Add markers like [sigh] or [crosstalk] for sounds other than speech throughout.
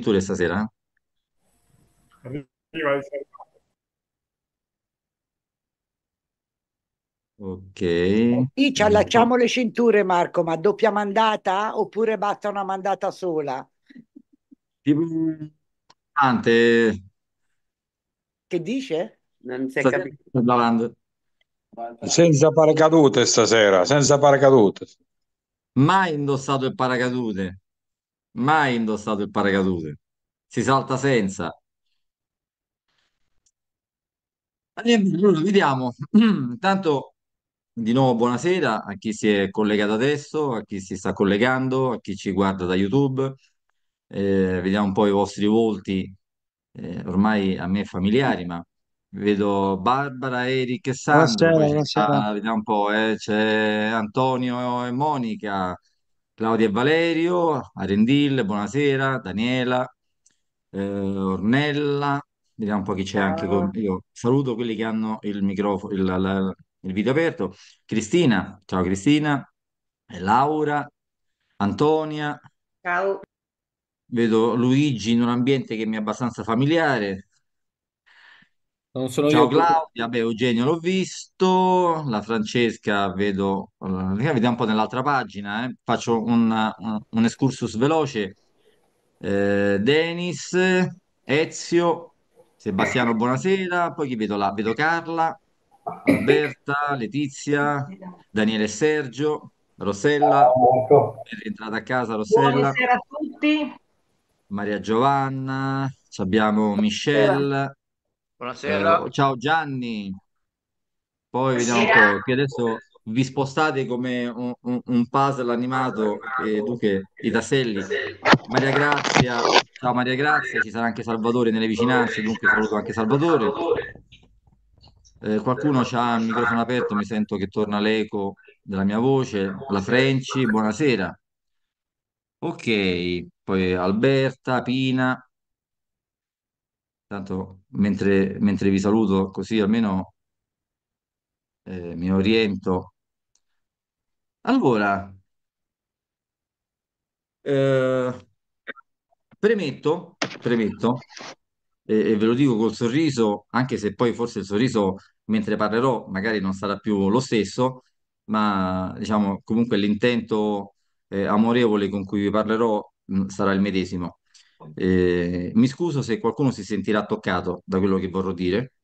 pitture stasera? Ok. Sì, ci allacciamo le cinture, Marco, ma doppia mandata oppure basta una mandata sola? Tipo... Tante. Che dice? Non si è capito. Senza paracadute stasera, senza paracadute. Mai indossato il paracadute mai indossato il paracadute. Si salta senza. Niente, vediamo. [clears throat] Intanto, di nuovo, buonasera a chi si è collegato adesso, a chi si sta collegando, a chi ci guarda da YouTube. Eh, vediamo un po' i vostri volti, eh, ormai a me familiari, ma vedo Barbara, Eric e Sandro. Buonasera, buonasera. Ah, eh, c'è Antonio e Monica, Claudia e Valerio, Arendil, buonasera, Daniela, eh, Ornella, vediamo un po' chi c'è anche con... Io saluto quelli che hanno il microfono, il, la, il video aperto. Cristina, ciao Cristina, eh, Laura, Antonia. Ciao. Vedo Luigi in un ambiente che mi è abbastanza familiare. Non sono Ciao io. Claudia, beh, Eugenio l'ho visto, la Francesca vedo, eh, vediamo un po' nell'altra pagina, eh. Faccio un, un, eh, un excursus veloce. Eh, Denis, Ezio, Sebastiano, buonasera, poi chi vedo là? Vedo Carla, Alberta, Letizia, Daniele e Sergio, Rossella, ben ecco. rientrata a casa Rossella. Buonasera a tutti. Maria Giovanna, abbiamo Michelle. Buonasera. Eh, ciao Gianni. Poi vediamo un che adesso vi spostate come un, un, un puzzle animato e Duque i tasselli. Maria Grazia, ciao Maria Grazia, ci sarà anche Salvatore nelle vicinanze, dunque saluto anche Salvatore. Eh, qualcuno ha il microfono aperto, mi sento che torna l'eco della mia voce. La Frenci, buonasera. Ok, poi Alberta, Pina. Tanto mentre, mentre vi saluto, così almeno eh, mi oriento. Allora, eh, premetto, premetto e, e, ve lo dico col sorriso, anche se poi forse il sorriso mentre parlerò magari non sarà più lo stesso, ma diciamo comunque l'intento eh, amorevole con cui vi parlerò mh, mm, sarà il medesimo. Eh, mi scuso se qualcuno si sentirà toccato da quello che vorrò dire.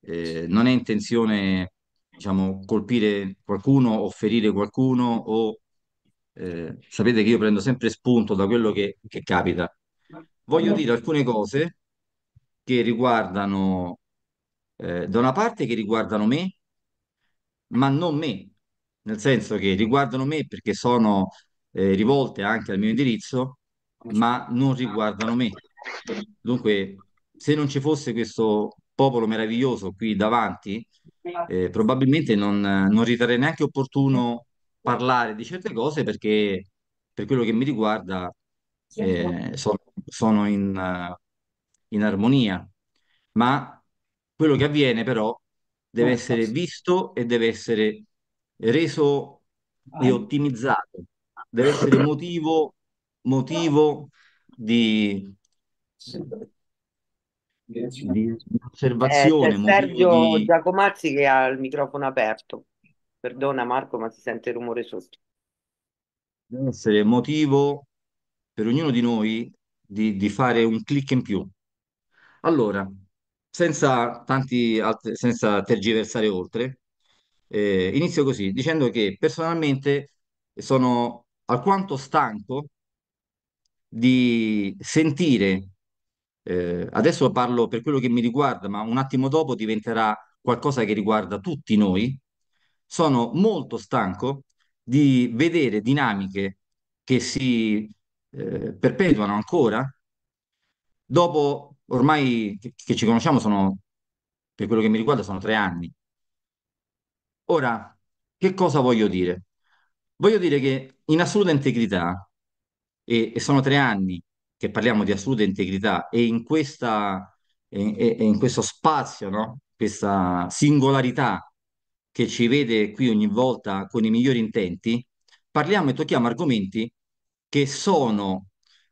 Eh, non è intenzione, diciamo, colpire qualcuno o ferire qualcuno o... Eh, sapete che io prendo sempre spunto da quello che, che capita. Voglio dire alcune cose che riguardano, eh, da una parte che riguardano me, ma non me, nel senso che riguardano me perché sono eh, rivolte anche al mio indirizzo, ma non riguardano me. Dunque, se non ci fosse questo popolo meraviglioso qui davanti, eh, probabilmente non, non riterrei neanche opportuno parlare di certe cose perché per quello che mi riguarda eh, sono, sono in, in, armonia, ma quello che avviene però deve essere visto e deve essere reso e ottimizzato, deve essere motivo motivo di, di osservazione. Eh, Sergio di... Giacomazzi che ha il microfono aperto. Perdona Marco, ma si sente il rumore sotto. Deve essere motivo per ognuno di noi di, di fare un clic in più. Allora, senza, tanti altri, senza tergiversare oltre, eh, inizio così dicendo che personalmente sono alquanto stanco di sentire, eh, adesso parlo per quello che mi riguarda, ma un attimo dopo diventerà qualcosa che riguarda tutti noi, sono molto stanco di vedere dinamiche che si eh, perpetuano ancora. Dopo, ormai che, che ci conosciamo, sono, per quello che mi riguarda, sono tre anni. Ora, che cosa voglio dire? Voglio dire che in assoluta integrità e, e sono tre anni che parliamo di assoluta integrità e in, questa, e, e in questo spazio, no? questa singolarità che ci vede qui ogni volta con i migliori intenti, parliamo e tocchiamo argomenti che sono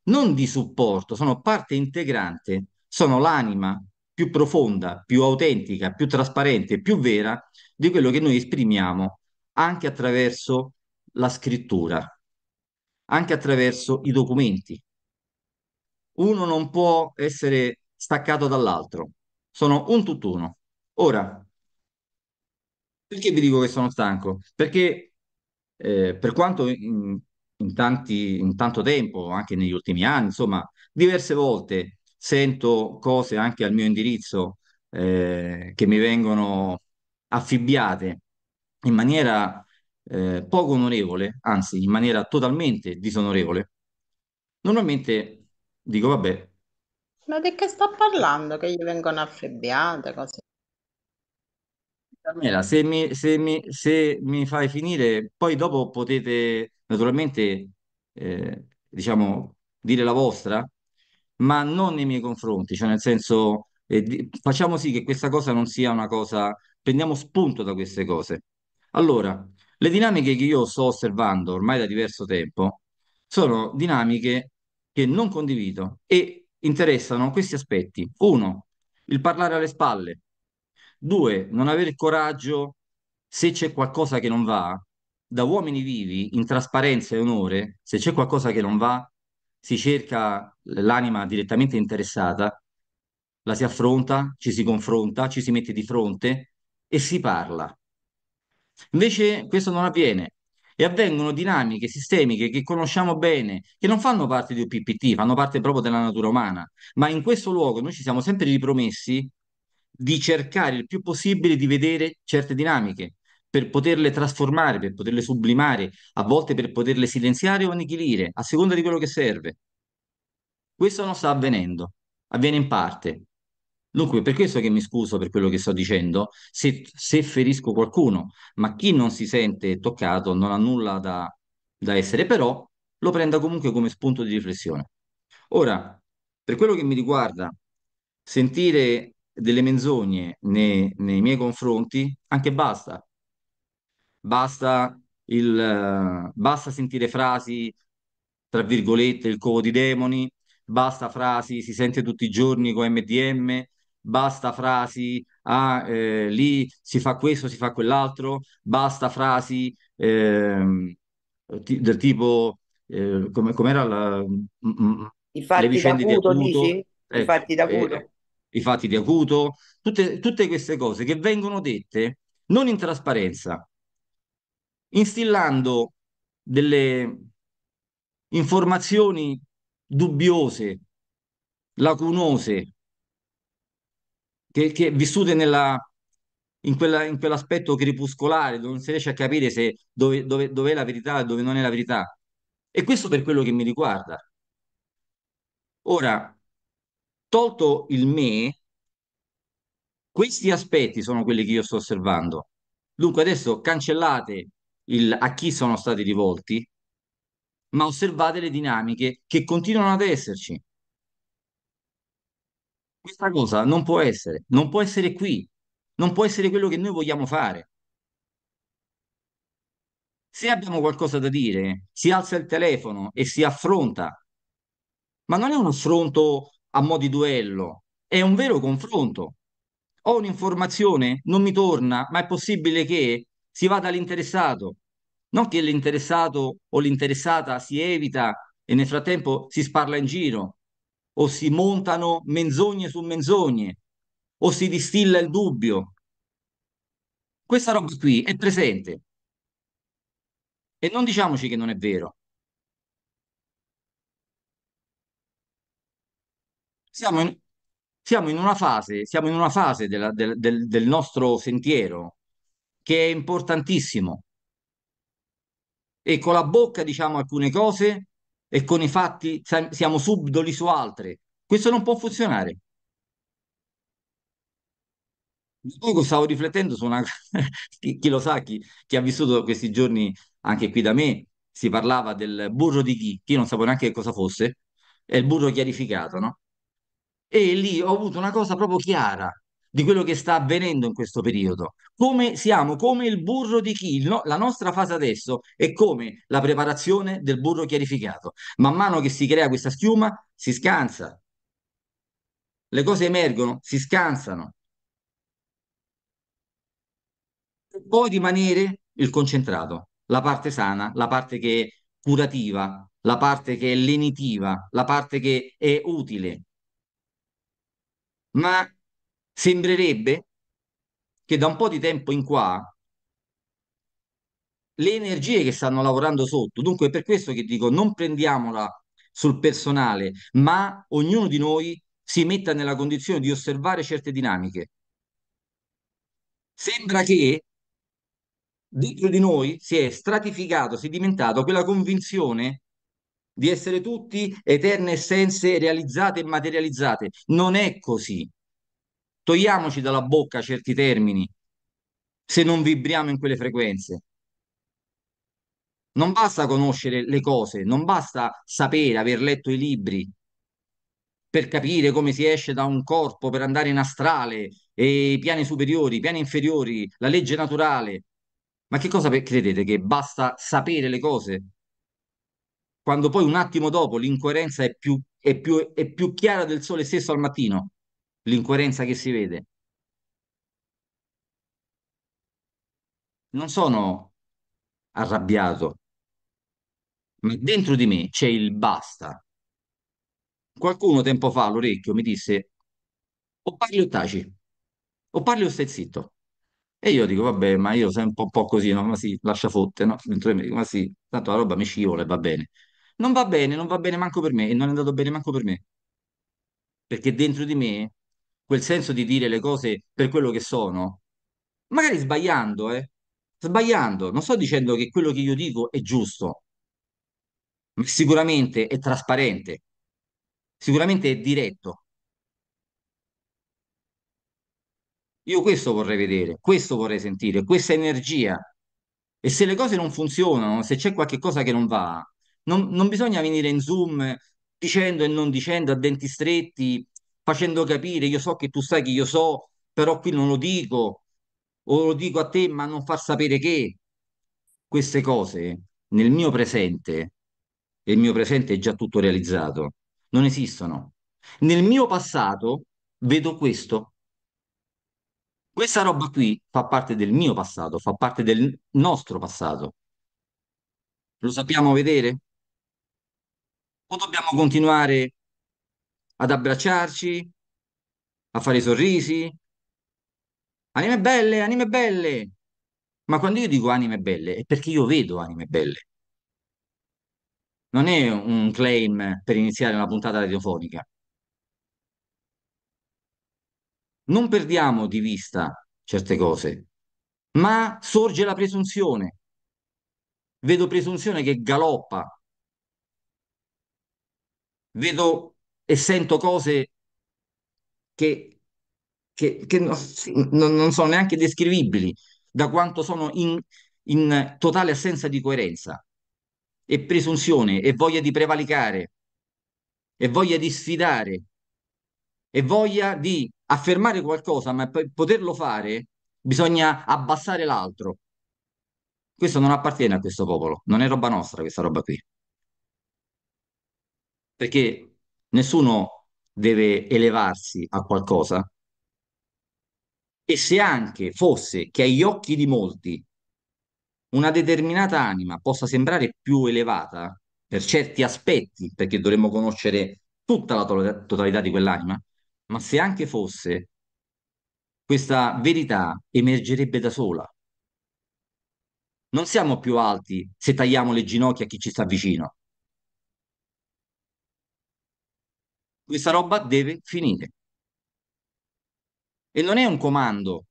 non di supporto, sono parte integrante, sono l'anima più profonda, più autentica, più trasparente, più vera di quello che noi esprimiamo anche attraverso la scrittura anche attraverso i documenti. Uno non può essere staccato dall'altro, sono un tutt'uno. Ora, perché vi dico che sono stanco? Perché eh, per quanto in, in, tanti, in tanto tempo, anche negli ultimi anni, insomma, diverse volte sento cose anche al mio indirizzo eh, che mi vengono affibbiate in maniera eh, poco onorevole, anzi in maniera totalmente disonorevole, normalmente dico vabbè. Ma di che sta parlando? Che gli vengono affebbiate, così? Daniela, se mi, se mi- se mi fai finire, poi dopo potete naturalmente, eh, diciamo, dire la vostra, ma non nei miei confronti, cioè nel senso, eh, di- facciamo sì che questa cosa non sia una cosa, prendiamo spunto da queste cose. Allora, le dinamiche che io sto osservando ormai da diverso tempo sono dinamiche che non condivido e interessano questi aspetti. Uno, il parlare alle spalle. Due, non avere il coraggio, se c'è qualcosa che non va, da uomini vivi, in trasparenza e onore, se c'è qualcosa che non va, si cerca l'anima direttamente interessata, la si affronta, ci si confronta, ci si mette di fronte e si parla Invece questo non avviene e avvengono dinamiche sistemiche che conosciamo bene, che non fanno parte di un PPT, fanno parte proprio della natura umana, ma in questo luogo noi ci siamo sempre ripromessi di cercare il più possibile di vedere certe dinamiche per poterle trasformare, per poterle sublimare, a volte per poterle silenziare o annichilire, a seconda di quello che serve. Questo non sta avvenendo, avviene in parte. Dunque, per questo che mi scuso per quello che sto dicendo, se, se ferisco qualcuno, ma chi non si sente toccato non ha nulla da, da essere, però lo prenda comunque come spunto di riflessione. Ora, per quello che mi riguarda, sentire delle menzogne nei, nei miei confronti, anche basta. Basta, il, basta sentire frasi, tra virgolette, il covo di demoni, basta frasi, si sente tutti i giorni con MDM, basta frasi, ah, eh, lì si fa questo, si fa quell'altro, basta frasi eh, del tipo, eh, come, era la, mm, mm, mm I fatti le vicende di acuto, di acuto, eh, I fatti eh, di acuto. I fatti di acuto, tutte, tutte queste cose che vengono dette non in trasparenza, instillando delle informazioni dubbiose, lacunose, che, che vissute nella, in, quella, in, quell'aspetto crepuscolare dove non si riesce a capire se dove, dove, dove è la verità e dove non è la verità. E questo per quello che mi riguarda. Ora, tolto il me, questi aspetti sono quelli che io sto osservando. Dunque adesso cancellate il, a chi sono stati rivolti, ma osservate le dinamiche che continuano ad esserci. Questa cosa non può essere, non può essere qui, non può essere quello che noi vogliamo fare. Se abbiamo qualcosa da dire, si alza il telefono e si affronta. Ma non è uno sfronto a mo' di duello, è un vero confronto. Ho un'informazione, non mi torna, ma è possibile che si vada all'interessato. Non che l'interessato o l'interessata si evita e nel frattempo si sparla in giro, o si montano menzogne su menzogne, o si distilla il dubbio. Questa roba qui è presente. E non diciamoci che non è vero. Siamo in, siamo in una fase, siamo in una fase della, del, del, del nostro sentiero che è importantissimo. E con la bocca diciamo alcune cose e con i fatti siamo subdoli su altre. Questo non può funzionare. Poco stavo riflettendo su una... [laughs] chi, chi, lo sa, chi, chi, ha vissuto questi giorni anche qui da me, si parlava del burro di chi, io non sapevo neanche che cosa fosse, è il burro chiarificato, no? E lì ho avuto una cosa proprio chiara, di quello che sta avvenendo in questo periodo. Come siamo come il burro di chi? no? la nostra fase adesso è come la preparazione del burro chiarificato. Man mano che si crea questa schiuma, si scansa. Le cose emergono, si scansano. E poi rimanere il concentrato, la parte sana, la parte che è curativa, la parte che è lenitiva, la parte che è utile. Ma Sembrerebbe che da un po' di tempo in qua le energie che stanno lavorando sotto, dunque è per questo che dico non prendiamola sul personale, ma ognuno di noi si metta nella condizione di osservare certe dinamiche. Sembra che dentro di noi si è stratificato, si è diventato quella convinzione di essere tutti eterne essenze realizzate e materializzate. Non è così. Togliamoci dalla bocca certi termini se non vibriamo in quelle frequenze. Non basta conoscere le cose, non basta sapere, aver letto i libri per capire come si esce da un corpo, per andare in astrale, e i piani superiori, i piani inferiori, la legge naturale. Ma che cosa credete che basta sapere le cose? Quando poi un attimo dopo l'incoerenza è più, è più, è più chiara del sole stesso al mattino l'incoerenza che si vede. Non sono arrabbiato, ma dentro di me c'è il basta. Qualcuno tempo fa all'orecchio mi disse o parli o taci, o parli o stai zitto. E io dico, vabbè, ma io sempre un po' così, no? Ma sì, lascia fotte, no? Dentro di me dico, ma sì, tanto la roba mi scivola e va bene. Non va bene, non va bene manco per me e non è andato bene manco per me. Perché dentro di me quel senso di dire le cose per quello che sono, magari sbagliando, eh? Sbagliando, non sto dicendo che quello che io dico è giusto, ma sicuramente è trasparente, sicuramente è diretto. Io questo vorrei vedere, questo vorrei sentire, questa energia. E se le cose non funzionano, se c'è qualche cosa che non va, non, non bisogna venire in Zoom dicendo e non dicendo a denti stretti facendo capire, io so che tu sai che io so, però qui non lo dico, o lo dico a te, ma non far sapere che queste cose nel mio presente, e il mio presente è già tutto realizzato, non esistono. Nel mio passato vedo questo. Questa roba qui fa parte del mio passato, fa parte del nostro passato. Lo sappiamo vedere? O dobbiamo continuare ad abbracciarci, a fare i sorrisi. Anime belle, anime belle. Ma quando io dico anime belle è perché io vedo anime belle. Non è un claim per iniziare una puntata radiofonica. Non perdiamo di vista certe cose, ma sorge la presunzione. Vedo presunzione che galoppa. Vedo e sento cose che, che, che non, non, sono neanche descrivibili da quanto sono in, in totale assenza di coerenza e presunzione e voglia di prevalicare e voglia di sfidare e voglia di affermare qualcosa, ma per poterlo fare bisogna abbassare l'altro. Questo non appartiene a questo popolo, non è roba nostra questa roba qui. Perché nessuno deve elevarsi a qualcosa. E se anche fosse che agli occhi di molti una determinata anima possa sembrare più elevata per certi aspetti, perché dovremmo conoscere tutta la totalità di quell'anima, ma se anche fosse, questa verità emergerebbe da sola. Non siamo più alti se tagliamo le ginocchia a chi ci sta vicino. Questa roba deve finire. E non è un comando,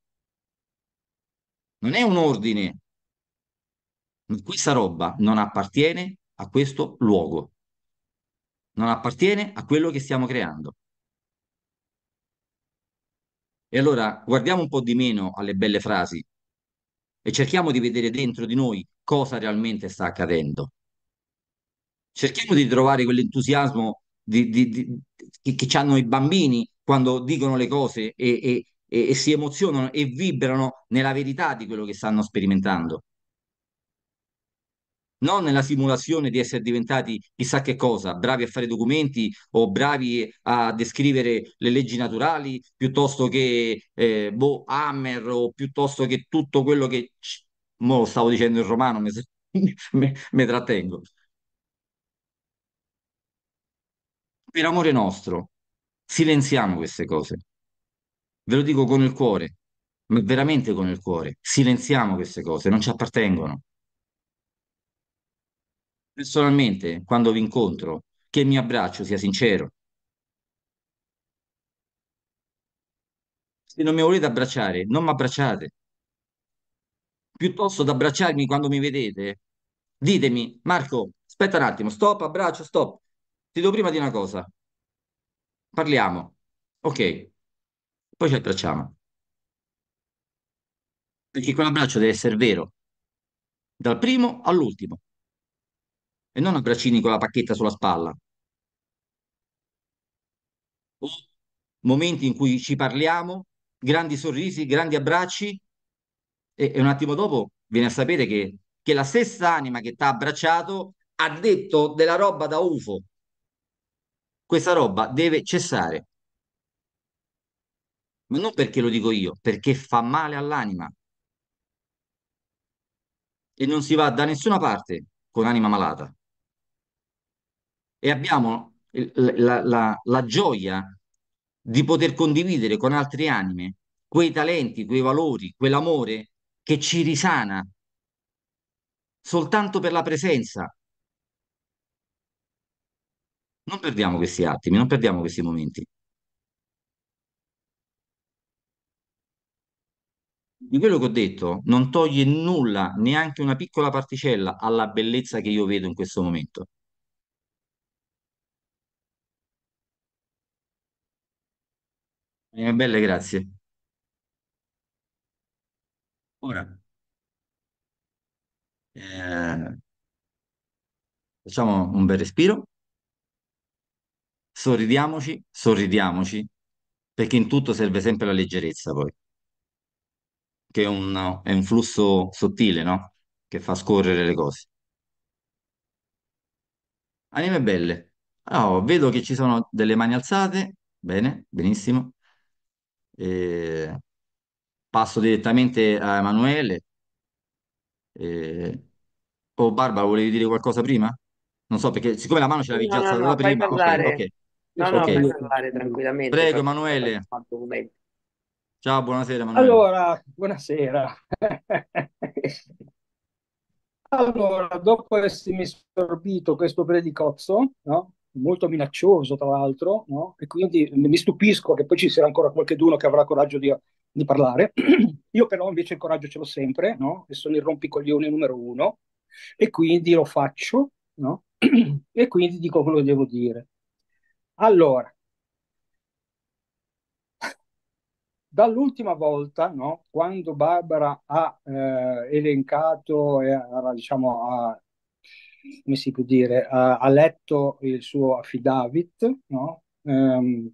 non è un ordine. Questa roba non appartiene a questo luogo, non appartiene a quello che stiamo creando. E allora guardiamo un po' di meno alle belle frasi e cerchiamo di vedere dentro di noi cosa realmente sta accadendo. Cerchiamo di trovare quell'entusiasmo di, di, di, che, che hanno i bambini quando dicono le cose e, e, e, e si emozionano e vibrano nella verità di quello che stanno sperimentando non nella simulazione di essere diventati chissà che cosa, bravi a fare documenti o bravi a descrivere le leggi naturali, piuttosto che eh, boh, Hammer o piuttosto che tutto quello che... Mo stavo dicendo in romano, mi, mi, mi trattengo. per amore nostro, silenziamo queste cose. Ve lo dico con il cuore, ma veramente con il cuore. Silenziamo queste cose, non ci appartengono. Personalmente, quando vi incontro, che mi abbraccio sia sincero. Se non mi volete abbracciare, non mi abbracciate. Piuttosto da abbracciarmi quando mi vedete, ditemi, Marco, aspetta un attimo, stop, abbraccio, stop ti prima di una cosa. Parliamo. Ok. Poi ci abbracciamo. Perché quell'abbraccio deve essere vero. Dal primo all'ultimo. E non abbraccini con la pacchetta sulla spalla. O Momenti in cui ci parliamo, grandi sorrisi, grandi abbracci e, e un attimo dopo viene a sapere che, che la stessa anima che ti ha abbracciato ha detto della roba da UFO questa roba deve cessare. Ma non perché lo dico io, perché fa male all'anima. E non si va da nessuna parte con anima malata. E abbiamo la, la, la gioia di poter condividere con altre anime quei talenti, quei valori, quell'amore che ci risana soltanto per la presenza non perdiamo questi attimi, non perdiamo questi momenti. Di quello che ho detto non toglie nulla, neanche una piccola particella, alla bellezza che io vedo in questo momento. Eh, belle, grazie. Ora, eh, facciamo un bel respiro. Sorridiamoci, sorridiamoci, perché in tutto serve sempre la leggerezza poi, che è un, è un flusso sottile, no? Che fa scorrere le cose. Anime belle. Oh, vedo che ci sono delle mani alzate. Bene, benissimo. Eh, passo direttamente a Emanuele. Eh, oh, Barbara, volevi dire qualcosa prima? Non so, perché siccome la mano ce l'avevi già No, alzata no, prima. Ok, parlare. ok. No, no, okay. puoi parlare tranquillamente. Prego, Emanuele. Ciao, buonasera, Emanuele. Allora, buonasera. [laughs] allora, dopo essermi sorbito questo predicozzo, no? molto minaccioso tra l'altro, no? e quindi mi stupisco che poi ci sia ancora qualcuno che avrà coraggio di, di parlare. [clears throat] Io però invece il coraggio ce l'ho sempre, no? e sono il rompicoglione numero uno, e quindi lo faccio, no? [clears throat] e quindi dico quello che devo dire. Allora, dall'ultima volta, no, quando Barbara ha eh, elencato e ha, diciamo, ha, come si può dire, ha, ha letto il suo affidavit, no, ehm,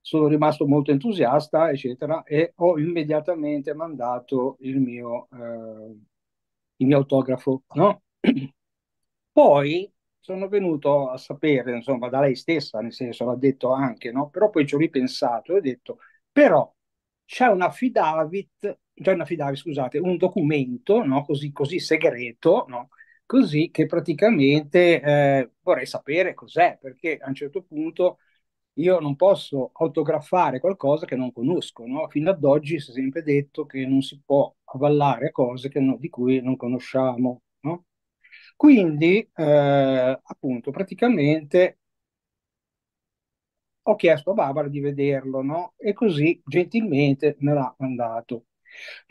sono rimasto molto entusiasta, eccetera, e ho immediatamente mandato il mio, eh, il mio autografo. No? [clears throat] Poi sono venuto a sapere, insomma, da lei stessa, nel senso l'ha detto anche, no? Però poi ci ho ripensato e ho detto, però c'è un affidavit, cioè un affidavit, scusate, un documento, no? Così, così segreto, no? Così che praticamente eh, vorrei sapere cos'è, perché a un certo punto io non posso autografare qualcosa che non conosco, no? Fino ad oggi si è sempre detto che non si può avallare cose non, di cui non conosciamo quindi, eh, appunto, praticamente ho chiesto a Barbara di vederlo, no? E così gentilmente me l'ha mandato. [clears throat]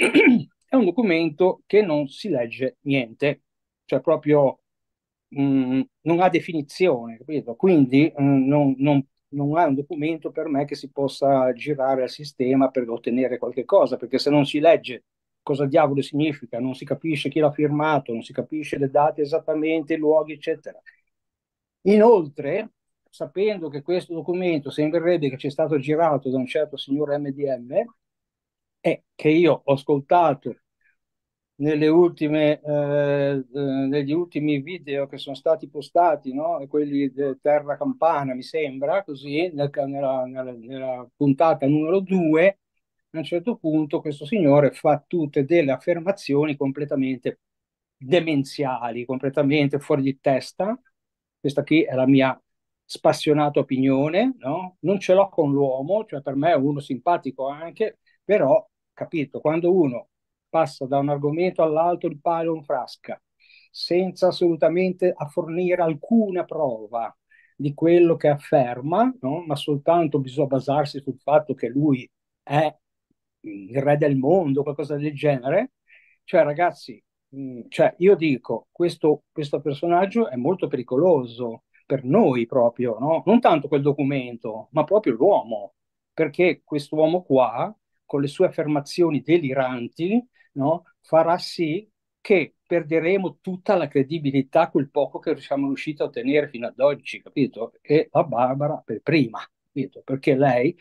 È un documento che non si legge niente, cioè proprio mh, mm, non ha definizione, capito? Quindi mh, mm, non, non, non è un documento per me che si possa girare al sistema per ottenere qualche cosa, perché se non si legge cosa diavolo significa, non si capisce chi l'ha firmato, non si capisce le date esattamente, i luoghi, eccetera. Inoltre, sapendo che questo documento sembrerebbe che ci è stato girato da un certo signore MDM, e che io ho ascoltato ultime, eh, eh, negli ultimi video che sono stati postati, no? quelli di Terra Campana, mi sembra, così, nel, nella, nella, nella puntata numero due, a un certo punto questo signore fa tutte delle affermazioni completamente demenziali, completamente fuori di testa. Questa qui è la mia spassionata opinione, no? Non ce l'ho con l'uomo, cioè per me è uno simpatico anche, però capito, quando uno passa da un argomento all'altro di palo in frasca, senza assolutamente fornire alcuna prova di quello che afferma, no? ma soltanto bisogna basarsi sul fatto che lui è il re del mondo, qualcosa del genere. Cioè, ragazzi, mh, mm, cioè, io dico, questo, questo personaggio è molto pericoloso per noi proprio, no? non tanto quel documento, ma proprio l'uomo, perché questo uomo qua, con le sue affermazioni deliranti, no? farà sì che perderemo tutta la credibilità, quel poco che siamo riusciti a ottenere fino ad oggi, capito? E la Barbara per prima, capito? Perché lei,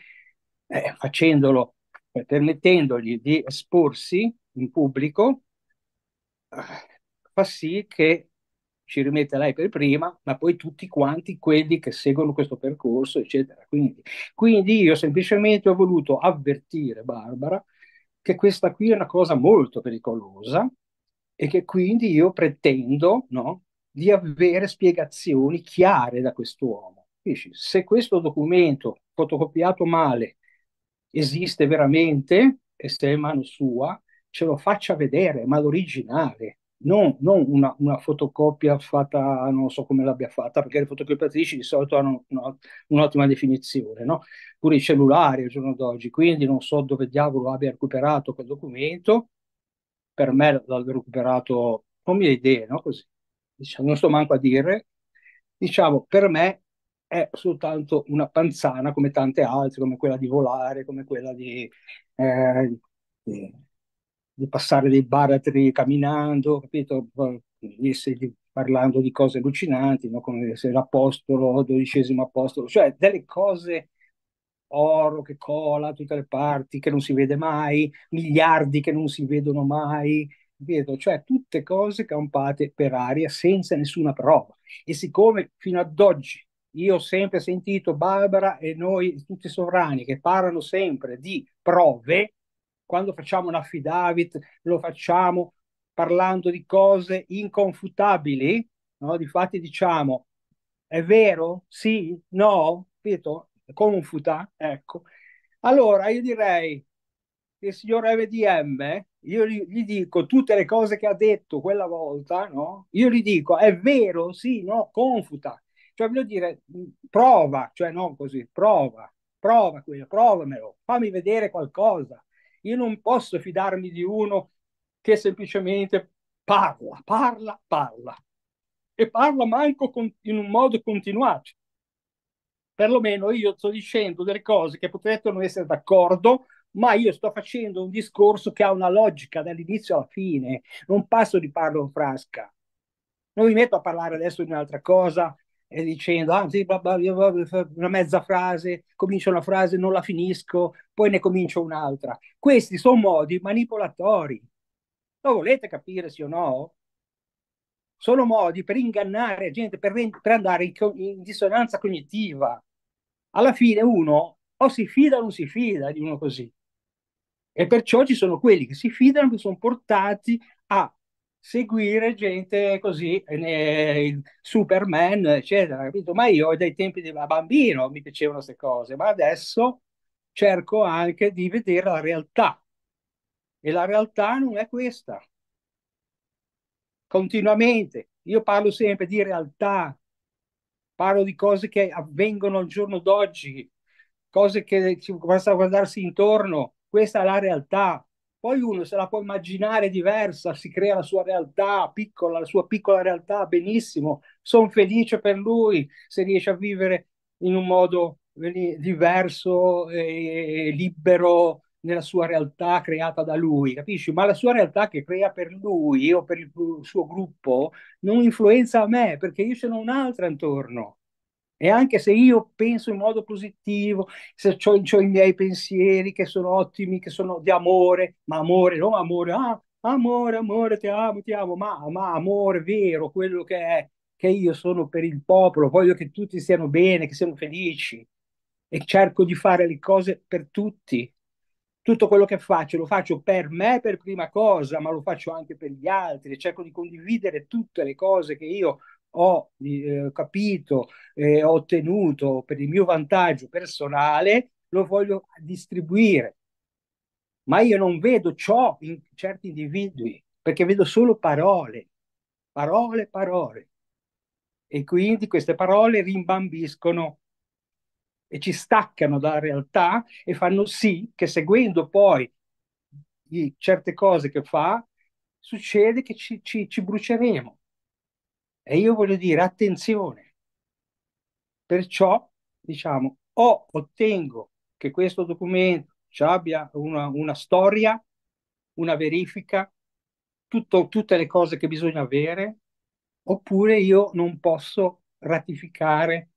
eh, facendolo permettendogli di esporsi in pubblico, eh, fa sì che ci rimetta lei per prima, ma poi tutti quanti quelli che seguono questo percorso, eccetera. Quindi, quindi io semplicemente ho voluto avvertire Barbara che questa qui è una cosa molto pericolosa e che quindi io pretendo no, di avere spiegazioni chiare da quest'uomo. Dici, se questo documento fotocopiato male esiste veramente e se è mano sua ce lo faccia vedere, ma l'originale, non, non una, una, fotocopia fatta, non so come l'abbia fatta, perché le fotocopiatrici di solito hanno un'ottima definizione, no? pure i cellulari al giorno d'oggi, quindi non so dove diavolo abbia recuperato quel documento, per me l'abbia recuperato, non mie idee, no? Così, diciamo, non sto manco a dire, diciamo, per me è soltanto una panzana come tante altre, come quella di volare, come quella di, eh, di, di passare dei baratri camminando, capito? parlando di cose allucinanti, no? come se l'apostolo, dodicesimo apostolo, cioè delle cose oro che cola a tutte le parti, che non si vede mai, miliardi che non si vedono mai, Vedo, cioè tutte cose campate per aria senza nessuna prova. E siccome fino ad oggi io ho sempre sentito Barbara e noi tutti sovrani che parlano sempre di prove, quando facciamo un affidavit lo facciamo parlando di cose inconfutabili, no? Difatti diciamo, è vero? Sì? No? Capito? Confuta, ecco. Allora io direi, che il signor EVDM, io gli, gli, dico tutte le cose che ha detto quella volta, no? Io gli dico, è vero? Sì? No? Confuta. Cioè, voglio dire, prova, cioè non così, prova, prova quello, provamelo, fammi vedere qualcosa. Io non posso fidarmi di uno che semplicemente parla, parla, parla. E parla manco con, in un modo continuato. Perlomeno io sto dicendo delle cose che potrebbero essere d'accordo, ma io sto facendo un discorso che ha una logica dall'inizio alla fine, non passo di parlo in frasca. Non mi metto a parlare adesso di un'altra cosa e dicendo ah, sì, bla, bla, bla, una mezza frase, comincio una frase, non la finisco, poi ne comincio un'altra. Questi sono modi manipolatori. Lo volete capire sì o no? Sono modi per ingannare la gente, per, per andare in, in dissonanza cognitiva. Alla fine uno o si fida o non si fida di uno così. E perciò ci sono quelli che si fidano, che sono portati a seguire gente così, eh, Superman, eccetera, capito? Ma io dai tempi da bambino mi piacevano queste cose, ma adesso cerco anche di vedere la realtà. E la realtà non è questa. Continuamente. Io parlo sempre di realtà, parlo di cose che avvengono al giorno d'oggi, cose che ci basta guardarsi intorno. Questa è la realtà. Poi uno se la può immaginare diversa, si crea la sua realtà piccola, la sua piccola realtà, benissimo. Sono felice per lui se riesce a vivere in un modo diverso e libero nella sua realtà creata da lui, capisci? Ma la sua realtà che crea per lui o per il suo gruppo non influenza a me perché io ce n'ho un'altra intorno. E anche se io penso in modo positivo, se ho, i miei pensieri che sono ottimi, che sono di amore, ma amore, non amore, ah, amore, amore, ti amo, ti amo, ma, ma amore vero, quello che è, che io sono per il popolo, voglio che tutti stiano bene, che siano felici e cerco di fare le cose per tutti. Tutto quello che faccio lo faccio per me per prima cosa, ma lo faccio anche per gli altri. Cerco di condividere tutte le cose che io ho eh, capito e eh, ottenuto per il mio vantaggio personale, lo voglio distribuire. Ma io non vedo ciò in certi individui, perché vedo solo parole, parole, parole. E quindi queste parole rimbambiscono e ci staccano dalla realtà e fanno sì che seguendo poi certe cose che fa, succede che ci, ci, ci bruceremo. E io voglio dire, attenzione, perciò diciamo, o ottengo che questo documento ci abbia una, una storia, una verifica, tutto, tutte le cose che bisogna avere, oppure io non posso ratificare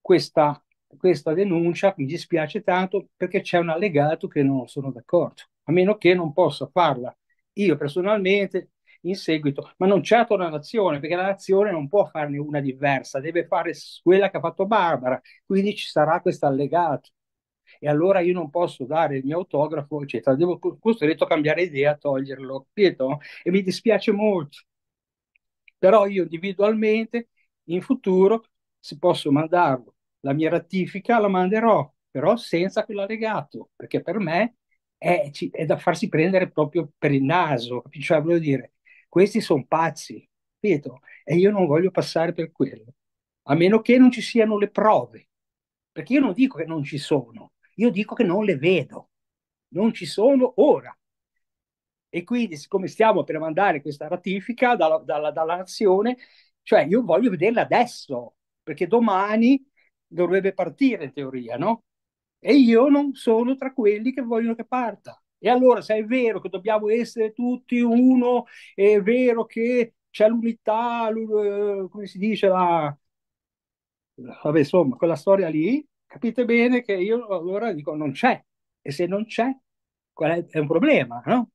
questa, questa denuncia, mi dispiace tanto perché c'è un allegato che non sono d'accordo, a meno che non possa farla io personalmente in seguito, ma non certo la nazione, perché la nazione non può farne una diversa, deve fare quella che ha fatto Barbara, quindi ci sarà questo allegato. E allora io non posso dare il mio autografo, eccetera, devo costretto a cambiare idea, a toglierlo, capito? E mi dispiace molto. Però io individualmente in futuro, se posso mandarlo, la mia ratifica la manderò, però senza quell'allegato, perché per me è, è, da farsi prendere proprio per il naso, cioè voglio dire, questi sono pazzi, ripeto, e io non voglio passare per quello, a meno che non ci siano le prove, perché io non dico che non ci sono, io dico che non le vedo, non ci sono ora. E quindi, siccome stiamo per mandare questa ratifica dalla, dalla, dalla nazione, cioè io voglio vederla adesso, perché domani dovrebbe partire in teoria, no? E io non sono tra quelli che vogliono che parta. E allora se è vero che dobbiamo essere tutti uno, è vero che c'è l'unità, eh, come si dice, la... Vabbè, insomma, quella storia lì, capite bene che io allora dico non c'è. E se non c'è, qual è un problema, no?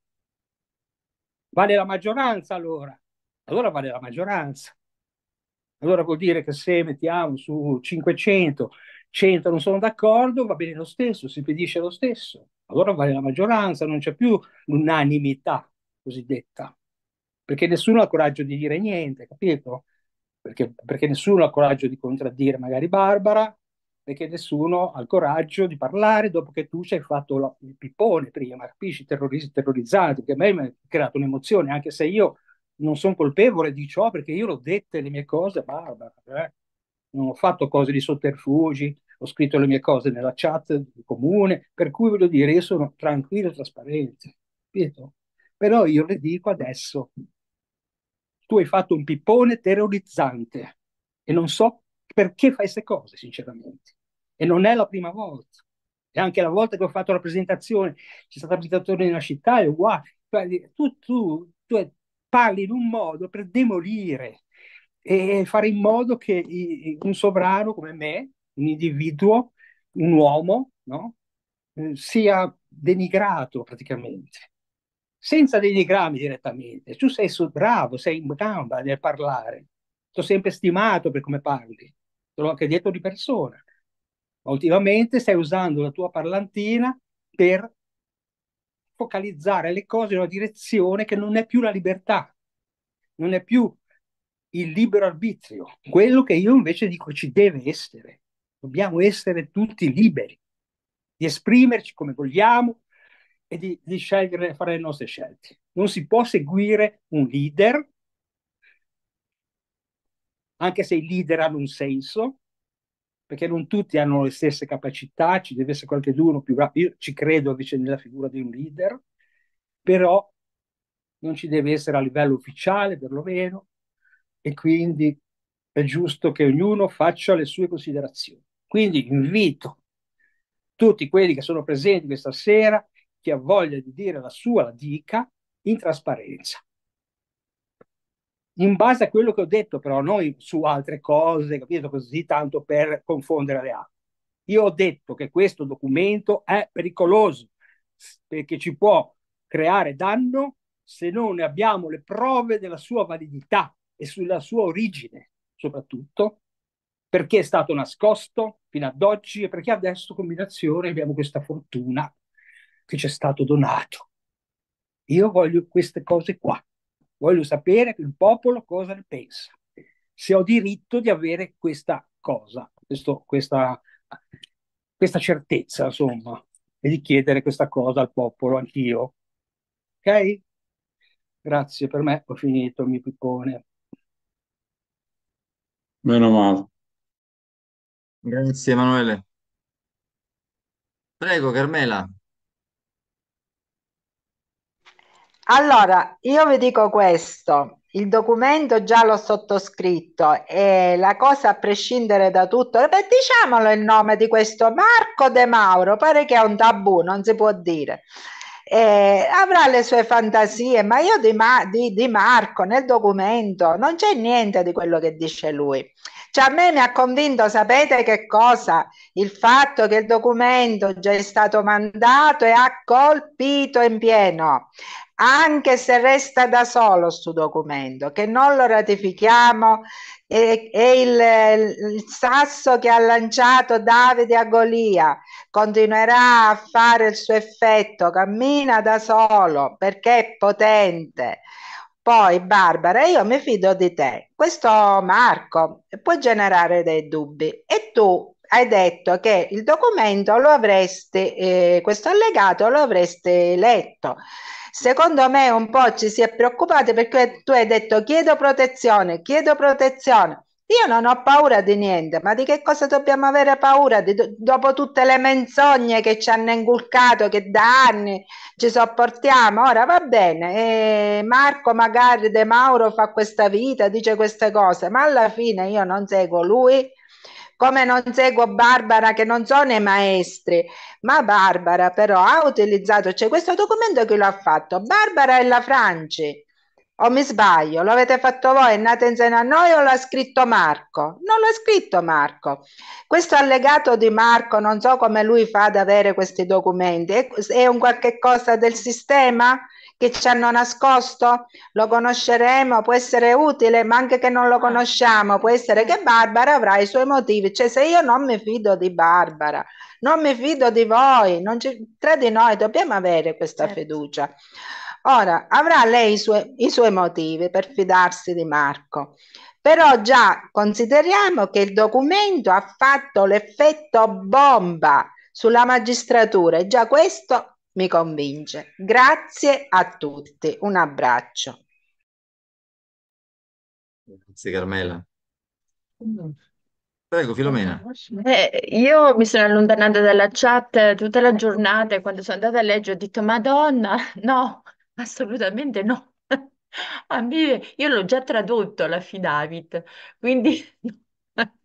Vale la maggioranza allora. Allora vale la maggioranza. Allora vuol dire che se mettiamo su 500, 100 non sono d'accordo, va bene lo stesso, si impedisce lo stesso allora vale la maggioranza, non c'è più l'unanimità cosiddetta, perché nessuno ha coraggio di dire niente, capito? Perché, perché nessuno ha coraggio di contraddire magari Barbara, perché nessuno ha il coraggio di parlare dopo che tu ci hai fatto la, il pippone prima, capisci? Terrorizzati, terrorizzati, che a me mi ha creato un'emozione, anche se io non sono colpevole di ciò perché io l'ho dette le mie cose, Barbara, eh? non ho fatto cose di sotterfugi, ho scritto le mie cose nella chat comune, per cui voglio dire, io sono tranquillo e trasparente, capito? Però io le dico adesso, tu hai fatto un pippone terrorizzante e non so perché fai queste cose, sinceramente. E non è la prima volta. E anche la volta che ho fatto la presentazione, c'è stata la presentazione nella città, e wow, cioè, tu, tu, tu parli in un modo per demolire e fare in modo che un sovrano come me un individuo, un uomo, no? sia denigrato praticamente, senza denigrarmi direttamente. Tu sei bravo, sei in gamba nel parlare, ti ho sempre stimato per come parli, te l'ho anche detto di persona, ma ultimamente stai usando la tua parlantina per focalizzare le cose in una direzione che non è più la libertà, non è più il libero arbitrio, quello che io invece dico ci deve essere. Dobbiamo essere tutti liberi di esprimerci come vogliamo e di, di scegliere, fare le nostre scelte. Non si può seguire un leader, anche se i leader hanno un senso, perché non tutti hanno le stesse capacità, ci deve essere qualcuno più bravo, io ci credo invece nella figura di un leader, però non ci deve essere a livello ufficiale perlomeno e quindi è giusto che ognuno faccia le sue considerazioni. Quindi invito tutti quelli che sono presenti questa sera, chi ha voglia di dire la sua, la dica in trasparenza. In base a quello che ho detto, però, noi su altre cose, capito così, tanto per confondere le acque. Io ho detto che questo documento è pericoloso perché ci può creare danno se non ne abbiamo le prove della sua validità e sulla sua origine, soprattutto perché è stato nascosto fino ad oggi e perché adesso combinazione abbiamo questa fortuna che ci è stato donato. Io voglio queste cose qua, voglio sapere il popolo cosa ne pensa, se ho diritto di avere questa cosa, questo, questa, questa certezza, insomma, e di chiedere questa cosa al popolo anch'io. Ok? Grazie, per me ho finito il mio piccone. Meno male. Grazie Emanuele. Prego Carmela. Allora, io vi dico questo, il documento già l'ho sottoscritto e la cosa a prescindere da tutto, beh, diciamolo il nome di questo Marco De Mauro, pare che è un tabù, non si può dire eh, avrà le sue fantasie, ma io di, ma- di, di Marco nel documento non c'è niente di quello che dice lui. Cioè, a me mi ha convinto, sapete che cosa? Il fatto che il documento già è stato mandato e ha colpito in pieno, anche se resta da solo questo documento, che non lo ratifichiamo, è, è il, il, sasso che ha lanciato Davide a Golia, continuerà a fare il suo effetto, cammina da solo perché è potente. Poi Barbara, io mi fido di te. Questo Marco può generare dei dubbi e tu hai detto che il documento lo avresti, eh, questo allegato lo avresti letto. Secondo me un po' ci si è preoccupati perché tu hai detto chiedo protezione, chiedo protezione. Io non ho paura di niente, ma di che cosa dobbiamo avere paura? Di, dopo tutte le menzogne che ci hanno inculcato, che da anni ci sopportiamo, ora va bene. E Marco magari De Mauro fa questa vita, dice queste cose, ma alla fine io non seguo lui, come non seguo Barbara che non sono i maestri, ma Barbara però ha utilizzato, cioè questo documento che lo ha fatto? Barbara e la Franci, o mi sbaglio, lo avete fatto voi, è nata insieme a noi o l'ha scritto Marco? Non l'ha scritto Marco. Questo allegato di Marco, non so come lui fa ad avere questi documenti, è un qualche cosa del sistema? che ci hanno nascosto, lo conosceremo, può essere utile, ma anche che non lo conosciamo, può essere che Barbara avrà i suoi motivi. Cioè, se io non mi fido di Barbara, non mi fido di voi, non ci... tra di noi dobbiamo avere questa certo. fiducia. Ora, avrà lei i suoi, i suoi motivi per fidarsi di Marco però già consideriamo che il documento ha fatto l'effetto bomba sulla magistratura e già questo mi convince. Grazie a tutti, un abbraccio. Grazie Carmela. Mm. Prego, Filomena. Eh, io mi sono allontanata dalla chat tutta la giornata e quando sono andata a leggere ho detto Madonna, no, assolutamente no. [laughs] A me, io l'ho già tradotto l'affidavit, quindi, [laughs]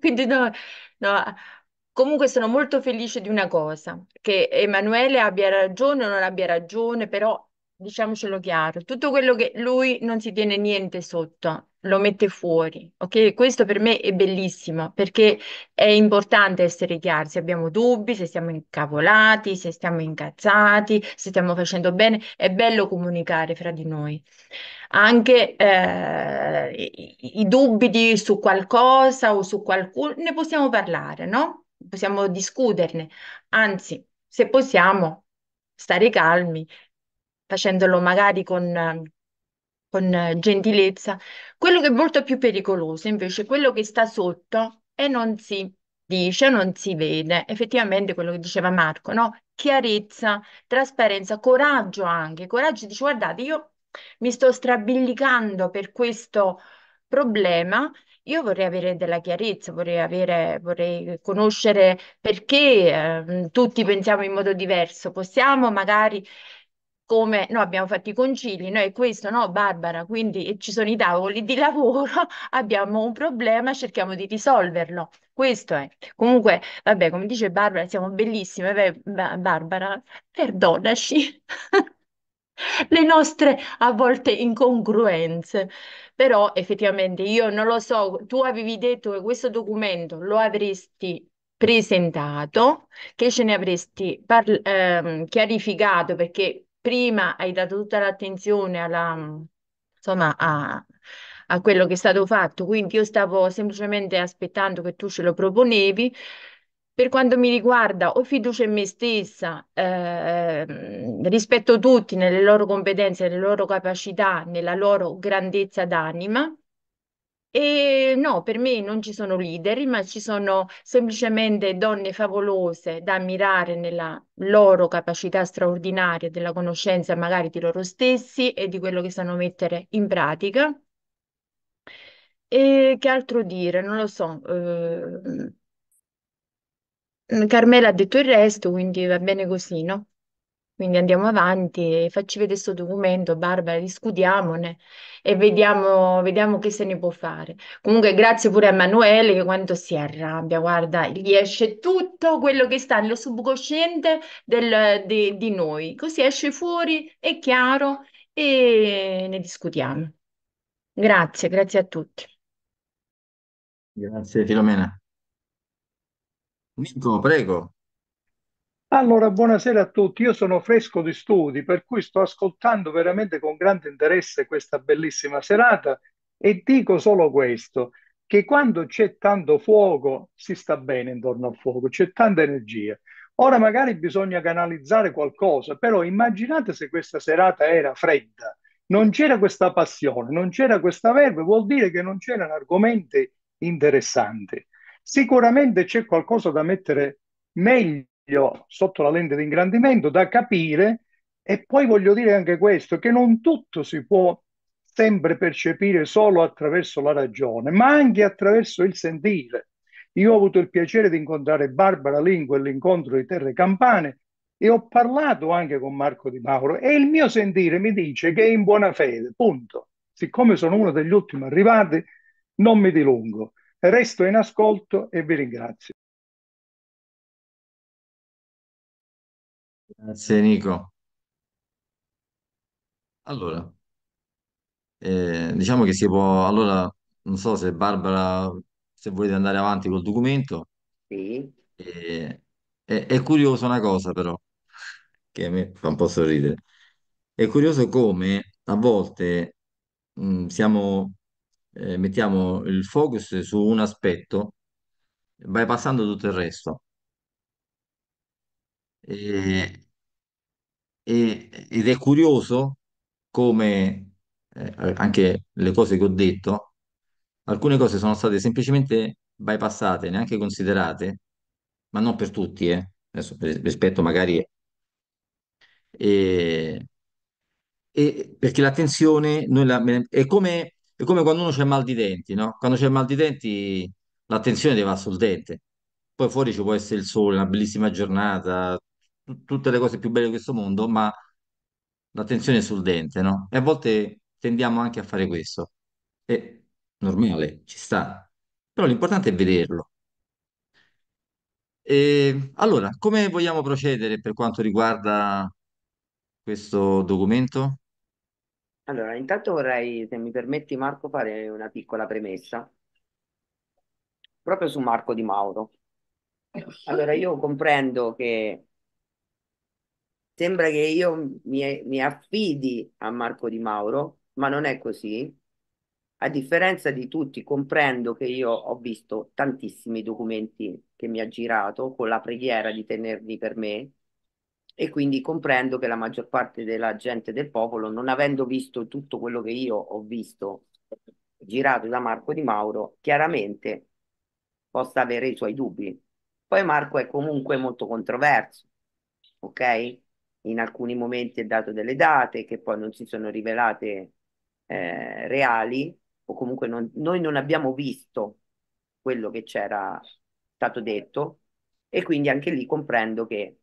quindi no, no, Comunque sono molto felice di una cosa, che Emanuele abbia ragione o non abbia ragione, però diciamocelo chiaro, tutto quello che lui non si tiene niente sotto, lo mette fuori, ok? Questo per me è bellissimo, perché è importante essere chiari, se abbiamo dubbi, se siamo incavolati, se stiamo incazzati, se stiamo facendo bene, è bello comunicare fra di noi. Anche eh, i, i dubbi su qualcosa o su qualcuno, ne possiamo parlare, no? possiamo discuterne, anzi, se possiamo stare calmi, facendolo magari con, con gentilezza. Quello che è molto più pericoloso, invece, è quello che sta sotto e non si dice, non si vede. Effettivamente quello che diceva Marco, no? Chiarezza, trasparenza, coraggio anche, coraggio dice guardate, io mi sto strabilicando per questo problema io vorrei avere della chiarezza, vorrei avere, vorrei conoscere perché ehm, tutti pensiamo in modo diverso. Possiamo magari, come noi abbiamo fatto i concili, noi questo, no, Barbara, quindi ci sono i tavoli di [laughs] lavoro, abbiamo un problema, cerchiamo di risolverlo. Questo è. Comunque, vabbè, come dice Barbara, siamo bellissime, beh, Barbara, perdonaci. [laughs] [laughs] le nostre a volte incongruenze. Però effettivamente io non lo so, tu avevi detto che questo documento lo avresti presentato, che ce ne avresti ehm, chiarificato perché prima hai dato tutta l'attenzione alla, insomma, a, a quello che è stato fatto, quindi io stavo semplicemente aspettando che tu ce lo proponevi, per quanto mi riguarda, ho fiducia in me stessa, eh, rispetto tutti nelle loro competenze, nelle loro capacità, nella loro grandezza d'anima. E no, per me non ci sono leader, ma ci sono semplicemente donne favolose da ammirare nella loro capacità straordinaria della conoscenza magari di loro stessi e di quello che sanno mettere in pratica. E che altro dire? Non lo so. Eh, Mm, Carmela ha detto il resto, quindi va bene così, no? Quindi andiamo avanti, facci vedere questo documento, Barbara, discutiamone e vediamo, vediamo che se ne può fare. Comunque grazie pure a Emanuele che quando si arrabbia, guarda, gli esce tutto quello che sta nello subconsciente del- di, di noi. Così esce fuori, è chiaro e ne discutiamo. Grazie, grazie a tutti. Grazie Filomena. Nico, prego. Allora, buonasera a tutti. Io sono fresco di studi, per cui sto ascoltando veramente con grande interesse questa bellissima serata e dico solo questo, che quando c'è tanto fuoco si sta bene intorno al fuoco, c'è tanta energia. Ora magari bisogna canalizzare qualcosa, però immaginate se questa serata era fredda, non c'era questa passione, non c'era questa verve, vuol dire che non c'erano argomenti interessanti. Sicuramente c'è qualcosa da mettere meglio sotto la lente di ingrandimento, da capire, e poi voglio dire anche questo, che non tutto si può sempre percepire solo attraverso la ragione, ma anche attraverso il sentire. Io ho avuto il piacere di incontrare Barbara Lin, quell'incontro di Terre Campane, e ho parlato anche con Marco Di Mauro e il mio sentire mi dice che è in buona fede, punto. Siccome sono uno degli ultimi arrivati, non mi dilungo. Resto in ascolto e vi ringrazio. Grazie Nico. Allora, eh, diciamo che si può, allora non so se Barbara, se volete andare avanti col documento, Sì. eh, è, è curiosa una cosa però, che a me fa un po' sorridere. È curioso come a volte mh, mm, siamo eh, mettiamo il focus su un aspetto, bypassando tutto il resto. E, e, ed è curioso come eh, anche le cose che ho detto, alcune cose sono state semplicemente bypassate, neanche considerate, ma non per tutti, eh. Adesso, rispetto magari... Eh, perché l'attenzione noi la, è come è come quando uno c'è mal di denti, no? Quando c'è mal di denti l'attenzione deve andare sul dente. Poi fuori ci può essere il sole, una bellissima giornata, t- tutte le cose più belle di questo mondo, ma l'attenzione è sul dente, no? E a volte tendiamo anche a fare questo. È normale, ci sta. Però l'importante è vederlo. E allora, come vogliamo procedere per quanto riguarda questo documento? Allora, intanto vorrei, se mi permetti Marco, fare una piccola premessa proprio su Marco Di Mauro. Allora, io comprendo che sembra che io mi, mi affidi a Marco Di Mauro, ma non è così. A differenza di tutti, comprendo che io ho visto tantissimi documenti che mi ha girato con la preghiera di tenerli per me e quindi comprendo che la maggior parte della gente del popolo, non avendo visto tutto quello che io ho visto girato da Marco Di Mauro, chiaramente possa avere i suoi dubbi. Poi Marco è comunque molto controverso, ok? In alcuni momenti è dato delle date che poi non si sono rivelate eh, reali o comunque non, noi non abbiamo visto quello che c'era stato detto e quindi anche lì comprendo che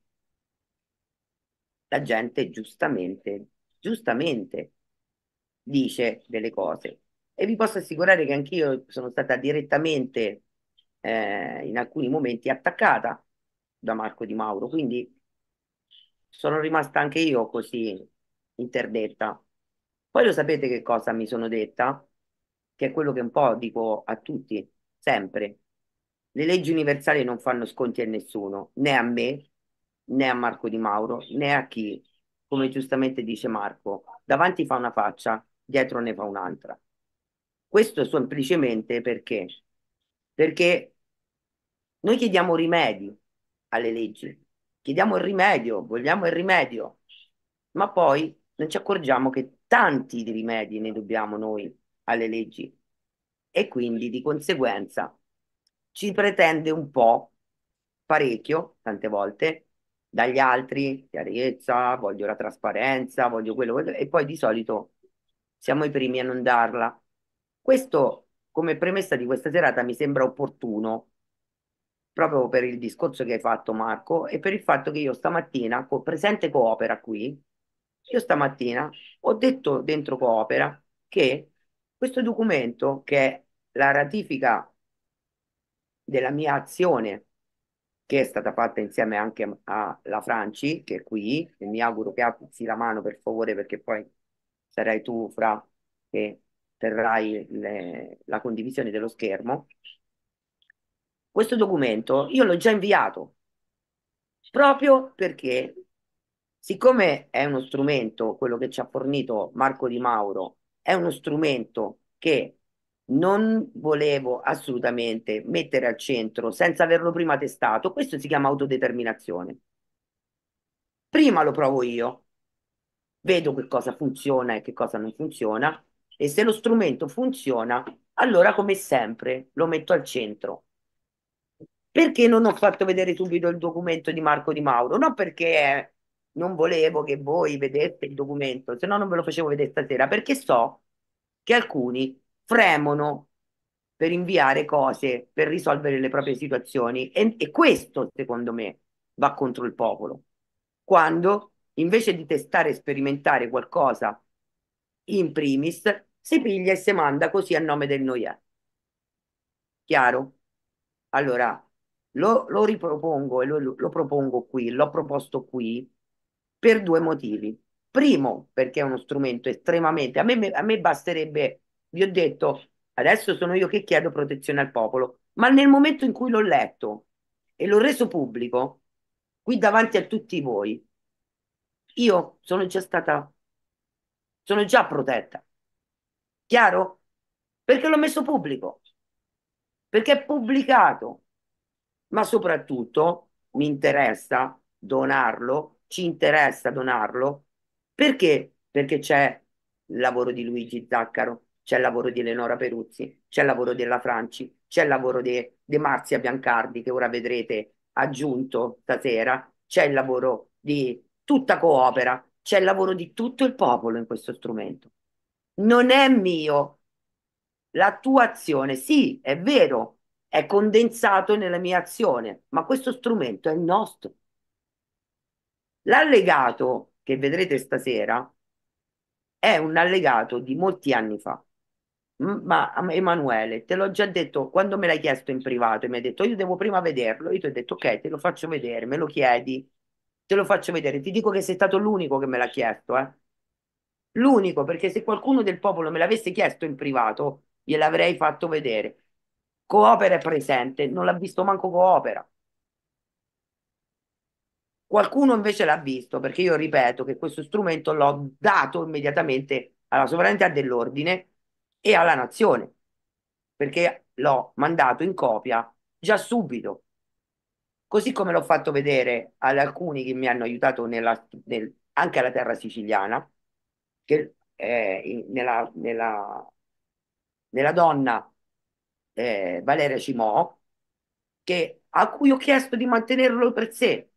la gente giustamente, giustamente dice delle cose. E vi posso assicurare che anch'io sono stata direttamente eh, in alcuni momenti attaccata da Marco Di Mauro, quindi sono rimasta anche io così interdetta. Poi lo sapete che cosa mi sono detta? Che è quello che un po' dico a tutti, sempre. Le leggi universali non fanno sconti a nessuno, né a me, né a Marco Di Mauro né a chi, come giustamente dice Marco, davanti fa una faccia, dietro ne fa un'altra. Questo semplicemente perché? Perché noi chiediamo rimedi alle leggi, chiediamo il rimedio, vogliamo il rimedio, ma poi non ci accorgiamo che tanti rimedi ne dobbiamo noi alle leggi e quindi di conseguenza ci pretende un po' parecchio, tante volte, dagli altri, chiarezza, voglio la trasparenza, voglio quello, voglio... e poi di solito siamo i primi a non darla. Questo come premessa di questa serata mi sembra opportuno, proprio per il discorso che hai fatto Marco e per il fatto che io stamattina, co presente Coopera qui, io stamattina ho detto dentro Coopera che questo documento, che è la ratifica della mia azione che è stata fatta insieme anche alla Franci, che è qui, e mi auguro che alzi la mano per favore perché poi sarai tu, Fra, che terrai le, la condivisione dello schermo. Questo documento io l'ho già inviato, proprio perché, siccome è uno strumento, quello che ci ha fornito Marco Di Mauro, è uno strumento che non volevo assolutamente mettere al centro, senza averlo prima testato, questo si chiama autodeterminazione. Prima lo provo io, vedo che cosa funziona e che cosa non funziona, e se lo strumento funziona, allora come sempre lo metto al centro. Perché non ho fatto vedere subito il documento di Marco Di Mauro? Non perché non volevo che voi vedeste il documento, se no non ve lo facevo vedere stasera, perché so che alcuni fremono per inviare cose, per risolvere le proprie situazioni. E, e questo, secondo me, va contro il popolo. Quando invece di testare e sperimentare qualcosa in primis, si piglia e si manda così a nome del Noia. Chiaro? Allora, lo, lo ripropongo e lo, lo propongo qui, l'ho proposto qui per due motivi. Primo, perché è uno strumento estremamente... A me, a me basterebbe vi ho detto, adesso sono io che chiedo protezione al popolo, ma nel momento in cui l'ho letto e l'ho reso pubblico, qui davanti a tutti voi, io sono già stata, sono già protetta. Chiaro? Perché l'ho messo pubblico, perché è pubblicato, ma soprattutto mi interessa donarlo, ci interessa donarlo, perché? Perché c'è il lavoro di Luigi Zaccaro, c'è il lavoro di Eleonora Peruzzi, c'è il lavoro della Franci, c'è il lavoro di de- Marzia Biancardi che ora vedrete aggiunto stasera, c'è il lavoro di tutta Coopera, c'è il lavoro di tutto il popolo in questo strumento. Non è mio, l'attuazione, sì, è vero, è condensato nella mia azione, ma questo strumento è il nostro. L'allegato che vedrete stasera è un allegato di molti anni fa Mm, ma Emanuele, te l'ho già detto quando me l'hai chiesto in privato e mi hai detto io devo prima vederlo, io ti ho detto ok, te lo faccio vedere, me lo chiedi, te lo faccio vedere, ti dico che sei stato l'unico che me l'ha chiesto, eh. L'unico, perché se qualcuno del popolo me l'avesse chiesto in privato, gliel'avrei fatto vedere. Coopera è presente, non l'ha visto manco Coopera. Qualcuno invece l'ha visto, perché io ripeto che questo strumento l'ho dato immediatamente alla sovranità dell'ordine e alla nazione, perché l'ho mandato in copia già subito, così come l'ho fatto vedere ad alcuni che mi hanno aiutato nella, nel, anche alla terra siciliana, che eh, nella, nella, nella, donna eh, Valeria Cimò, che, a cui ho chiesto di mantenerlo per sé,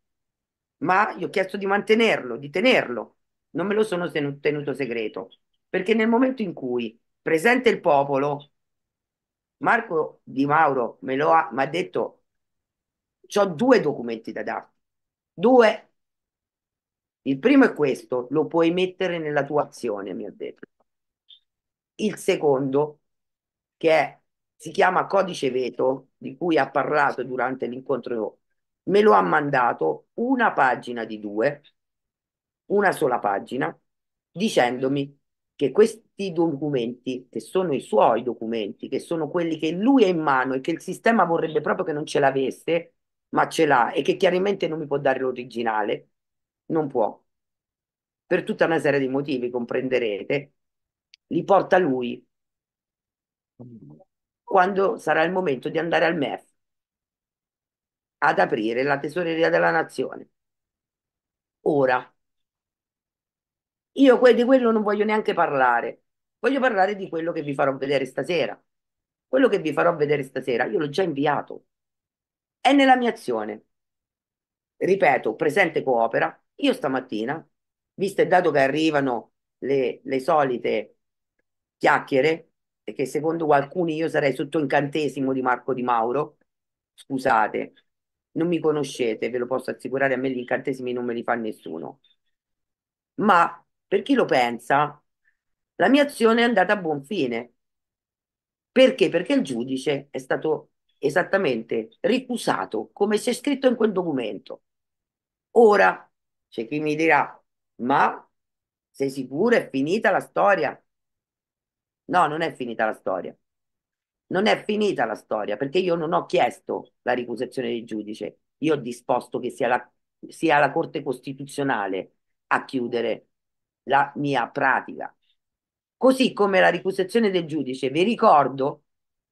ma gli ho chiesto di mantenerlo, di tenerlo, non me lo sono tenuto segreto, perché nel momento in cui presente il popolo, Marco Di Mauro me lo ha, ha detto, ho due documenti da darti, due. Il primo è questo, lo puoi mettere nella tua azione, mi ha detto. Il secondo, che è, si chiama Codice Veto, di cui ha parlato durante l'incontro, me lo ha mandato una pagina di due, una sola pagina, dicendomi che questi documenti, che sono i suoi documenti, che sono quelli che lui ha in mano e che il sistema vorrebbe proprio che non ce l'avesse, ma ce l'ha e che chiaramente non mi può dare l'originale, non può. Per tutta una serie di motivi, comprenderete, li porta lui quando sarà il momento di andare al MEF ad aprire la tesoreria della nazione. Ora, io di quello non voglio neanche parlare, voglio parlare di quello che vi farò vedere stasera. Quello che vi farò vedere stasera, io l'ho già inviato, è nella mia azione. Ripeto, presente coopera, io stamattina, visto e dato che arrivano le, le solite chiacchiere, e che secondo alcuni io sarei sotto incantesimo di Marco Di Mauro, scusate, non mi conoscete, ve lo posso assicurare, a me gli incantesimi non me li fa nessuno. Ma per chi lo pensa, la mia azione è andata a buon fine. Perché? Perché il giudice è stato esattamente ricusato come si è scritto in quel documento. Ora c'è chi mi dirà, ma sei sicuro è finita la storia? No, non è finita la storia. Non è finita la storia perché io non ho chiesto la ricusazione del giudice, io ho disposto che sia la, sia la Corte Costituzionale a chiudere la mia pratica. Così come la ricusazione del giudice, vi ricordo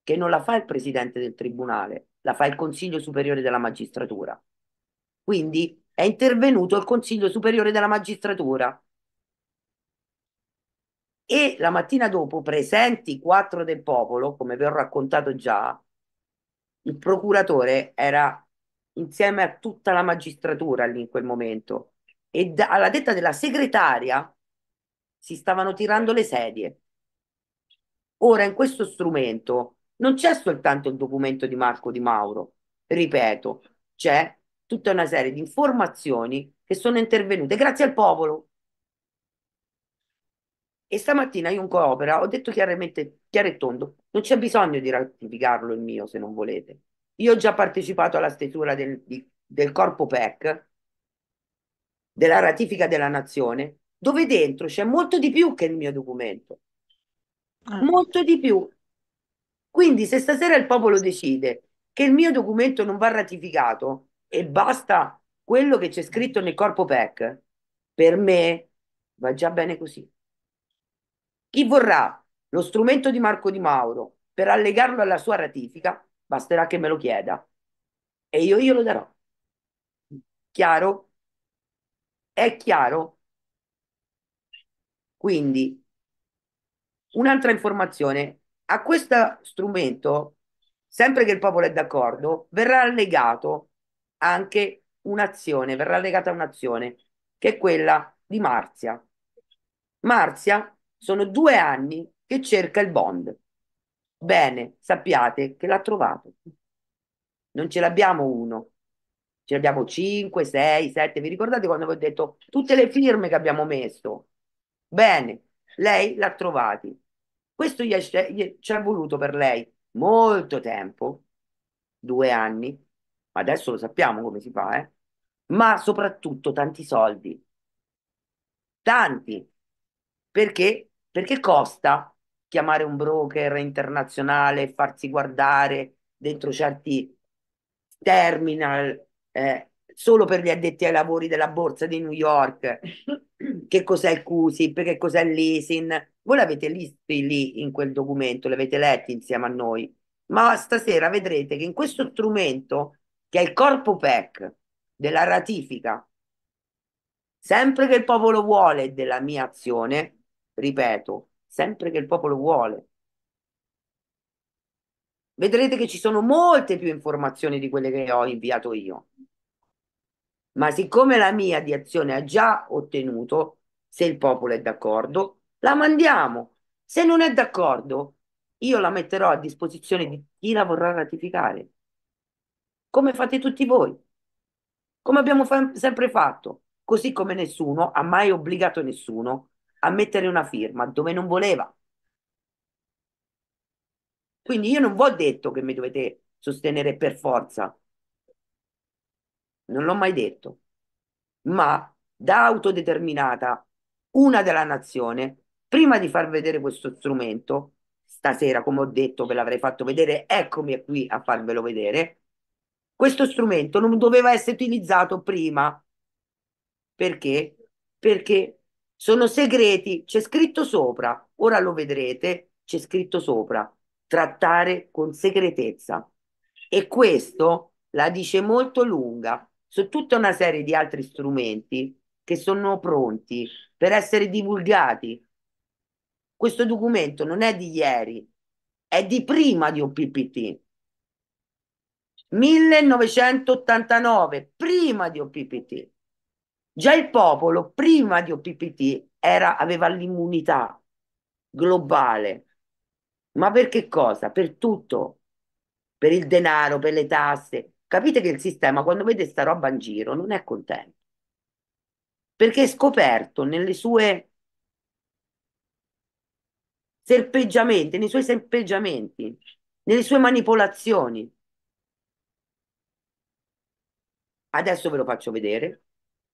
che non la fa il presidente del tribunale, la fa il Consiglio Superiore della Magistratura. Quindi è intervenuto il Consiglio Superiore della Magistratura. E la mattina dopo, presenti quattro del popolo, come vi ho raccontato già, il procuratore era insieme a tutta la magistratura lì in quel momento e alla detta della segretaria si stavano tirando le sedie. Ora in questo strumento non c'è soltanto il documento di Marco Di Mauro, ripeto, c'è tutta una serie di informazioni che sono intervenute grazie al popolo. E stamattina io in coopera ho detto chiaramente, chiaro e tondo, non c'è bisogno di ratificarlo il mio se non volete. Io ho già partecipato alla stesura del, del corpo PEC, della ratifica della nazione, dove dentro c'è molto di più che il mio documento. Ah. Molto di più. Quindi se stasera il popolo decide che il mio documento non va ratificato e basta quello che c'è scritto nel corpo PEC, per me va già bene così. Chi vorrà lo strumento di Marco Di Mauro per allegarlo alla sua ratifica, basterà che me lo chieda e io glielo darò. Chiaro? È chiaro? Quindi, un'altra informazione, a questo strumento, sempre che il popolo è d'accordo, verrà allegato anche un'azione, verrà legata un'azione, che è quella di Marzia. Marzia sono due anni che cerca il bond. Bene, sappiate che l'ha trovato. Non ce l'abbiamo uno, ce l'abbiamo 5, 6, 7. Vi ricordate quando vi ho detto tutte le firme che abbiamo messo? Bene, lei l'ha trovati. Questo gli ci è voluto per lei molto tempo, due anni, adesso lo sappiamo come si fa, eh? ma soprattutto tanti soldi. Tanti. Perché? Perché costa chiamare un broker internazionale, farsi guardare dentro certi terminal, eh, solo per gli addetti ai lavori della borsa di New York. [laughs] che cos'è il CUSIP, che cos'è l'ISIN. Voi l'avete listi lì in quel documento, l'avete letti insieme a noi, ma stasera vedrete che in questo strumento, che è il corpo PEC della ratifica, sempre che il popolo vuole della mia azione, ripeto, sempre che il popolo vuole, vedrete che ci sono molte più informazioni di quelle che ho inviato io. Ma siccome la mia di azione ha già ottenuto se il popolo è d'accordo, la mandiamo. Se non è d'accordo, io la metterò a disposizione di chi la vorrà ratificare. Come fate tutti voi. Come abbiamo fa sempre fatto. Così come nessuno ha mai obbligato nessuno a mettere una firma dove non voleva. Quindi io non vi ho detto che mi dovete sostenere per forza. Non l'ho mai detto. Ma da autodeterminata una della nazione. Prima di far vedere questo strumento, stasera, come ho detto, ve l'avrei fatto vedere, eccomi qui a farvelo vedere. Questo strumento non doveva essere utilizzato prima. Perché? Perché sono segreti, c'è scritto sopra, ora lo vedrete, c'è scritto sopra, trattare con segretezza. E questo la dice molto lunga su tutta una serie di altri strumenti che sono pronti per essere divulgati. Questo documento non è di ieri, è di prima di OPPT. 1989, prima di OPPT. Già il popolo, prima di OPPT, era, aveva l'immunità globale. Ma per che cosa? Per tutto. Per il denaro, per le tasse. Capite che il sistema, quando vede sta roba in giro, non è contento perché è scoperto nelle sue serpeggiamenti, nei suoi serpeggiamenti, nelle sue manipolazioni. Adesso ve lo faccio vedere.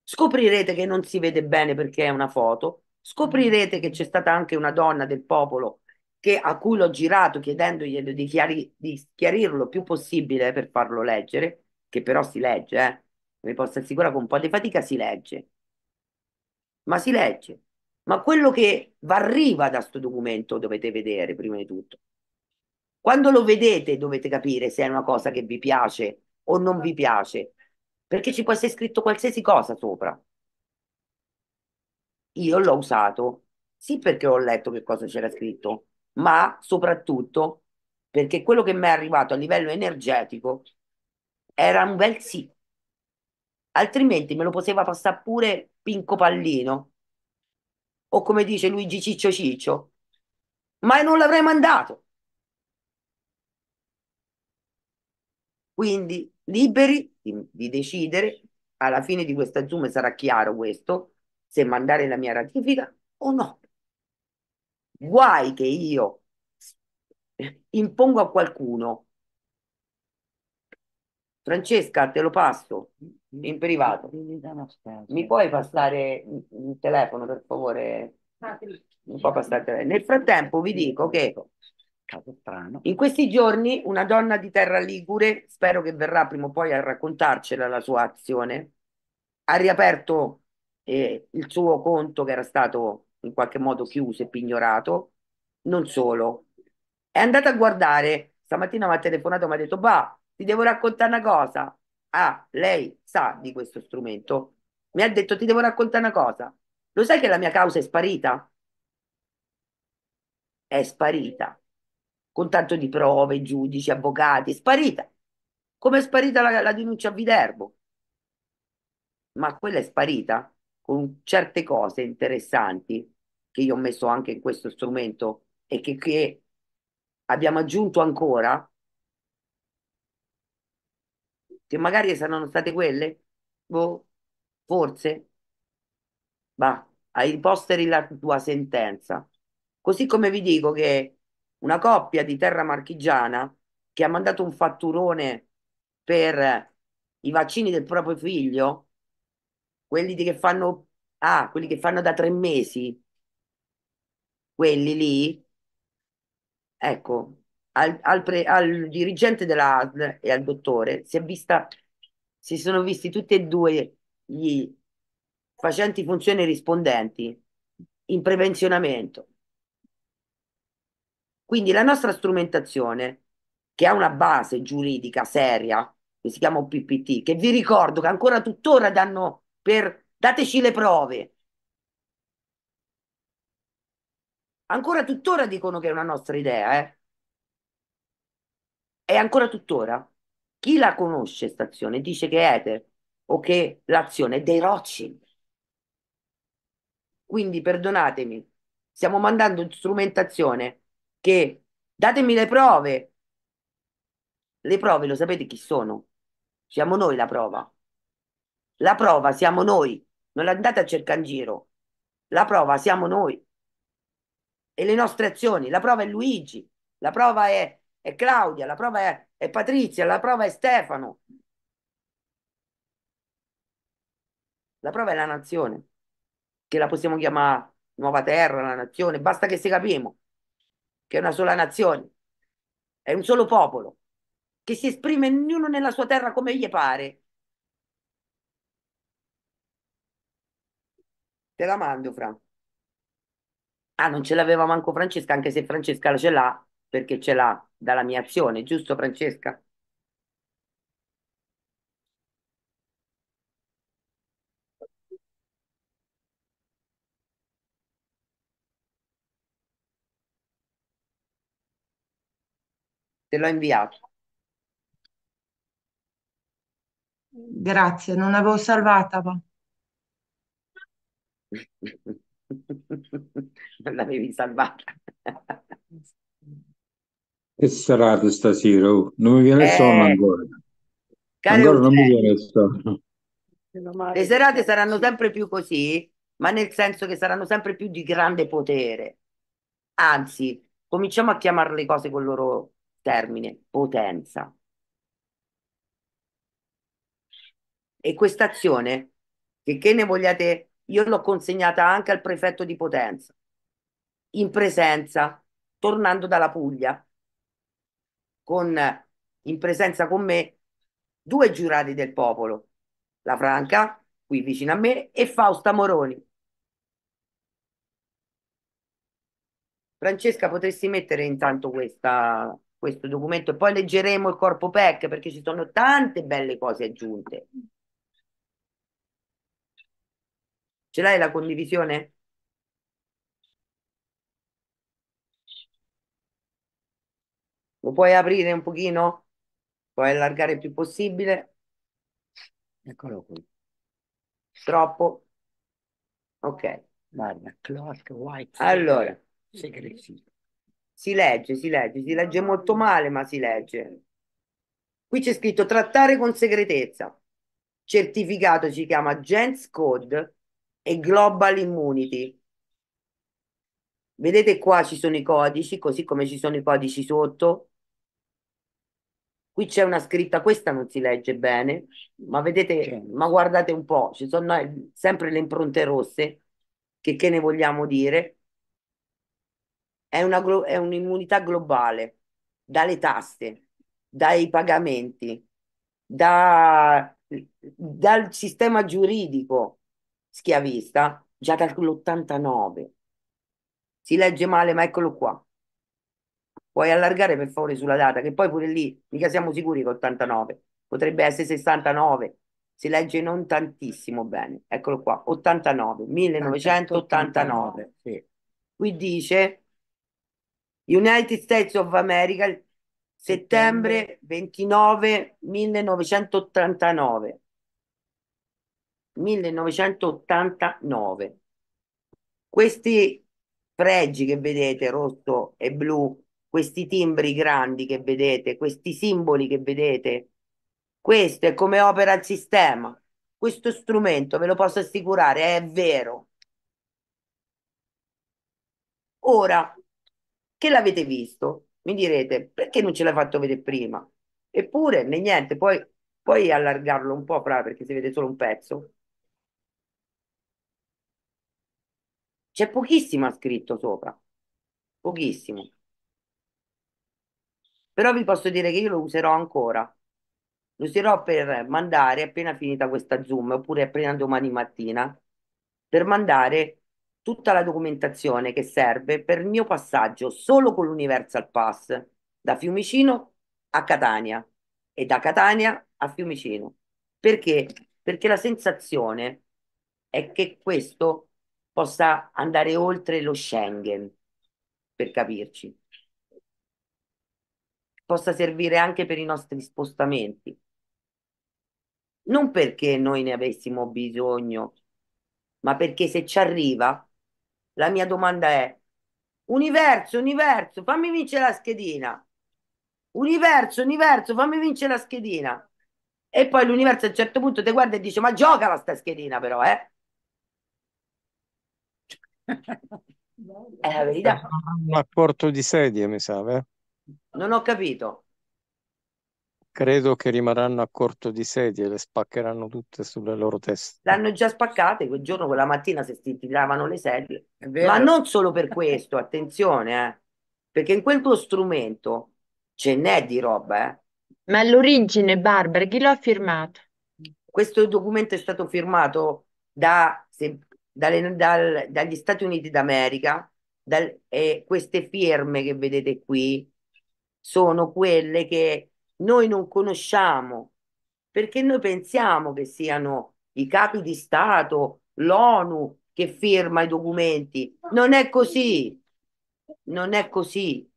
Scoprirete che non si vede bene perché è una foto. Scoprirete che c'è stata anche una donna del popolo che, a cui l'ho girato chiedendogli di, chiari, di chiarirlo il più possibile per farlo leggere, che però si legge, eh. vi posso assicurare con un po' di fatica si legge ma si legge. Ma quello che va arriva da questo documento dovete vedere prima di tutto. Quando lo vedete dovete capire se è una cosa che vi piace o non vi piace, perché ci può essere scritto qualsiasi cosa sopra. Io l'ho usato, sì perché ho letto che cosa c'era scritto, ma soprattutto perché quello che mi è arrivato a livello energetico era un bel sì altrimenti me lo poteva passare pure Pinco Pallino o come dice Luigi Ciccio Ciccio, ma non l'avrei mandato. Quindi liberi di, di, decidere, alla fine di questa Zoom sarà chiaro questo, se mandare la mia ratifica o no. Guai che io impongo a qualcuno Francesca, te lo passo in privato. Mi puoi ah, passare il telefono, per favore? Mi puoi passare Nel frattempo vi dico che in questi giorni una donna di terra ligure, spero che verrà prima o poi a raccontarcela la sua azione, ha riaperto eh, il suo conto che era stato in qualche modo chiuso e pignorato. Non solo, è andata a guardare. Stamattina mi ha telefonato e mi ha detto: Bah, ti devo raccontare una cosa. Ah, lei sa di questo strumento. Mi ha detto, ti devo raccontare una cosa. Lo sai che la mia causa è sparita? È sparita. Con tanto di prove, giudici, avvocati, è sparita. Come è sparita la, la denuncia a Viterbo? Ma quella è sparita con certe cose interessanti che io ho messo anche in questo strumento e che, che abbiamo aggiunto ancora che magari saranno state quelle, boh, forse, va, ai posteri la tua sentenza. Così come vi dico che una coppia di terra marchigiana che ha mandato un fatturone per eh, i vaccini del proprio figlio, quelli che fanno, ah, quelli che fanno da tre mesi, quelli lì, ecco, al, al, pre, al dirigente della ASL e al dottore si, è vista, si sono visti tutti e due gli facenti funzioni rispondenti in prevenzionamento. Quindi la nostra strumentazione, che ha una base giuridica seria, che si chiama PPT, che vi ricordo che ancora tuttora danno per dateci le prove. Ancora tuttora dicono che è una nostra idea, eh? è ancora tuttora. Chi la conosce stazione dice che è Ether o che l'azione è dei Rothschild. Quindi perdonatemi, stiamo mandando strumentazione che datemi le prove. Le prove lo sapete chi sono? Siamo noi la prova. La prova siamo noi, non andate a cercare in giro. La prova siamo noi e le nostre azioni. La prova è Luigi, la prova è è Claudia, la prova è, è Patrizia, la prova è Stefano. La prova è la nazione, che la possiamo chiamare nuova terra, la nazione, basta che si capiamo che è una sola nazione, è un solo popolo, che si esprime ognuno nella sua terra come gli pare. Te la mando, Fra. Ah, non ce l'aveva manco Francesca, anche se Francesca ce l'ha, perché ce l'ha dalla mia azione, giusto Francesca? Te l'ho inviato. Grazie, non avevo salvata. Ma... [laughs] non l'avevi salvata. [laughs] Che serata stasera? oh. Non mi viene il eh, sonno Eh, ancora. caro non mi viene il sonno. le serate saranno sempre più così, ma nel senso che saranno sempre più di grande potere. Anzi, cominciamo a chiamare le cose col loro termine, potenza. E questa azione, che, che ne vogliate, io l'ho consegnata anche al prefetto di Potenza, in presenza, tornando dalla Puglia con, in presenza con me due giurati del popolo, la Franca, qui vicino a me, e Fausta Moroni. Francesca, potresti mettere intanto questa, questo documento e poi leggeremo il corpo PEC perché ci sono tante belle cose aggiunte. Ce l'hai la condivisione? Lo puoi aprire un pochino? Puoi allargare il più possibile. Eccolo qui. Troppo. Ok. Guarda, cloth white. Allora. Segretivo. Si legge, si legge, si legge molto male, ma si legge. Qui c'è scritto trattare con segretezza. Certificato si chiama Gens Code e Global Immunity. Vedete qua ci sono i codici, così come ci sono i codici sotto. Qui c'è una scritta, questa non si legge bene, ma vedete, certo. ma guardate un po', ci sono eh, sempre le impronte rosse, che, che ne vogliamo dire? È, una, è un'immunità globale, dalle tasse, dai pagamenti, da, dal sistema giuridico schiavista, già dall'89. Si legge male, ma eccolo qua puoi allargare per favore sulla data, che poi pure lì mica siamo sicuri che 89, potrebbe essere 69, si legge non tantissimo bene, eccolo qua, 89, 1989. Sì. Qui dice United States of America, settembre 29, 1989. 1989. Questi pregi che vedete rosso e blu questi timbri grandi che vedete, questi simboli che vedete. Questo è come opera il sistema. Questo strumento, ve lo posso assicurare, è vero. Ora che l'avete visto, mi direte perché non ce l'hai fatto vedere prima? Eppure, né niente, poi puoi allargarlo un po', fra, perché si vede solo un pezzo. C'è pochissimo scritto sopra, pochissimo. Però vi posso dire che io lo userò ancora. Lo userò per mandare, appena finita questa Zoom, oppure appena domani mattina, per mandare tutta la documentazione che serve per il mio passaggio solo con l'Universal Pass da Fiumicino a Catania e da Catania a Fiumicino. Perché? Perché la sensazione è che questo possa andare oltre lo Schengen, per capirci possa servire anche per i nostri spostamenti. Non perché noi ne avessimo bisogno, ma perché se ci arriva, la mia domanda è, universo, universo, fammi vincere la schedina. Universo, universo, fammi vincere la schedina. E poi l'universo a un certo punto ti guarda e dice, ma gioca la sta schedina però, eh? [laughs] È la verità. Un apporto di sedia, mi sa, eh? Non ho capito. Credo che rimarranno a corto di sedie le spaccheranno tutte sulle loro teste. L'hanno già spaccate quel giorno, quella mattina, se si tiravano le sedie. Ma non solo per questo, attenzione, eh, perché in quel tuo strumento ce n'è di roba. Eh. Ma l'origine, Barbara, chi l'ha firmato? Questo documento è stato firmato da, se, dalle, dal, dagli Stati Uniti d'America dal, e queste firme che vedete qui sono quelle che noi non conosciamo perché noi pensiamo che siano i capi di Stato, l'ONU che firma i documenti. Non è così. Non è così.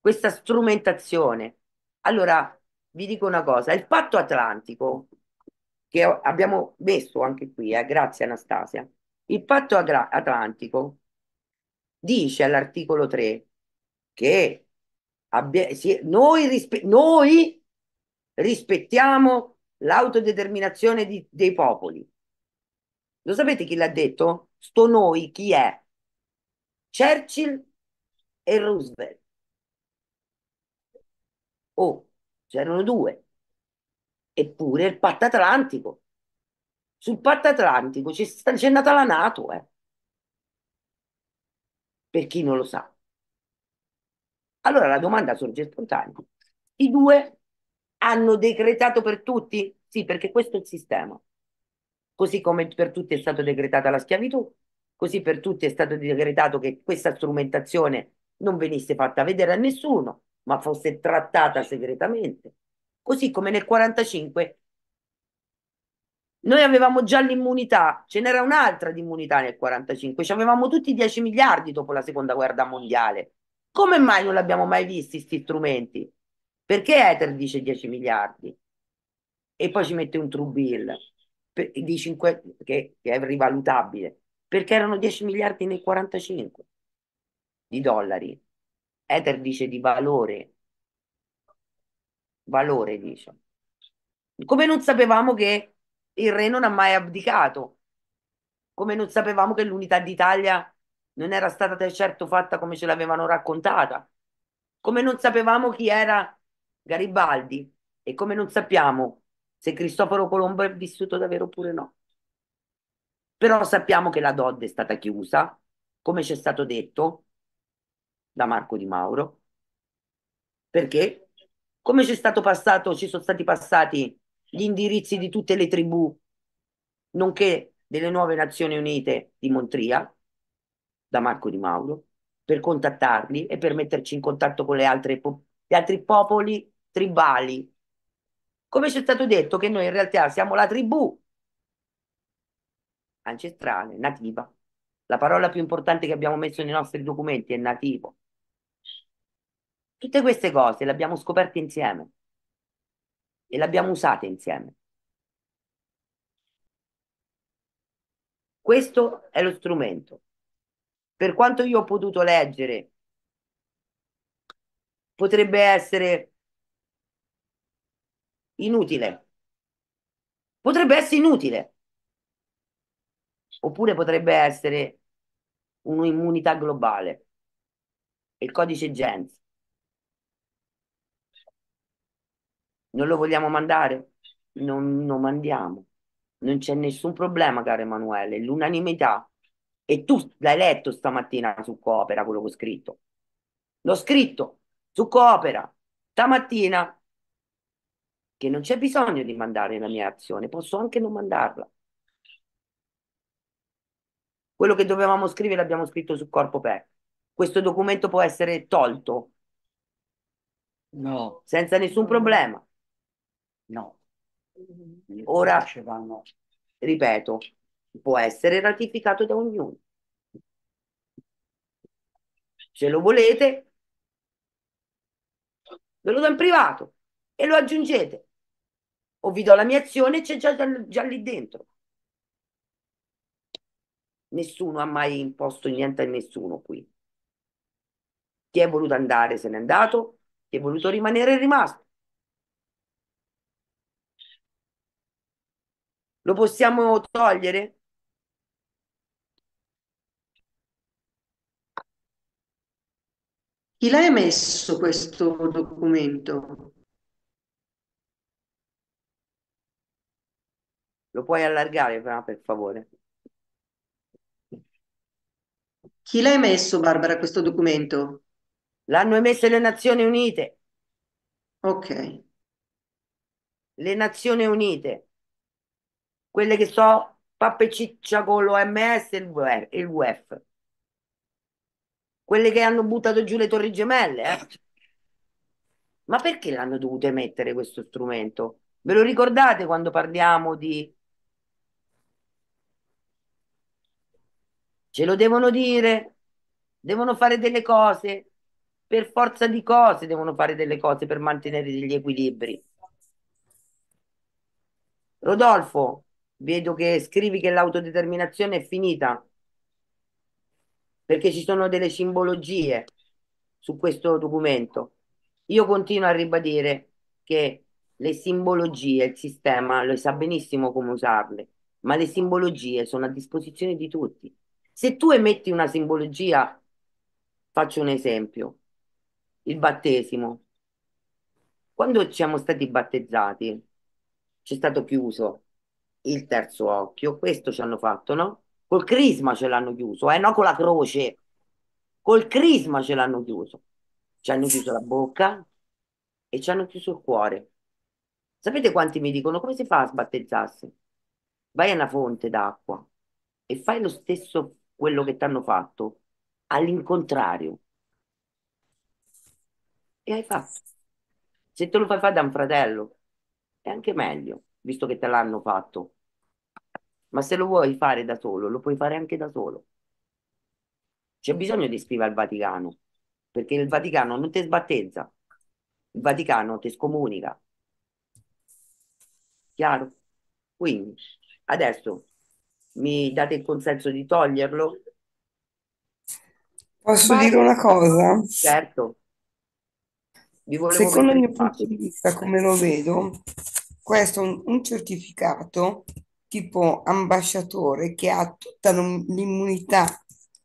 Questa strumentazione. Allora, vi dico una cosa, il patto atlantico che abbiamo messo anche qui, eh, grazie Anastasia, il patto atlantico dice all'articolo 3 che abbia, si, noi, rispe, noi, rispettiamo l'autodeterminazione di, dei popoli. Lo sapete chi l'ha detto? Sto noi chi è? Churchill e Roosevelt. Oh, c'erano due. Eppure il patto atlantico. Sul patto atlantico c'è, c'è nata la Nato, eh. Per chi non lo sa. Allora la domanda sorge spontanea. I due hanno decretato per tutti? Sì, perché questo è il sistema. Così come per tutti è stata decretata la schiavitù, così per tutti è stato decretato che questa strumentazione non venisse fatta vedere a nessuno, ma fosse trattata segretamente. Così come nel 1945 noi avevamo già l'immunità, ce n'era un'altra di immunità nel 1945, ci avevamo tutti 10 miliardi dopo la seconda guerra mondiale come mai non l'abbiamo mai visto questi strumenti? Perché Ether dice 10 miliardi e poi ci mette un true bill di 5, che, che è rivalutabile? Perché erano 10 miliardi nel 45 di dollari. Ether dice di valore. Valore dice. Come non sapevamo che il re non ha mai abdicato, come non sapevamo che l'unità d'Italia non era stata certo fatta come ce l'avevano raccontata, come non sapevamo chi era Garibaldi e come non sappiamo se Cristoforo Colombo è vissuto davvero oppure no. Però sappiamo che la DOD è stata chiusa, come ci è stato detto da Marco Di Mauro, perché come ci è stato passato, ci sono stati passati gli indirizzi di tutte le tribù, nonché delle nuove Nazioni Unite di Montria, da Marco Di Mauro per contattarli e per metterci in contatto con le altre, gli altri popoli tribali. Come ci è stato detto che noi in realtà siamo la tribù ancestrale, nativa. La parola più importante che abbiamo messo nei nostri documenti è nativo. Tutte queste cose le abbiamo scoperte insieme e le abbiamo usate insieme. Questo è lo strumento per quanto io ho potuto leggere, potrebbe essere inutile. Potrebbe essere inutile. Oppure potrebbe essere un'immunità globale. Il codice Gens. Non lo vogliamo mandare? Non lo mandiamo. Non c'è nessun problema, caro Emanuele. L'unanimità e tu l'hai letto stamattina su Coopera quello che ho scritto. L'ho scritto su Coopera stamattina che non c'è bisogno di mandare la mia azione, posso anche non mandarla. Quello che dovevamo scrivere l'abbiamo scritto su Corpo PEC. Questo documento può essere tolto? No. Senza nessun problema? No. Mm-hmm. Ora, ripeto, può essere ratificato da ognuno. Se lo volete, ve lo do in privato e lo aggiungete. O vi do la mia azione, c'è già, già lì dentro. Nessuno ha mai imposto niente a nessuno qui. Chi è voluto andare se n'è andato, chi è voluto rimanere è rimasto. Lo possiamo togliere? Chi l'ha emesso questo documento? Lo puoi allargare, però, per favore. Chi l'ha emesso, Barbara, questo documento? L'hanno emesso le Nazioni Unite. Ok. Le Nazioni Unite. Quelle che so, pappe ciccia con l'OMS e il WEF quelle che hanno buttato giù le torri gemelle. Eh? eh? Ma perché l'hanno dovuto emettere questo strumento? Ve lo ricordate quando parliamo di... Ce lo devono dire, devono fare delle cose, per forza di cose devono fare delle cose per mantenere degli equilibri. Rodolfo, vedo che scrivi che l'autodeterminazione è finita perché ci sono delle simbologie su questo documento. Io continuo a ribadire che le simbologie, il sistema lo sa benissimo come usarle, ma le simbologie sono a disposizione di tutti. Se tu emetti una simbologia, faccio un esempio, il battesimo. Quando siamo stati battezzati, c'è stato chiuso il terzo occhio, questo ci hanno fatto, no? Col crisma ce l'hanno chiuso, eh? No con la croce. Col crisma ce l'hanno chiuso. Ci hanno chiuso la bocca e ci hanno chiuso il cuore. Sapete quanti mi dicono come si fa a sbattezzarsi? Vai a una fonte d'acqua e fai lo stesso quello che ti hanno fatto all'incontrario. E hai fatto. Se te lo fai fare da un fratello, è anche meglio, visto che te l'hanno fatto ma se lo vuoi fare da solo, lo puoi fare anche da solo. C'è bisogno di scrivere al Vaticano, perché il Vaticano non ti sbattezza, il Vaticano ti scomunica. Chiaro? Quindi, adesso mi date il consenso di toglierlo? Posso Vai. dire una cosa? Certo. Vi Secondo il mio punto di vista, come lo vedo, questo è un, un certificato tipo ambasciatore che ha tutta l'immunità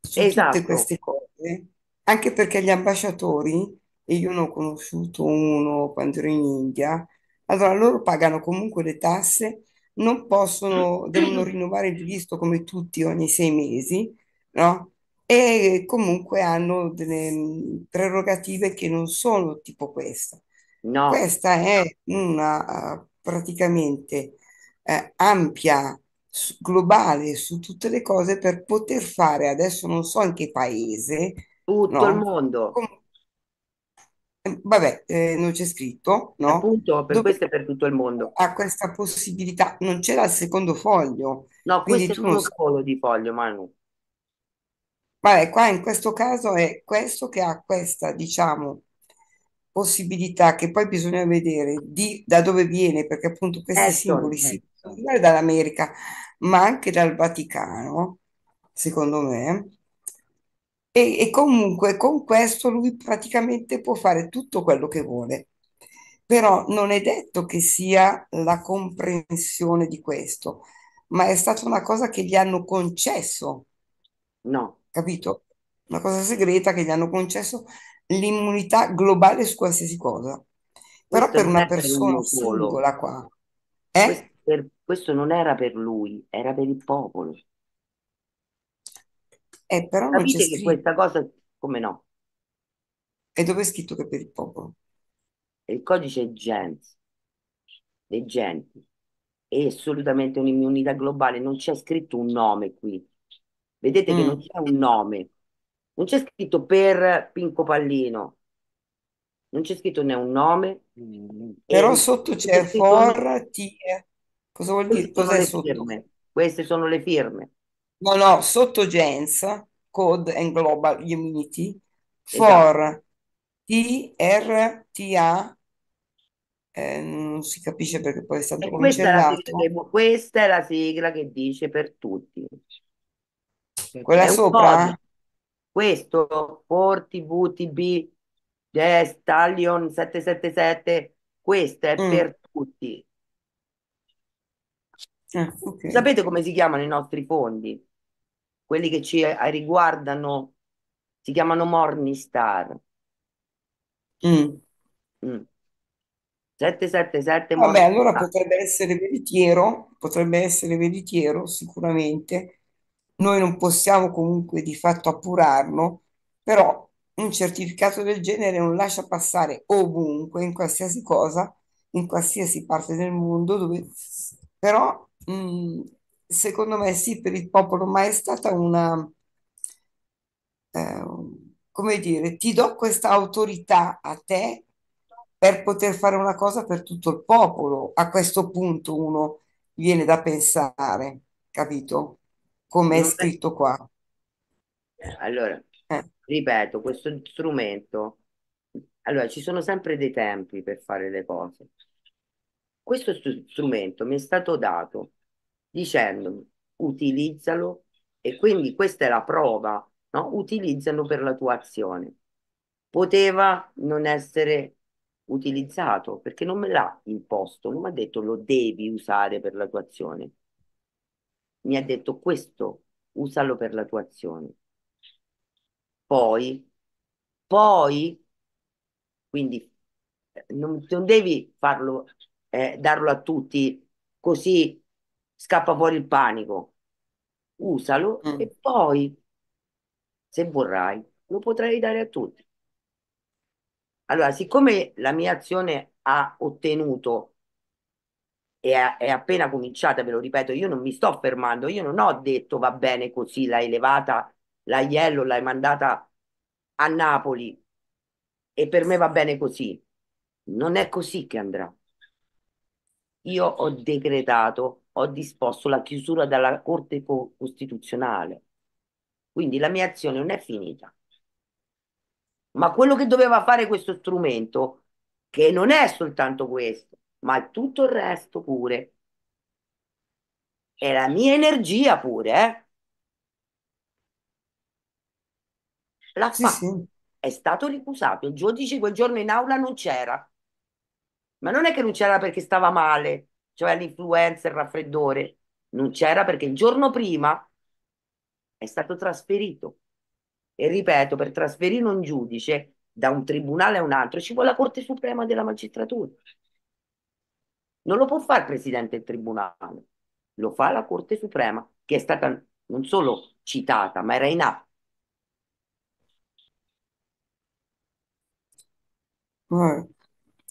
su Esatto. tutte queste cose, anche perché gli ambasciatori, e io ne ho conosciuto uno quando ero in India, allora loro pagano comunque le tasse, non possono, [clears throat] devono rinnovare il visto come tutti ogni sei mesi, no? E comunque hanno delle mm, prerogative che non sono tipo questa. No. Questa è una praticamente eh, ampia, su, globale su tutte le cose per poter fare, adesso non so in che paese, tutto no? il mondo. Com- eh, Vabbè, eh, non c'è scritto, no? Appunto, per Dove- questo è per tutto il mondo. Ha questa possibilità, non c'era il secondo foglio, No, quindi questo è tu non uno sai. scolo di foglio, Manu. Vabbè, qua in questo caso è questo che ha questa, diciamo, possibilità che poi bisogna vedere di, da dove viene, perché appunto questi certo, simboli si ecco particolare dall'America, ma anche dal Vaticano, secondo me. E, e, comunque con questo lui praticamente può fare tutto quello che vuole. Però non è detto che sia la comprensione di questo, ma è stata una cosa che gli hanno concesso. No. Capito? Una cosa segreta che gli hanno concesso l'immunità globale su qualsiasi cosa. Però questo per una persona singola qua. Eh? Per, questo non era per lui, era per il popolo. Eh, però non c'è che scritto. questa cosa, come no? E dove è scritto che per il popolo? Il codice è gens, dei genti, è assolutamente un'immunità globale, non c'è scritto un nome qui. Vedete che mm. non c'è un nome, non c'è scritto per Pinco Pallino, non c'è scritto né un nome, Mm. Però sotto c'è secondo for, tie. Eh, Cosa vuol dire? Queste Cos'è sono le sotto? firme. Queste sono le firme. No, no, sotto gens, Code and Global Unity, Esatto. for TRTA, eh, non si capisce perché poi è stato E questa è la sigla che, questa è la sigla che dice per tutti. Quella sopra? codice. Questo, Forti, VTB, Stallion 777, questa è Mm, per tutti. Eh, okay. Sapete come si chiamano i nostri fondi? Quelli che ci eh, riguardano si chiamano Morningstar. Mm. Mm. 777 Vabbè, Morningstar. allora potrebbe essere veritiero, potrebbe essere veritiero sicuramente. Noi non possiamo comunque di fatto appurarlo, però un certificato del genere non lascia passare ovunque, in qualsiasi cosa, in qualsiasi parte del mondo, dove però Mm, secondo me sì, per il popolo, ma è stata una, eh, come dire, ti do questa autorità a te per poter fare una cosa per tutto il popolo. A questo punto uno viene da pensare, capito? Come è scritto qua. Allora, eh. ripeto, questo strumento, allora ci sono sempre dei tempi per fare le cose. Questo strumento mi è stato dato dicendomi utilizzalo e quindi questa è la prova, no? utilizzalo per la tua azione. Poteva non essere utilizzato perché non me l'ha imposto, non mi ha detto lo devi usare per la tua azione. Mi ha detto questo, usalo per la tua azione. Poi, poi, quindi eh, non, non devi farlo eh, darlo a tutti, così scappa fuori il panico. Usalo mm. e poi, se vorrai, lo potrai dare a tutti. Allora, siccome la mia azione ha ottenuto e è, appena cominciata, ve lo ripeto, io non mi sto fermando, io non ho detto va bene così, l'hai levata la Iello, l'hai mandata a Napoli e per me va bene così. Non è così che andrà io ho decretato, ho disposto la chiusura dalla Corte Costituzionale. Quindi la mia azione non è finita. Ma quello che doveva fare questo strumento, che non è soltanto questo, ma tutto il resto pure, è la mia energia pure, eh? La sì, fa. Sì. È stato ricusato. Il giudice quel giorno in aula non c'era ma non è che non c'era perché stava male, cioè l'influenza, il raffreddore, non c'era perché il giorno prima è stato trasferito. E ripeto, per trasferire un giudice da un tribunale a un altro ci vuole la Corte Suprema della Magistratura. Non lo può fare il Presidente del Tribunale, lo fa la Corte Suprema, che è stata non solo citata, ma era in atto. Mm.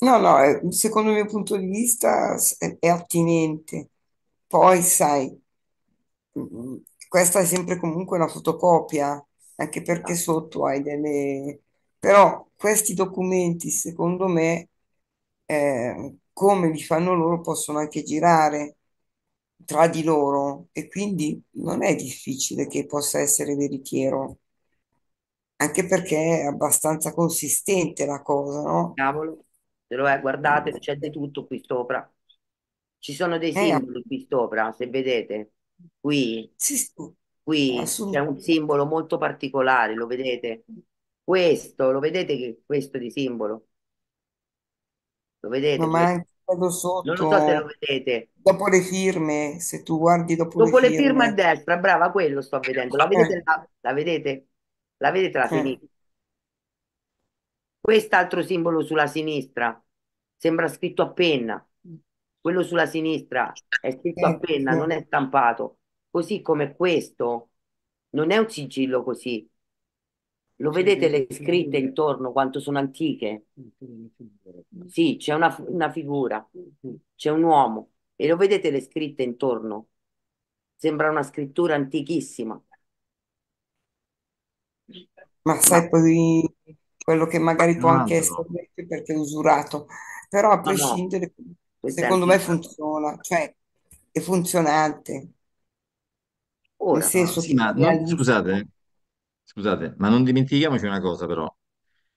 No, no, secondo il mio punto di vista è, è attinente. Poi, sai, mm, questa è sempre comunque una fotocopia, anche perché ah. sotto hai delle... Però questi documenti, secondo me, eh, come li fanno loro, possono anche girare tra di loro e quindi non è difficile che possa essere veritiero, anche perché è abbastanza consistente la cosa, no? Cavolo. Lo è, eh, guardate, c'è di tutto qui sopra. Ci sono dei eh, simboli qui sopra, se vedete. Qui, Sì, qui c'è un simbolo molto particolare, lo vedete? Questo, lo vedete che questo di simbolo? Lo vedete ma questo? Non lo so se eh. lo vedete. dopo le firme, se tu guardi dopo le Dopo le firme a destra, brava, quello sto vedendo. La vedete la, la vedete? La vedete la eh, sinistra? Quest'altro simbolo sulla sinistra sembra scritto a penna. Quello sulla sinistra è scritto a ecco. penna, non è stampato. Così come questo non è un sigillo così. Lo vedete le scritte intorno quanto sono antiche? Sì, c'è una, una figura, c'è un uomo e lo vedete le scritte intorno? Sembra una scrittura antichissima. Ma sai, poi quello che magari può anche essere esatto. perché è usurato, però a prescindere, no, secondo me funziona, cioè è funzionante. Ora, senso sì, ma non, scusate, scusate, ma non dimentichiamoci una cosa però,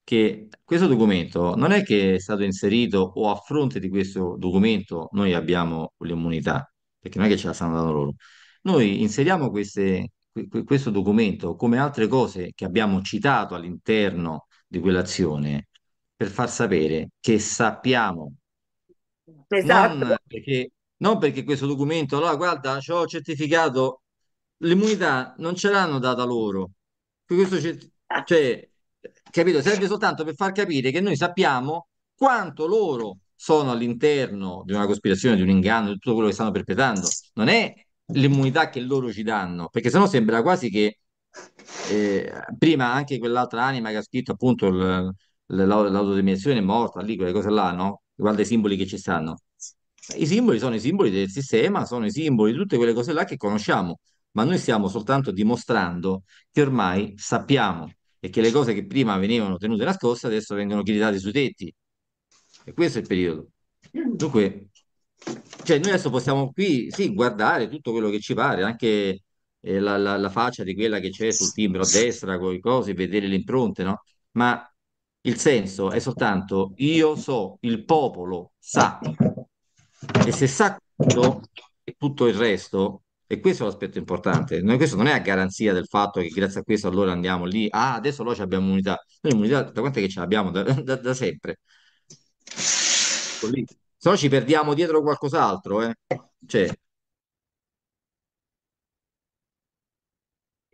che questo documento non è che è stato inserito o a fronte di questo documento noi abbiamo l'immunità, perché non è che ce la stanno dando loro. Noi inseriamo queste, questo documento come altre cose che abbiamo citato all'interno di quell'azione per far sapere che sappiamo. Esatto. Non perché, non perché questo documento, allora guarda, ho certificato, l'immunità non ce l'hanno data loro. Questo cioè, capito, serve soltanto per far capire che noi sappiamo quanto loro sono all'interno di una cospirazione, di un inganno, di tutto quello che stanno perpetrando. Non è l'immunità che loro ci danno, perché sennò sembra quasi che eh, prima anche quell'altra anima che ha scritto appunto l, l, l'autodeterminazione è morta, lì quelle cose là, no? Guarda i simboli che ci stanno. I simboli sono i simboli del sistema, sono i simboli di tutte quelle cose là che conosciamo, ma noi stiamo soltanto dimostrando che ormai sappiamo e che le cose che prima venivano tenute nascoste adesso vengono gridate sui tetti. E questo è il periodo. Dunque, cioè noi adesso possiamo qui sì, guardare tutto quello che ci pare, anche la, la, la, faccia di quella che c'è sul timbro a destra con i cosi, vedere le impronte, no? Ma il senso è soltanto io so, il popolo sa. E se sa tutto, tutto il resto, e questo è l'aspetto importante, noi, questo non è a garanzia del fatto che grazie a questo allora andiamo lì, ah adesso allora abbiamo unità, noi l'unità da quante che ce l'abbiamo? Da, da, da sempre. Se no ci perdiamo dietro qualcos'altro, eh? Cioè,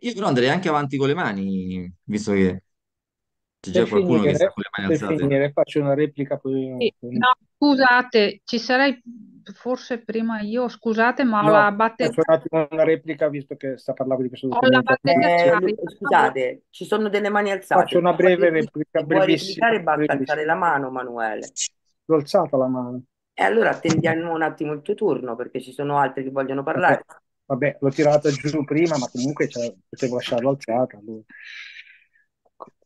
Io però andrei anche avanti con le mani, visto che c'è già qualcuno che sta finire, con le mani per alzate. finire, faccio una replica poi... No, scusate, ci sarei forse prima io, scusate, ma ho la No, battaglia, faccio un attimo una replica visto che sta parlando di questo ho la documento. Eh, scarica. scusate, ci sono delle mani Faccio alzate. una breve replica, se vuoi brevissima, replicare basta alzare brevissima. la mano, Manuele. L'ho alzata la mano. E allora attendiamo un attimo il tuo turno perché ci sono altri che vogliono Ok. parlare. Vabbè, l'ho tirata giù prima, ma comunque cioè, potevo lasciarlo alzata. Lui.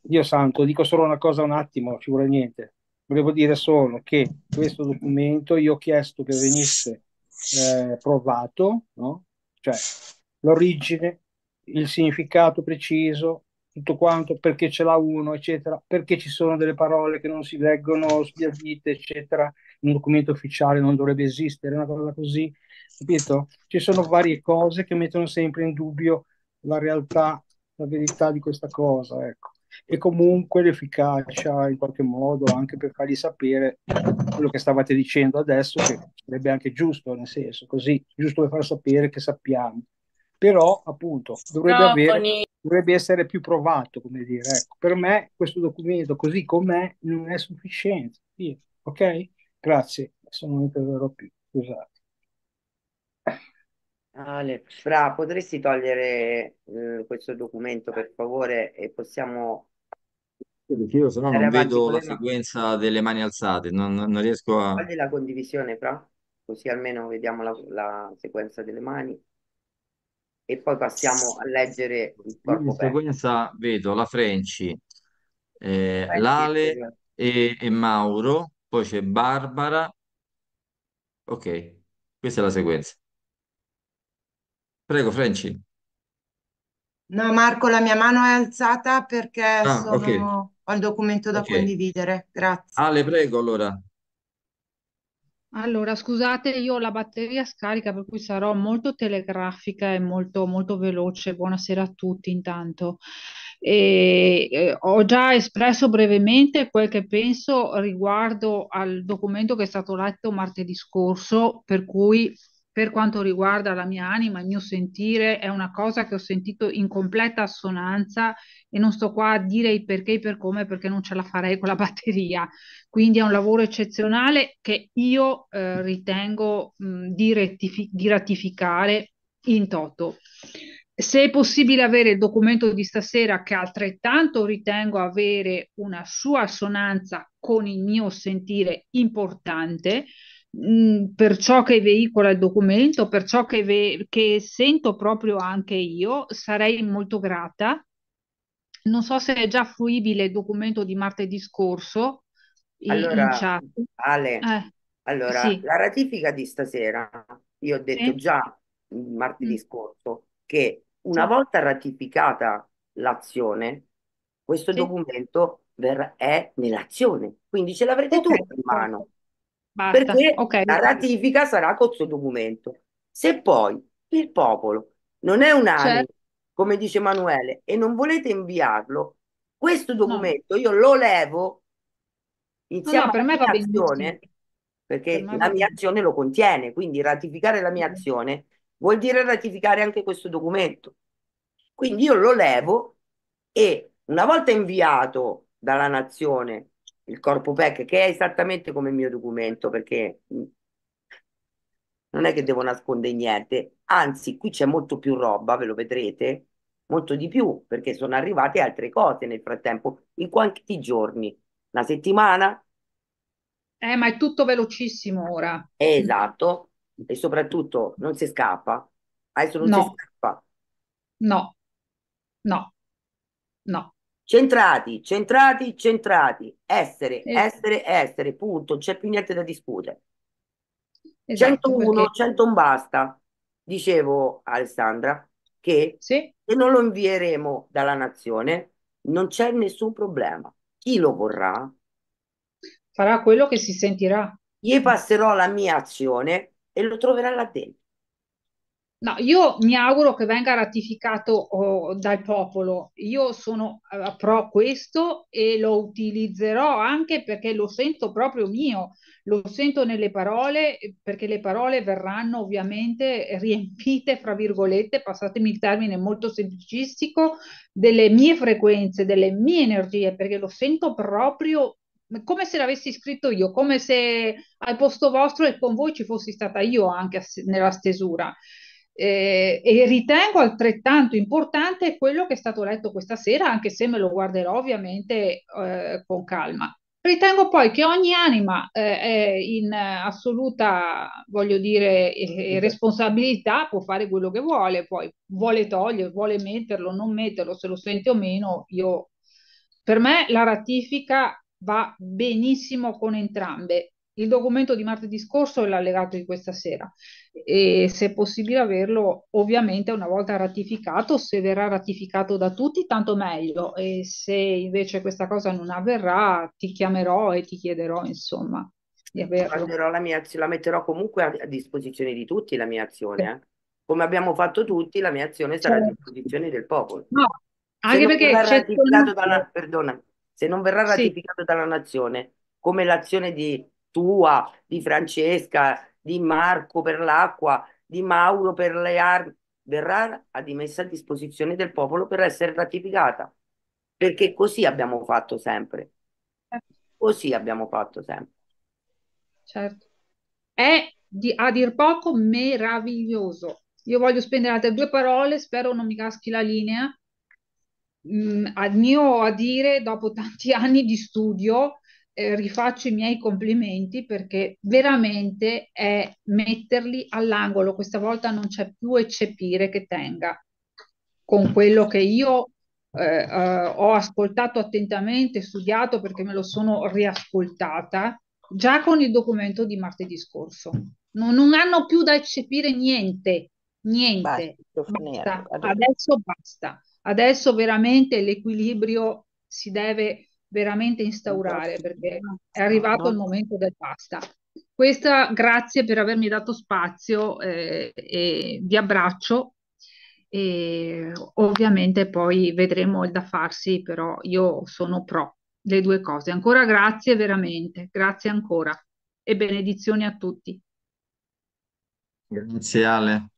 Dio santo, dico solo una cosa un attimo, figura niente. Volevo dire solo che questo documento io ho chiesto che venisse eh, provato, no? cioè l'origine, il significato preciso, tutto quanto, perché ce l'ha uno, eccetera, perché ci sono delle parole che non si leggono sbiadite, eccetera, un documento ufficiale non dovrebbe esistere, una cosa così. Capito? Ci sono varie cose che mettono sempre in dubbio la realtà, la verità di questa cosa, ecco. E comunque l'efficacia in qualche modo anche per fargli sapere quello che stavate dicendo adesso, che sarebbe anche giusto, nel senso, così, giusto per far sapere che sappiamo. Però, appunto, dovrebbe, no, avere, dovrebbe essere più provato, come dire. Ecco, per me questo documento, così com'è, non è sufficiente. Sì. Ok? Grazie, adesso non interverrò più, scusate. Ale, Fra, potresti togliere eh, questo documento per favore e possiamo Perché io sennò non andare avanti vedo con la le mani? sequenza delle mani alzate, non, non riesco a... Togli la condivisione, Fra, così almeno vediamo la, la sequenza delle mani e poi passiamo a leggere il Io in corpo perso. sequenza vedo la Frenci, eh, Lale e, e Mauro, poi c'è Barbara. Ok, questa è la sequenza. Prego, Franci. No, Marco, la mia mano è alzata perché Ah, ok, sono... ho il documento da ok. condividere. Grazie. Ale, prego, allora. Allora, scusate, io ho la batteria scarica, per cui sarò molto telegrafica e molto, molto veloce. Buonasera a tutti, intanto. E, eh, ho già espresso brevemente quel che penso riguardo al documento che è stato letto martedì scorso, per cui per quanto riguarda la mia anima, il mio sentire, è una cosa che ho sentito in completa assonanza e non sto qua a dire il perché e per come perché non ce la farei con la [laughs] batteria. Quindi è un lavoro eccezionale che io eh, ritengo mh, mm, di, rettifi- di ratificare in toto. Se è possibile avere il documento di stasera, che altrettanto ritengo avere una sua assonanza con il mio sentire importante, Mhmm, per ciò che veicola il documento, per ciò che, che sento proprio anche io, sarei molto grata. Non so se è già fruibile il documento di martedì scorso i- in Allora, chat. Ale, Eh, allora, sì, la ratifica di stasera, io ho detto sì, già mhmm, martedì mm. scorso che una volta ratificata l'azione, questo documento ver- è nell'azione, quindi ce l'avrete ok, tutti in certo. mano. Basta. Perché okay. la ratifica sarà col suo documento. Se poi il popolo non è unanime, certo. come dice Emanuele, e non volete inviarlo, questo documento no. io lo levo insieme no, no, per alla mia azione, perché per la mia azione lo contiene, quindi ratificare la mia azione vuol dire ratificare anche questo documento. Quindi io lo levo e una volta inviato dalla nazione il corpo PEC, che è esattamente come il mio documento, perché mm, non è che devo nascondere niente, anzi qui c'è molto più roba, ve lo vedrete, molto di più, perché sono arrivate altre cose nel frattempo, in quanti giorni? Una settimana? Eh, ma è tutto velocissimo ora. Esatto, e soprattutto non si scappa, adesso non no. si scappa. No, no, no. Centrati, centrati, centrati. Essere, sì. essere, essere, punto. Non c'è più niente da discutere. Esatto, 101, perché... 101 basta. Dicevo, Alessandra, che sì. se non lo invieremo dalla nazione non c'è nessun problema. Chi lo vorrà? Farà quello che si sentirà. Io passerò la mia azione e lo troverà là dentro. No, io mi auguro che venga ratificato oh, dal popolo. Io sono uh, pro questo e lo utilizzerò anche perché lo sento proprio mio, lo sento nelle parole, perché le parole verranno ovviamente riempite, fra virgolette, passatemi il termine molto semplicistico, delle mie frequenze, delle mie energie, perché lo sento proprio come se l'avessi scritto io, come se al posto vostro e con voi ci fossi stata io anche nella stesura. Eh, e ritengo altrettanto importante quello che è stato letto questa sera, anche se me lo guarderò ovviamente eh, con calma. Ritengo poi che ogni anima eh, è in assoluta, voglio dire, eh, responsabilità, può fare quello che vuole, poi vuole togliere, vuole metterlo, non metterlo, se lo sente o meno, io... Per me la ratifica va benissimo con entrambe, il documento di martedì scorso e l'allegato di questa sera e se è possibile averlo ovviamente una volta ratificato, se verrà ratificato da tutti tanto meglio e se invece questa cosa non avverrà ti chiamerò e ti chiederò insomma di averlo. La, mia, la metterò comunque a, disposizione di tutti la mia azione, eh? come abbiamo fatto tutti la mia azione sarà certo. a disposizione del popolo. No, anche perché ratificato dalla, perdona, se non verrà ratificato sì. dalla nazione come l'azione di tua, di Francesca, di Marco per l'acqua, di Mauro per le armi, verrà a dimessa a disposizione del popolo per essere ratificata. Perché così abbiamo fatto sempre. Così abbiamo fatto sempre. Certo. È di, a dir poco meraviglioso. Io voglio spendere altre due parole, spero non mi caschi la linea. Mm, a mio a dire, dopo tanti [laughs] anni di studio, rifaccio i miei complimenti perché veramente è metterli all'angolo. Questa volta non c'è più eccepire che tenga con quello che io eh, eh, ho ascoltato attentamente, studiato perché me lo sono riascoltata già con il documento di martedì scorso. Non, non hanno più da eccepire niente, niente. Basta, basta. Adesso basta. Adesso veramente l'equilibrio si deve veramente instaurare perché è arrivato il momento del basta. Questa grazie per avermi dato spazio eh, e vi abbraccio e ovviamente poi vedremo il da farsi, però io sono pro le due cose. Ancora grazie veramente, grazie ancora e benedizioni a tutti. Grazie Ale.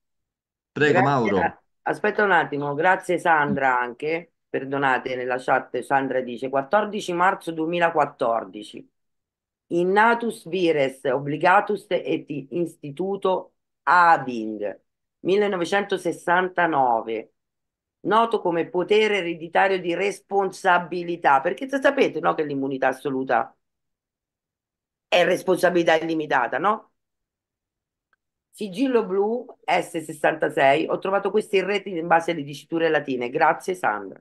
Prego grazie. Mauro. Aspetta un attimo, grazie Sandra anche perdonate nella chat Sandra dice 14 marzo 2014 Innatus vires obligatus et instituto Abing 1969 noto come potere ereditario di responsabilità perché sapete no, che l'immunità assoluta è responsabilità illimitata no? Sigillo blu S66, ho trovato queste in rete in base alle diciture latine. Grazie Sandra.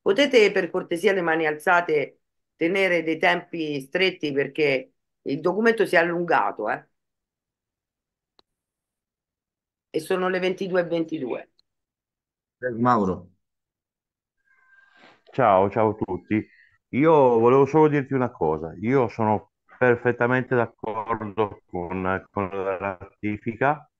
Potete per cortesia le mani alzate tenere dei tempi stretti perché il documento si è allungato, eh? E sono le 22.22. 22. Mauro. Ciao, ciao a tutti. Io volevo solo dirti una cosa. Io sono perfettamente d'accordo con, con la ratifica.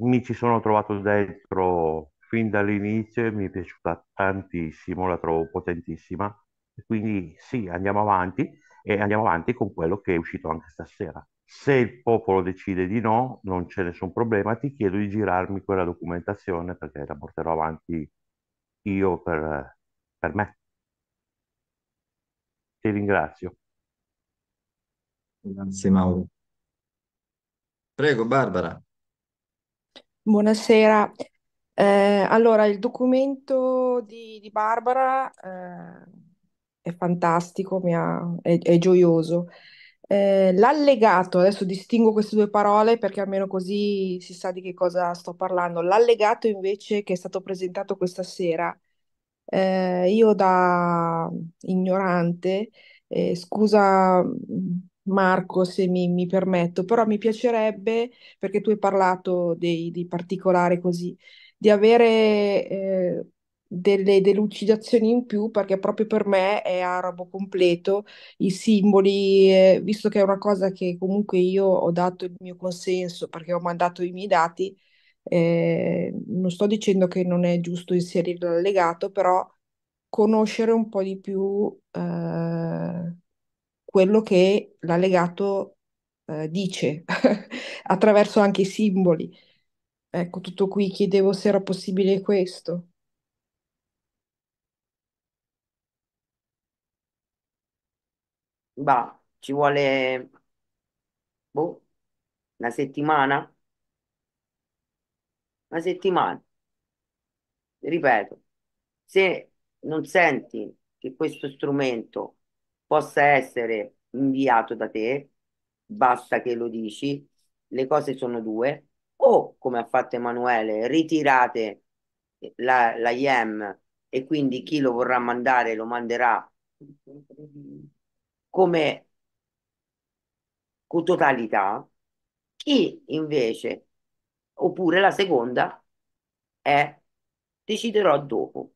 Mi ci sono trovato dentro fin dall'inizio mi è piaciuta tantissimo, la trovo potentissima. Quindi sì, andiamo avanti e andiamo avanti con quello che è uscito anche stasera. Se il popolo decide di no, non c'è nessun problema, ti chiedo di girarmi quella documentazione perché la porterò avanti io per, per me. Ti ringrazio. Grazie Mauro. Prego Barbara. Buonasera, eh, allora, il documento di, di Barbara eh, è fantastico, mi ha- è, è gioioso. Eh, l'allegato, adesso distingo queste due parole perché almeno così si sa di che cosa sto parlando. L'allegato invece che è stato presentato questa sera, eh, io da ignorante, eh, scusa Marco se mi, mi permetto, però mi piacerebbe, perché tu hai parlato dei, di particolari così, di avere eh, delle delucidazioni in più perché proprio per me è arabo completo, i simboli, eh, visto che è una cosa che comunque io ho dato il mio consenso perché ho mandato i miei dati, eh, non sto dicendo che non è giusto inserirlo allegato, però conoscere un po' di più eh, quello che l'allegato eh, dice [laughs] attraverso anche i simboli Ecco, tutto qui chiedevo se era possibile questo. Bah, ci vuole boh, una settimana? Una settimana. Ripeto, se non senti che questo strumento possa essere inviato da te, basta che lo dici, le cose sono due o, come ha fatto Emanuele, ritirate la, la IEM e quindi chi lo vorrà mandare lo manderà come totalità, chi invece, oppure la seconda, è deciderò dopo.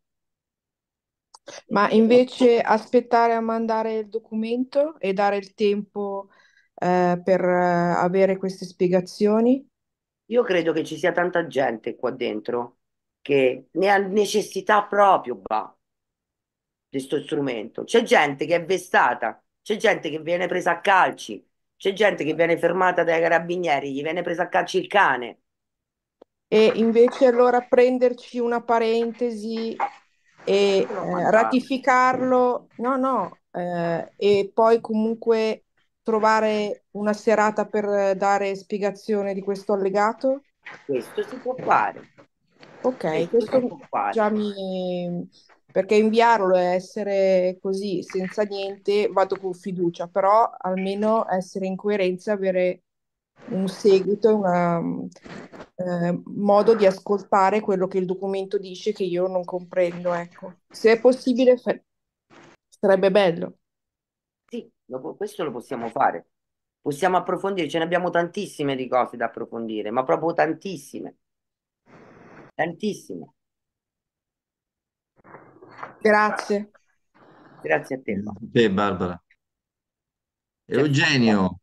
Ma invece aspettare a mandare il documento e dare il tempo eh, per eh, avere queste spiegazioni? Io credo che ci sia tanta gente qua dentro che ne ha necessità proprio, di questo strumento. C'è gente che è vestata, c'è gente che viene presa a calci, c'è gente che viene fermata dai carabinieri, gli viene presa a calci il cane. E invece allora prenderci una parentesi e eh, ratificarlo, no, no, eh, e poi comunque trovare una serata per dare spiegazione di questo allegato? Questo si può fare. Ok, questo, questo fare. già mi... perché inviarlo e essere così senza niente vado con fiducia, però almeno essere in coerenza, avere un seguito, un eh, modo di ascoltare quello che il documento dice che io non comprendo. Ecco. Se è possibile, fa... sarebbe bello. Dopo questo lo possiamo fare. Possiamo approfondire, ce ne abbiamo tantissime di cose da approfondire, ma proprio tantissime. Tantissime. Grazie. Grazie a te. Grazie a te, Barbara. Eugenio.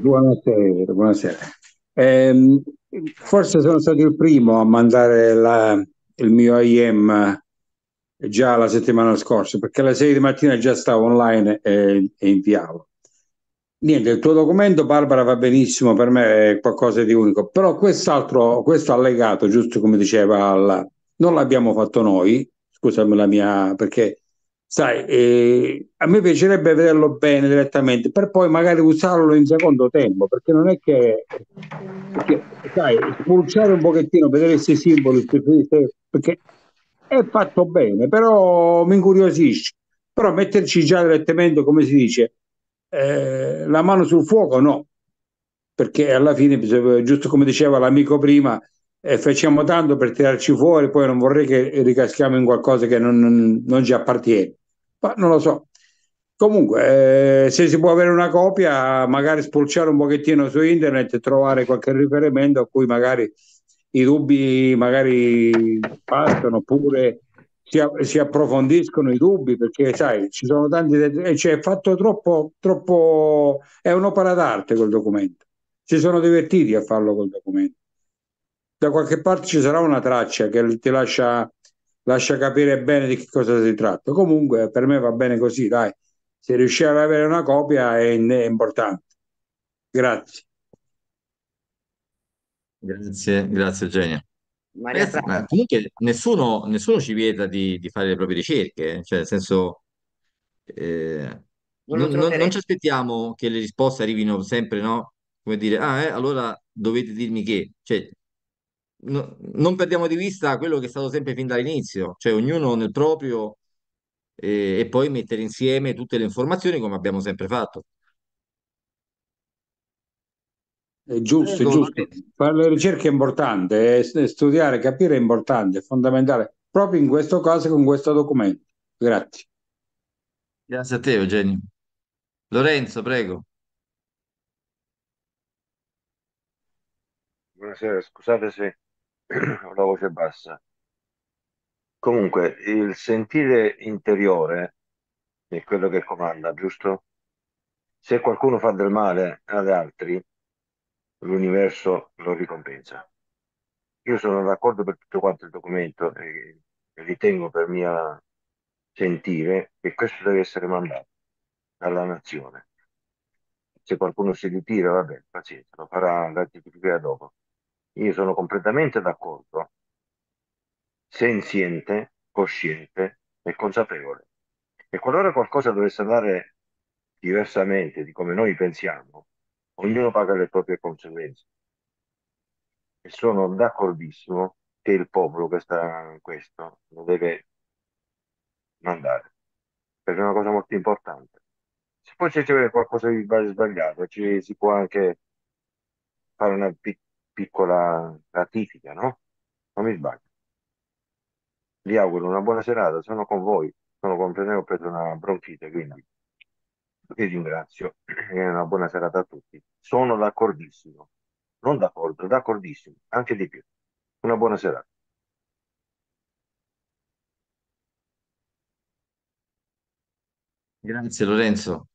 buonasera, buonasera. Eh, forse sono stato il primo a mandare la, il mio IM già la settimana scorsa, perché alle 6 di mattina già stavo online e, e inviavo. Niente, il tuo documento, Barbara, va benissimo, per me è qualcosa di unico, però quest'altro, questo allegato, giusto come diceva, alla, non l'abbiamo fatto noi, scusami la mia, perché sai, eh, a me piacerebbe vederlo bene direttamente per poi magari usarlo in secondo tempo, perché non è che, perché, sai, pulciare un pochettino, vedere questi simboli, perché è fatto bene, però mi incuriosisce. Però metterci già direttamente, come si dice, eh, la mano sul fuoco no, perché alla fine, giusto come diceva l'amico prima, eh, facciamo tanto per tirarci fuori, poi non vorrei che ricaschiamo in qualcosa che non, non, non ci appartiene. Ma non lo so. Comunque, eh, se si può avere una copia, magari spulciare un pochettino su internet e trovare qualche riferimento a cui magari i dubbi magari passano oppure si, si, approfondiscono i dubbi perché sai ci sono tanti cioè è fatto troppo, troppo è un'opera d'arte quel documento si sono divertiti a farlo quel documento da qualche parte ci sarà una traccia che ti lascia, lascia capire bene di che cosa si tratta comunque per me va bene così dai se riuscire ad avere una copia è, è importante grazie Grazie, grazie Eugenia. Maria Ragazzi, Franca. comunque nessuno, nessuno ci vieta di, di fare le proprie ricerche, eh. cioè nel senso eh, non, lo non- non- non troverete. ci aspettiamo che le risposte arrivino sempre, no? Come dire, ah, eh, allora dovete dirmi che, cioè, no- non perdiamo di vista quello che è stato sempre fin dall'inizio, cioè ognuno nel proprio eh, e poi mettere insieme tutte le informazioni come abbiamo sempre fatto. È giusto, è giusto. Fare le ricerche è importante, eh, eh, studiare, capire è importante, è fondamentale, proprio in questo caso con questo documento. Grazie. Grazie a te, Eugenio. Lorenzo, prego. Buonasera, scusate se [clears throat] ho la voce bassa. Comunque, il sentire interiore è quello che comanda, giusto? Se qualcuno fa del male ad altri, l'universo lo ricompensa. Io sono d'accordo per tutto quanto il documento e ritengo per mia sentire che questo deve essere mandato dalla nazione. Se qualcuno si ritira, vabbè, pazienza, lo farà la tipifica dopo. Io sono completamente d'accordo, senziente, cosciente e consapevole. E qualora qualcosa dovesse andare diversamente di come noi pensiamo, ognuno paga le proprie conseguenze. E sono d'accordissimo che il popolo che sta in questo lo deve mandare, perché è una cosa molto importante. Se poi c'è qualcosa di sbagliato, ci, si può anche fare una pic- piccola ratifica, no? Non mi sbaglio. Vi auguro una buona serata, sono con voi, sono con Federico, ho preso una bronchite, quindi... Vi ringrazio [clears throat] e una buona serata a tutti. Sono d'accordissimo, non d'accordo, d'accordissimo, anche di più. Una buona serata. Grazie Lorenzo.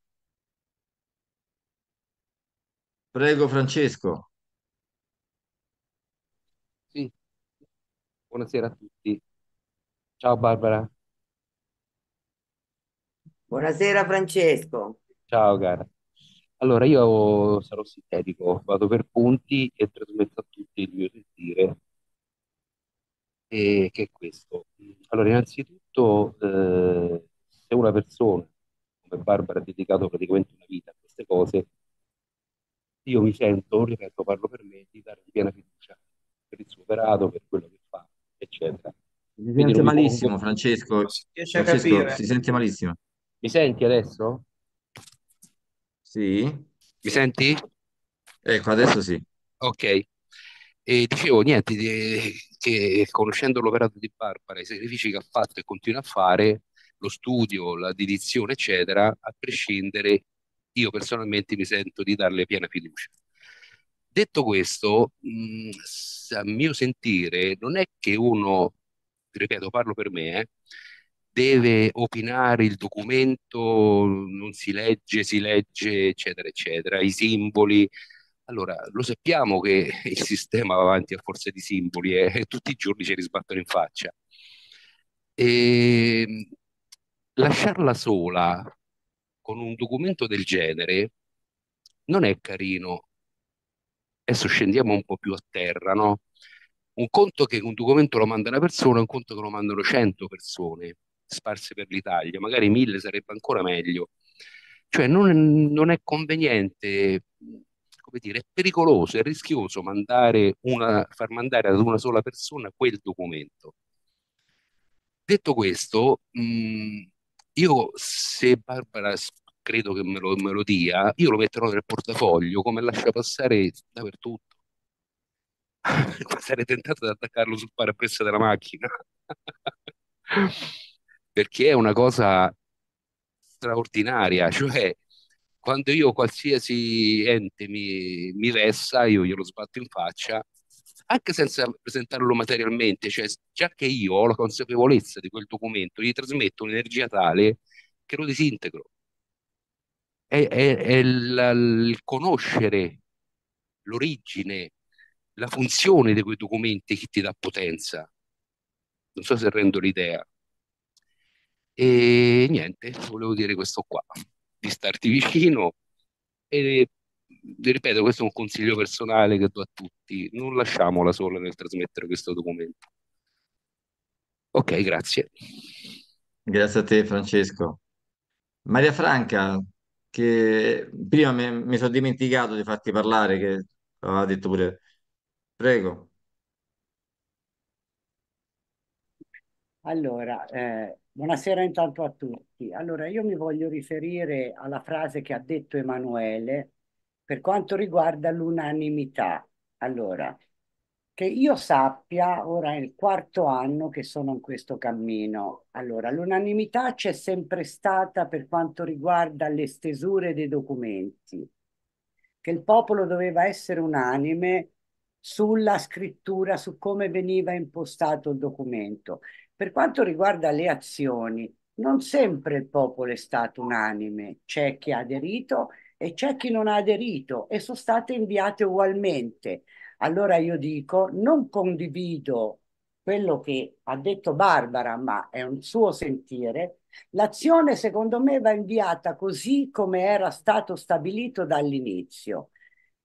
Prego Francesco. Sì, buonasera a tutti. Ciao Barbara. Buonasera Francesco. Ciao cara. Allora, io sarò sintetico, vado per punti e trasmetto a tutti il mio sentire, e che è questo. Allora, innanzitutto, eh, se una persona come Barbara ha dedicato praticamente una vita a queste cose, io mi sento, ripeto, parlo per me, di dare piena fiducia per il suo operato, per quello che fa, eccetera. Mi Quindi sente non mi pongo... malissimo, Francesco. riesce a Francesco, capire. si sente malissimo. Mi senti adesso? Sì, Mi senti? ecco, adesso sì. Ok. E dicevo, niente, che conoscendo l'operato di Barbara, i sacrifici che ha fatto e continua a fare, lo studio, la dedizione, eccetera, a prescindere, io personalmente mi sento di darle piena fiducia. Detto questo, mh, mm, a mio sentire, non è che uno, ripeto, parlo per me, eh, deve opinare il documento, non si legge, si legge, eccetera, eccetera, i simboli. Allora, lo sappiamo che [laughs] il sistema va avanti a forza di simboli eh, tutti i giorni ce li sbattono in faccia. E ehm, lasciarla sola con un documento del genere non è carino. Adesso scendiamo un po' più a terra, no? Un conto che un documento lo manda una persona, un conto che lo mandano 100 persone sparse per l'Italia, magari mille sarebbe ancora meglio. Cioè non, non è conveniente, come dire, è pericoloso, è rischioso mandare una, far mandare ad una sola persona quel documento. Detto questo, mh, io se Barbara credo che me lo, me lo dia, io lo metterò nel portafoglio come lascia passare dappertutto. [laughs] Sarei tentato ad attaccarlo sul paraprezzo della macchina. [laughs] perché è una cosa straordinaria, [laughs] cioè quando io qualsiasi ente mi, mi vessa, io glielo sbatto in faccia, anche senza presentarlo materialmente, cioè già che io ho la consapevolezza di quel documento, gli trasmetto un'energia tale che lo disintegro. È, è, è il, il conoscere l'origine, la funzione di quei documenti che ti dà potenza. Non so se rendo l'idea. E niente, volevo dire questo qua, di starti vicino e ripeto, questo è un consiglio personale che do a tutti, non lasciamola sola nel trasmettere questo documento. Ok, grazie. Grazie a te Francesco. Maria Franca, che prima mi, mi sono dimenticato di farti parlare, che aveva detto pure... Prego. Allora, eh, buonasera intanto a tutti. Allora, io mi voglio riferire alla frase che ha detto Emanuele per quanto riguarda l'unanimità. Allora, che io sappia, ora è il quarto anno che sono in questo cammino. Allora, l'unanimità c'è sempre stata per quanto riguarda le stesure dei documenti, che il popolo doveva essere unanime sulla scrittura, su come veniva impostato il documento. Per quanto riguarda le azioni, non sempre il popolo è stato unanime, c'è chi ha aderito e c'è chi non ha aderito e sono state inviate ugualmente. Allora io dico, non condivido quello che ha detto Barbara, ma è un suo sentire, l'azione secondo me va inviata così come era stato stabilito dall'inizio.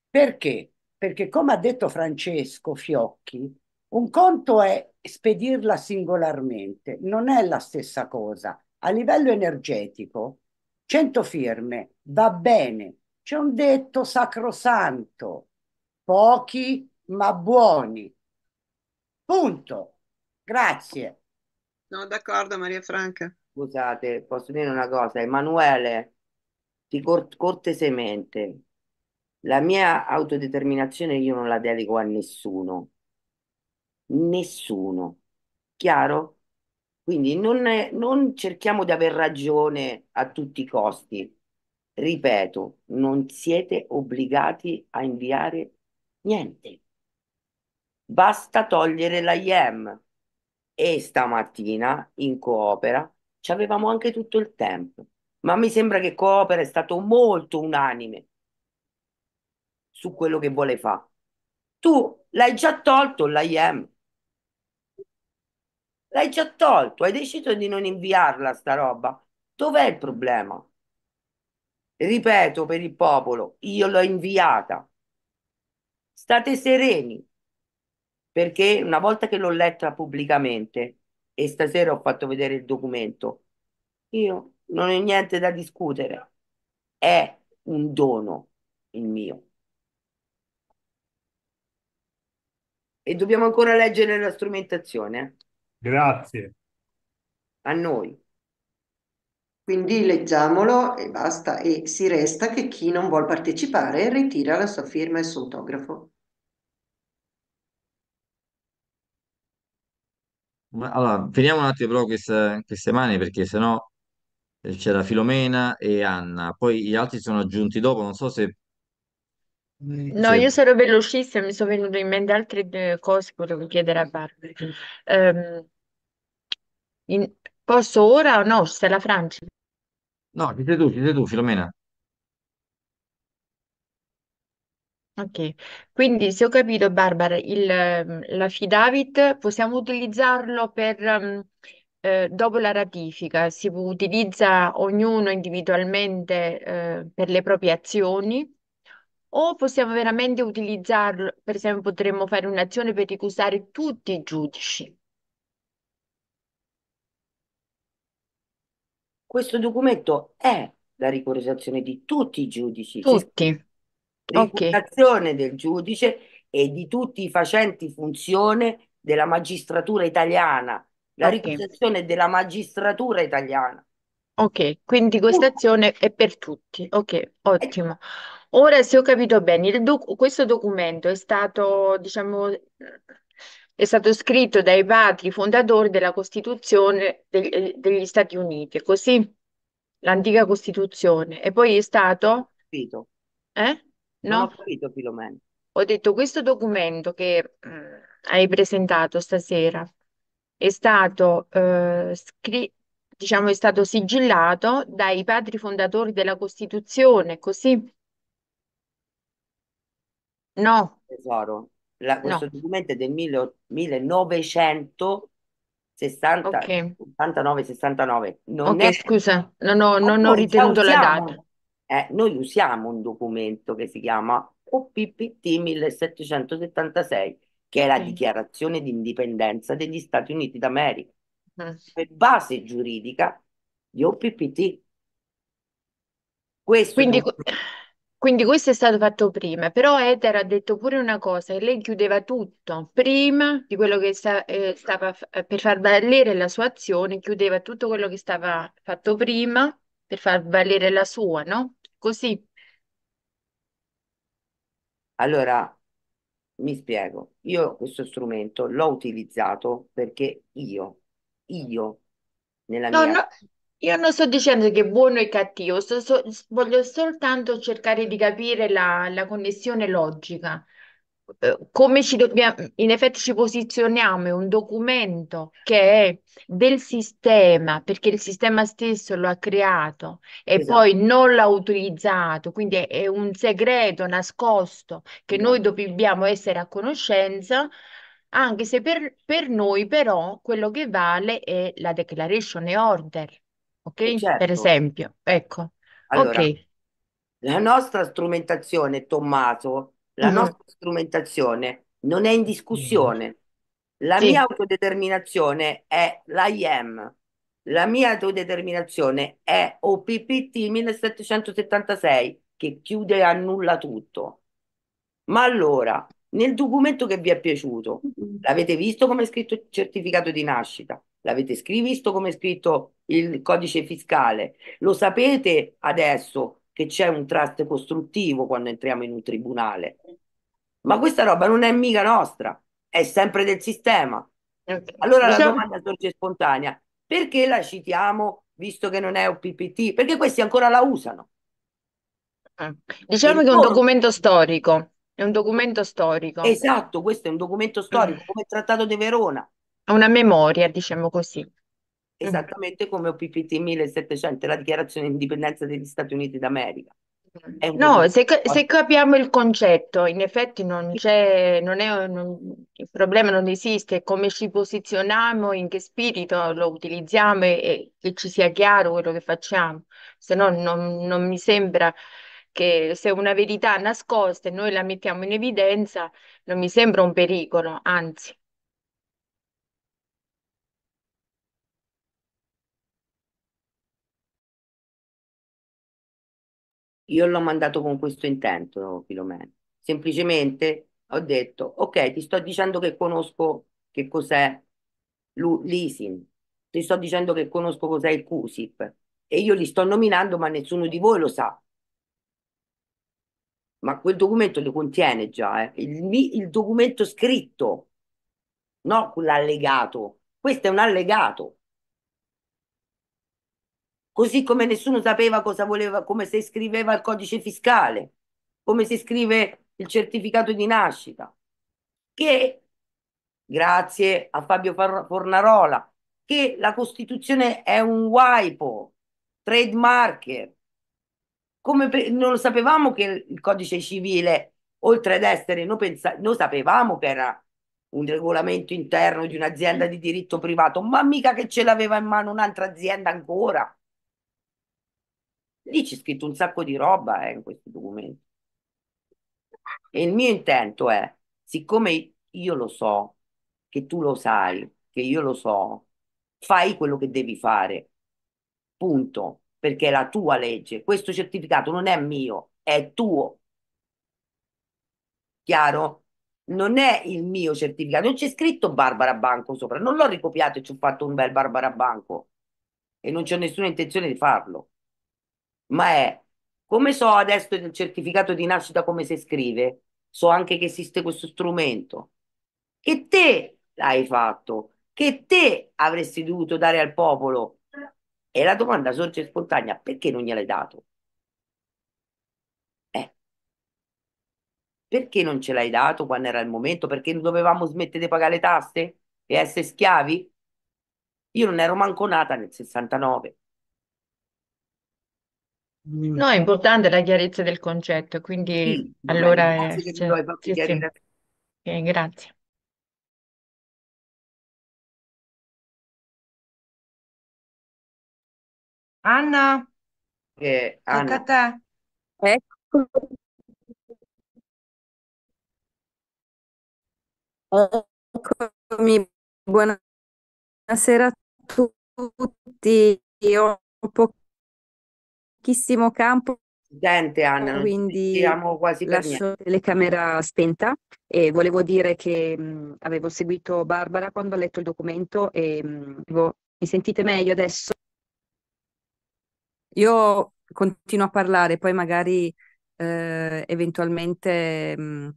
Perché? Perché come ha detto Francesco Fiocchi, un conto è spedirla singolarmente, non è la stessa cosa. A livello energetico, 100 firme va bene, c'è un detto sacrosanto, pochi ma buoni. Punto. Grazie. No, d'accordo Maria Franca. Scusate, posso dire una cosa? Emanuele, ti cort cortesemente, la mia autodeterminazione io non la dedico a nessuno nessuno. Chiaro? Quindi non, è- non cerchiamo di aver ragione a tutti i costi. Ripeto, non siete obbligati a inviare niente. Basta togliere la IEM. E stamattina in Coopera ci avevamo anche tutto il tempo. Ma mi sembra che Coopera è stato molto unanime su quello che vuole fare. Tu l'hai già tolto l'IM, L'hai già tolto, hai deciso di non inviarla sta roba. Dov'è il problema? Ripeto per il popolo, io l'ho inviata. State sereni, perché una volta che l'ho letta pubblicamente e stasera ho fatto vedere il documento, io non ho niente da discutere. È un dono il mio. E dobbiamo ancora leggere la strumentazione. Eh? Grazie. A noi. Quindi leggiamolo e basta. E si resta che chi non vuol partecipare ritira la sua firma e il suo autografo. Allora, finiamo un attimo però queste, queste mani perché sennò eh, c'era Filomena e Anna, poi gli altri sono aggiunti dopo, non so se No, io sarò velocissima, mi sono venute in mente altre cose che volevo chiedere a Barbara. Ehm, in- posso ora o no? C'è la Francia? No, ci sei tu, ci sei tu, Filomena. Ok, quindi se ho capito Barbara, il, ehm, l'affidavit possiamo utilizzarlo per, ehm, eh, dopo la ratifica, si utilizza ognuno individualmente, eh, per le proprie azioni o possiamo veramente utilizzarlo, per esempio potremmo fare un'azione per ricusare tutti i giudici. Questo documento è la ricusazione di tutti i giudici, cioè Tutti. Ok, ricusazione del giudice e di tutti i facenti funzione della magistratura italiana, la ricusazione della magistratura italiana. ok. Quindi questa azione è per tutti. Ok, ottimo. Ora, se ho capito bene, il doc- questo documento è stato, diciamo, è stato scritto dai padri fondatori della Costituzione degli, eh, degli Stati Uniti, così? L'antica Costituzione. E poi è stato, Capito? eh? ho No? capito, Filomena. Ho detto questo documento che mm, hai presentato stasera è stato, eh, diciamo, è stato sigillato dai padri fondatori della Costituzione, così? No. Tesoro. La- questo No. documento è del 1969 Ok, 69, 69. Non è, scusa, non ho, non ho noi già ritenuto la data. usiamo, eh, noi usiamo un documento che si chiama OPPT 1776, che è la Ok. Dichiarazione di Indipendenza degli Stati Uniti d'America. Mm. base giuridica di OPPT, questo Quindi, documento. Quindi questo è stato fatto prima, però Ether ha detto pure una cosa, che lei chiudeva tutto prima di quello che sta, eh, stava eh, per far valere la sua azione, chiudeva tutto quello che stava fatto prima per far valere la sua, no? Così. Allora, mi spiego, io questo strumento l'ho utilizzato perché io, io, nella No, mia... no, io non sto dicendo che è buono e cattivo, sto so- voglio soltanto cercare di capire la, la connessione logica, eh, come ci dobbiamo, in effetti ci posizioniamo, è un documento che è del sistema, perché il sistema stesso lo ha creato e esatto. poi Esatto, non l'ha utilizzato, quindi è, è un segreto nascosto che noi esatto. dobbiamo essere a conoscenza, anche se per per noi però quello che vale è la declaration e order ok? Eh, per Certo. esempio, ecco, Allora, ok, la nostra strumentazione, Tommaso, la Mhm. nostra strumentazione non è in discussione. Mm-hmm. La mia autodeterminazione è l'IM. La mia autodeterminazione è OPPT 1776, che chiude e annulla tutto. Ma allora, nel documento che vi è piaciuto, mm-hmm. l'avete visto come è scritto il certificato di nascita? l'avete visto come è scritto il codice fiscale, lo sapete adesso che c'è un trust costruttivo quando entriamo in un tribunale, ma questa roba non è mica nostra, è sempre del sistema. Allora la diciamo domanda sorge spontanea, perché la citiamo visto che non è un PPT? Perché questi ancora la usano. Ah. Diciamo che è un documento storico, è un documento storico. Esatto, questo è un documento storico, mm. come il Trattato di Verona. Ha una memoria, diciamo così. Esatto. Esattamente come OPPT 1700, la dichiarazione di indipendenza degli Stati Uniti d'America. Mm. No, se, se capiamo il concetto, in effetti non c'è, non è, non- il problema non esiste, come ci posizioniamo, in che spirito lo utilizziamo e, e che ci sia chiaro quello che facciamo, se no non, non mi sembra che se una verità nascosta e noi la mettiamo in evidenza, non mi sembra un pericolo, anzi. Io l'ho mandato con questo intento, Filomena. Semplicemente ho detto, ok, ti sto dicendo che conosco che cos'è l'ISIN, ti sto dicendo che conosco cos'è il CUSIP e io li sto nominando ma nessuno di voi lo sa. Ma quel documento lo contiene già, eh. il, il documento scritto, non l'allegato. Questo è un allegato così come nessuno sapeva cosa voleva, come si scriveva il codice fiscale, come si scrive il certificato di nascita, che grazie a Fabio Fornarola, che la Costituzione è un WIPO, trademarker, come non lo sapevamo che il codice civile, oltre ad essere, noi, pensa, noi sapevamo che era un regolamento interno di un'azienda di diritto privato, ma mica che ce l'aveva in mano un'altra azienda ancora. Lì c'è scritto un sacco di roba eh, in questi documenti. E il mio intento è, siccome io lo so, che tu lo sai, che io lo so, fai quello che devi fare. Punto. Perché è la tua legge. Questo certificato non è mio, è tuo. Chiaro? Non è il mio certificato. Non c'è scritto Barbara Banco sopra. Non l'ho ricopiato e ci ho fatto un bel Barbara Banco. E non c'ho nessuna intenzione di farlo ma è come so adesso il certificato di nascita come si scrive, so anche che esiste questo strumento, che te l'hai fatto, che te avresti dovuto dare al popolo. E la domanda sorge spontanea, perché non gliel'hai dato? Eh, perché non ce l'hai dato quando era il momento? Perché dovevamo smettere di pagare le tasse e essere schiavi? Io non ero manco nata nel 69. Mm. No, è importante la chiarezza del concetto, quindi Sì, va bene, allora è... grazie che mi lo hai fatto sì, sì. chiarire. Ok, grazie. Anna, Eh, tocca a te. Ecco. Eccomi, buonasera a tutti. Ho un po' pochissimo campo. Gente, Anna, quindi siamo quasi lascio la telecamera spenta e volevo dire che mh, mm, avevo seguito Barbara quando ha letto il documento e mh, mm, mi sentite meglio adesso? Io continuo a parlare, poi magari eh, eventualmente mh, mm,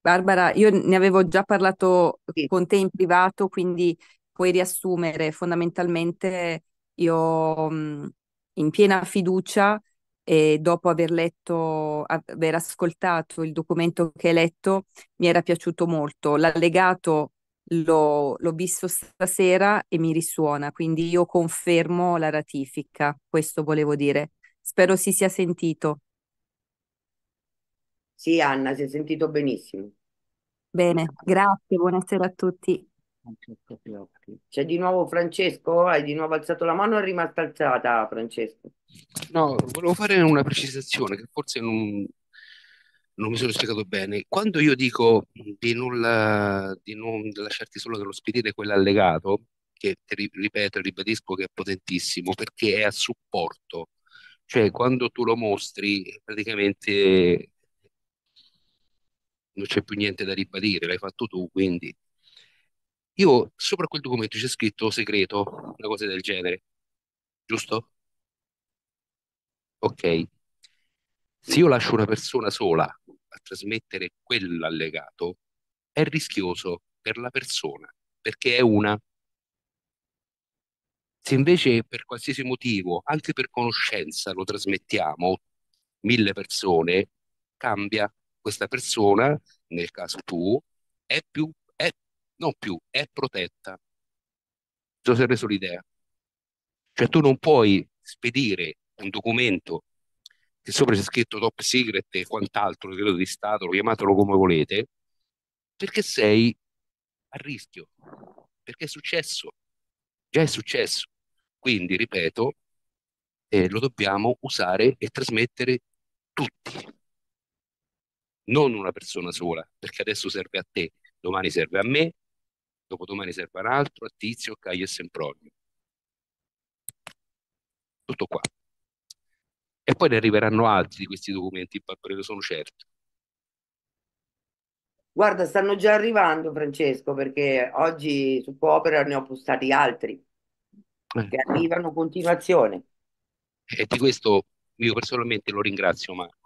Barbara, io ne avevo già parlato sì. con te in privato, quindi puoi riassumere fondamentalmente io mhmm, in piena fiducia e dopo aver letto, aver ascoltato il documento che hai letto, mi era piaciuto molto. L'allegato l'ho, l'ho visto stasera e mi risuona, quindi io confermo la ratifica, questo volevo dire. Spero si sia sentito. Sì, Anna, si è sentito benissimo. Bene, grazie, buonasera a tutti. C'è di nuovo Francesco? Hai di nuovo alzato la mano o è rimasta alzata, Francesco? No, volevo fare una precisazione che forse non, non mi sono spiegato bene. Quando io dico di, nulla, di non lasciarti solo dello spedire quell'allegato, che ripeto e ribadisco che è potentissimo, perché è a supporto. Cioè, quando tu lo mostri, praticamente non c'è più niente da ribadire, l'hai fatto tu, quindi io sopra quel documento c'è scritto segreto, una cosa del genere, giusto? Ok. Se io lascio una persona sola a trasmettere quell'allegato, è rischioso per la persona, perché è una. Se invece per qualsiasi motivo, anche per conoscenza, lo trasmettiamo mille persone, cambia questa persona, nel caso tu, è più non più, è protetta. Non so se è reso l'idea. Cioè tu non puoi spedire un documento che sopra c'è scritto top secret e quant'altro, segreto di Stato, chiamatelo come volete, perché sei a rischio, perché è successo, già è successo. Quindi, ripeto, eh, lo dobbiamo usare e trasmettere tutti, non una persona sola, perché adesso serve a te, domani serve a me, dopodomani serve un altro, Tizio, Caio e Sempronio. Tutto qua. E poi ne arriveranno altri di questi documenti, Barbarello, sono certo. Guarda, stanno già arrivando, Francesco, perché oggi su Coopera ne ho postati altri eh. che arrivano in continuazione. E di questo io personalmente lo ringrazio, Marco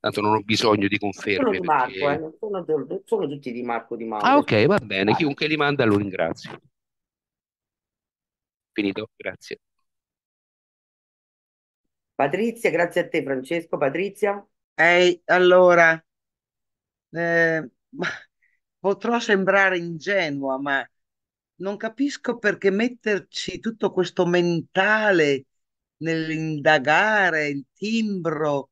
tanto non ho bisogno di conferme. Sono di Marco, perché... eh, sono, sono, tutti di Marco Di Mauro. Ah, ok, va bene. Chiunque li manda lo ringrazio. Finito, grazie. Patrizia, grazie a te, Francesco. Patrizia? Ehi, allora, eh, potrò sembrare ingenua, ma non capisco perché metterci tutto questo mentale nell'indagare il timbro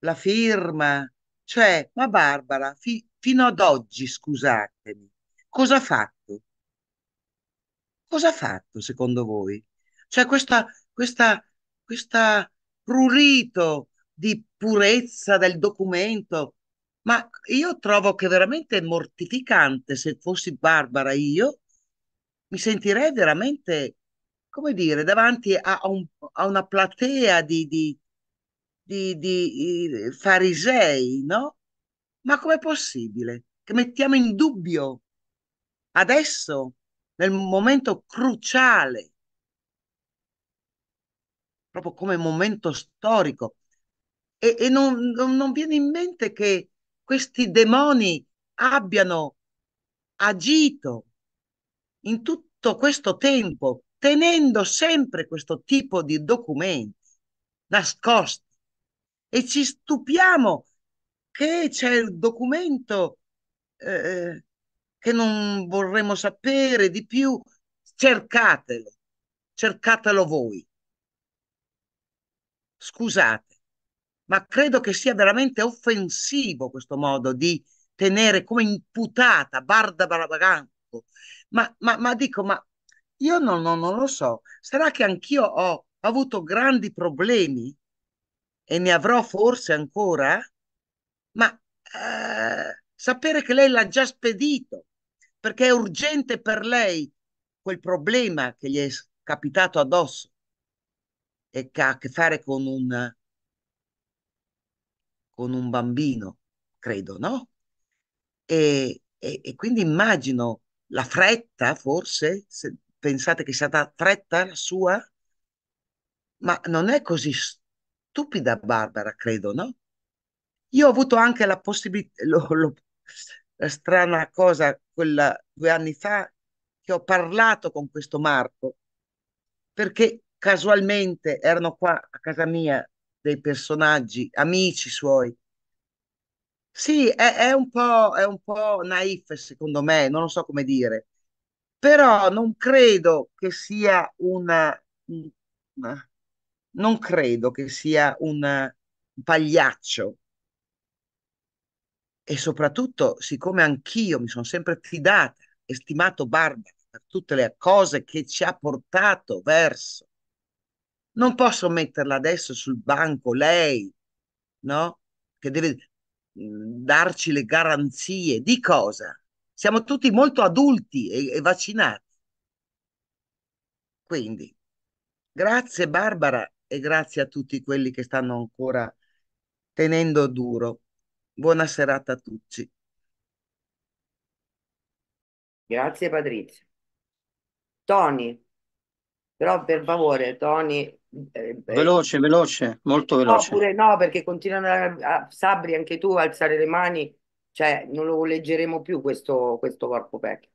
la firma. Cioè, ma Barbara, fi- fino ad oggi, scusatemi, cosa ha fatto? Cosa ha fatto secondo voi? Cioè, questa, questa, questa prurito di purezza del documento, ma io trovo che veramente mortificante se fossi Barbara io, mi sentirei veramente, come dire, davanti a, un, a una platea di, di, di, di farisei, no? Ma com'è possibile che mettiamo in dubbio adesso, nel momento cruciale, proprio come momento storico, e, e non, non, non viene in mente che questi demoni abbiano agito in tutto questo tempo tenendo sempre questo tipo di documenti nascosti e ci stupiamo che c'è il documento eh, che non vorremmo sapere di più, cercatelo, cercatelo voi. Scusate, ma credo che sia veramente offensivo questo modo di tenere come imputata Barbara Branco. Ma, ma, ma dico, ma io non, non, non lo so, sarà che anch'io ho avuto grandi problemi e ne avrò forse ancora? Ma eh, sapere che lei l'ha già spedito, perché è urgente per lei quel problema che gli è capitato addosso e che ha a che fare con un, con un bambino, credo, no? E, e, e, quindi immagino la fretta, forse, se pensate che sia stata fretta la sua, ma non è così strano stupida Barbara, credo, no? Io ho avuto anche la possibilità, la strana cosa, quella due anni fa, che ho parlato con questo Marco, perché casualmente erano qua a casa mia dei personaggi, amici suoi. Sì, è, è, un po', è un po' naif secondo me, non lo so come dire, però non credo che sia una, una non credo che sia un pagliaccio. E soprattutto, siccome anch'io mi sono sempre fidata e stimato Barbara per tutte le cose che ci ha portato verso, non posso metterla adesso sul banco lei, no? Che deve mhmm, darci le garanzie di cosa? Siamo tutti molto adulti e, e vaccinati. Quindi, grazie Barbara e grazie a tutti quelli che stanno ancora tenendo duro. Buona serata a tutti. Grazie Patrizia. Tony, però per favore, Tony, eh, eh, veloce, veloce, molto veloce. Oppure no, perché continuano a, a Sabri anche tu a alzare le mani, cioè non lo leggeremo più questo, questo corpo vecchio.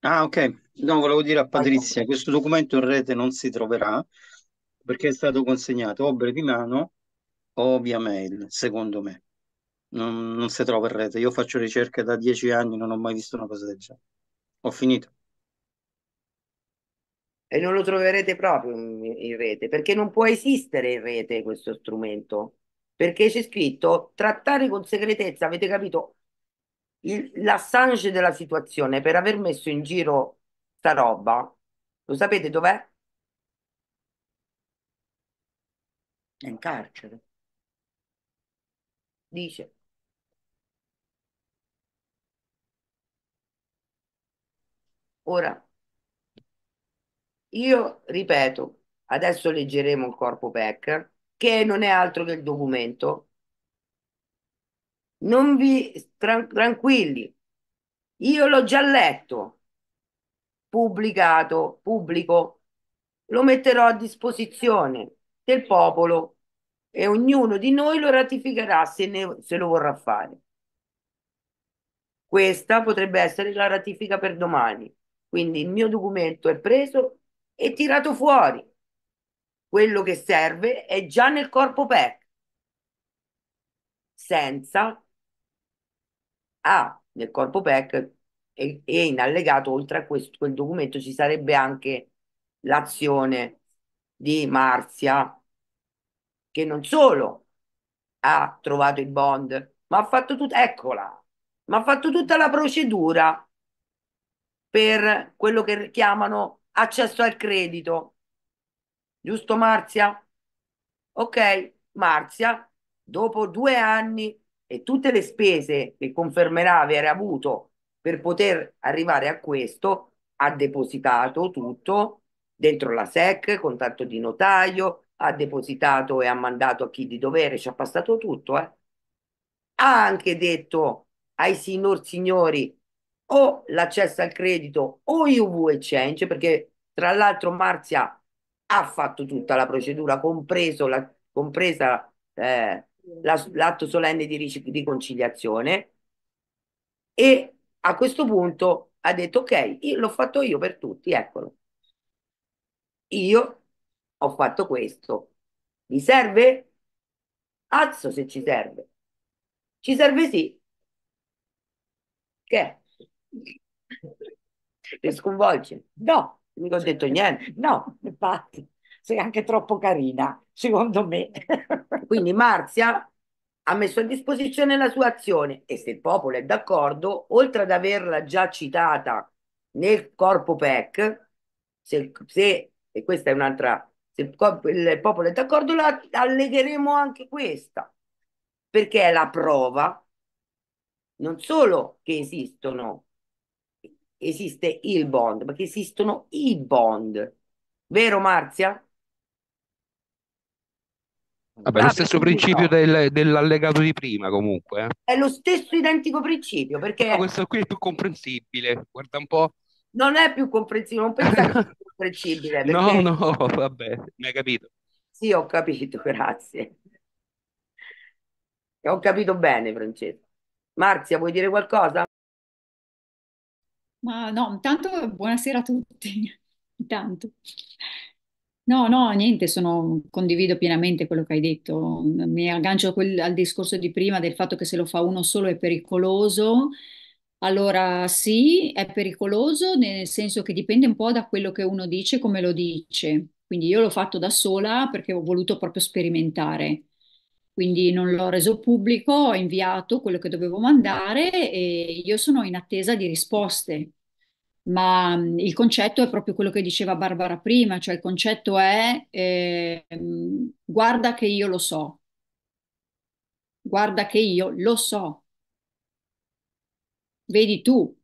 Ah, ok. No, volevo dire a Patrizia, questo documento in rete non si troverà, perché è stato consegnato o brevimano o via mail, secondo me. Non, non, si trova in rete. Io faccio ricerche da dieci anni, non ho mai visto una cosa del genere. Ho finito. E non lo troverete proprio in, in rete, perché non può esistere in rete questo strumento. Perché c'è scritto trattare con segretezza, avete capito? l'assange della situazione per aver messo in giro sta roba, lo sapete dov'è? è in carcere. Dice. Ora, io ripeto, adesso leggeremo il corpo PEC, che non è altro che il documento. Non vi tran tranquilli, io l'ho già letto, pubblicato, pubblico, lo metterò a disposizione del popolo e ognuno di noi lo ratificherà se, ne, se lo vorrà fare. Questa potrebbe essere la ratifica per domani. Quindi il mio documento è preso e tirato fuori. Quello che serve è già nel corpo PEC, senza ah, nel corpo PEC e, e, in allegato oltre a questo, quel documento ci sarebbe anche l'azione di Marzia che non solo ha trovato il bond, ma ha fatto tutta, eccola, ma ha fatto tutta la procedura per quello che chiamano accesso al credito. Giusto Marzia? Ok, Marzia, dopo due anni e tutte le spese che confermerà aver avuto per poter arrivare a questo, ha depositato tutto dentro la SEC, contatto di notaio, ha depositato e ha mandato a chi di dovere, ci ha passato tutto, eh. ha anche detto ai signor signori o l'accesso al credito o UV Exchange, perché tra l'altro Marzia ha fatto tutta la procedura, compreso la, compresa eh, l'atto solenne di riconciliazione e a questo punto ha detto ok, l'ho fatto io per tutti, eccolo. Io ho fatto questo. Mi serve? Alzo se ci serve. Ci serve sì. Che Le sconvolge? No, non mi ho detto niente. No, infatti, sei anche troppo carina, secondo me. Quindi Marzia ha messo a disposizione la sua azione e se il popolo è d'accordo, oltre ad averla già citata nel corpo PEC, se, se e questa è un'altra se il popolo è d'accordo, la allegheremo anche questa, perché è la prova non solo che esistono, esiste il bond, ma che esistono i bond. Vero Marzia? Vabbè, lo stesso principio del, dell'allegato di prima, comunque. Eh. È lo stesso identico principio, perché... No, questo qui è più comprensibile, guarda un po'. Non è più comprensibile, non pensate [laughs] comprensibile. No, No, no, vabbè, mi hai capito. Sì, ho capito, [laughs] grazie. Ho capito bene, Francesco. Marzia, vuoi dire qualcosa? Ma no, intanto buonasera a tutti. [laughs] Intanto. No, no, niente, sono, condivido pienamente quello che hai detto. Mi aggancio quel, al discorso di prima del fatto che se lo fa uno solo è pericoloso allora sì, è pericoloso nel senso che dipende un po' da quello che uno dice e come lo dice. Quindi io l'ho fatto da sola perché ho voluto proprio sperimentare. Quindi non l'ho reso pubblico, ho inviato quello che dovevo mandare e io sono in attesa di risposte. Ma mm, il concetto è proprio quello che diceva Barbara prima, cioè il concetto è eh, guarda che io lo so, guarda che io lo so, Vedi tu.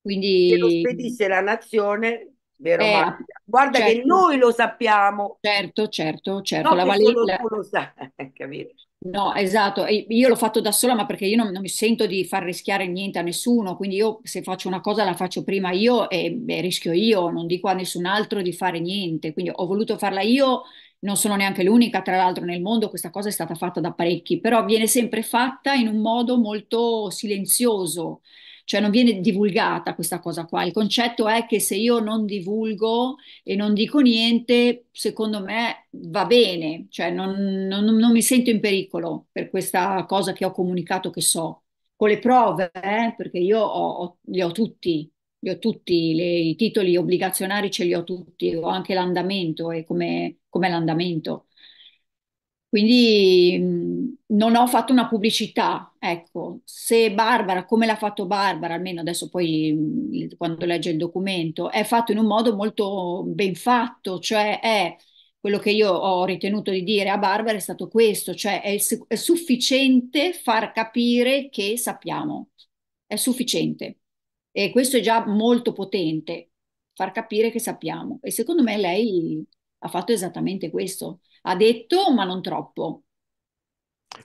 Quindi... Glielo spedisse la nazione, vero eh, Maria? Guarda certo. che noi lo sappiamo. Certo, certo, certo. Non la valigia. tu lo sai, [laughs] capito? No, esatto, io l'ho fatto da sola, ma perché io non, non, mi sento di far rischiare niente a nessuno, quindi io se faccio una cosa la faccio prima io e beh, rischio io, non dico a nessun altro di fare niente, quindi ho voluto farla io non sono neanche l'unica, tra l'altro nel mondo questa cosa è stata fatta da parecchi, però viene sempre fatta in un modo molto silenzioso, cioè non viene divulgata questa cosa qua. Il concetto è che se io non divulgo e non dico niente, secondo me va bene, cioè non, non, non mi sento in pericolo per questa cosa che ho comunicato che so. Con le prove, eh, perché io ho, ho, li ho tutti, li ho tutti, le, i titoli obbligazionari ce li ho tutti, ho anche l'andamento e come, come l'andamento. Quindi mh, non ho fatto una pubblicità, ecco, se Barbara, come l'ha fatto Barbara, almeno adesso poi mh, quando legge il documento, è fatto in un modo molto ben fatto, cioè è quello che io ho ritenuto di dire a Barbara è stato questo, cioè è, è sufficiente far capire che sappiamo, è sufficiente. E questo è già molto potente, far capire che sappiamo. E secondo me lei ha fatto esattamente questo. Ha detto, ma non troppo.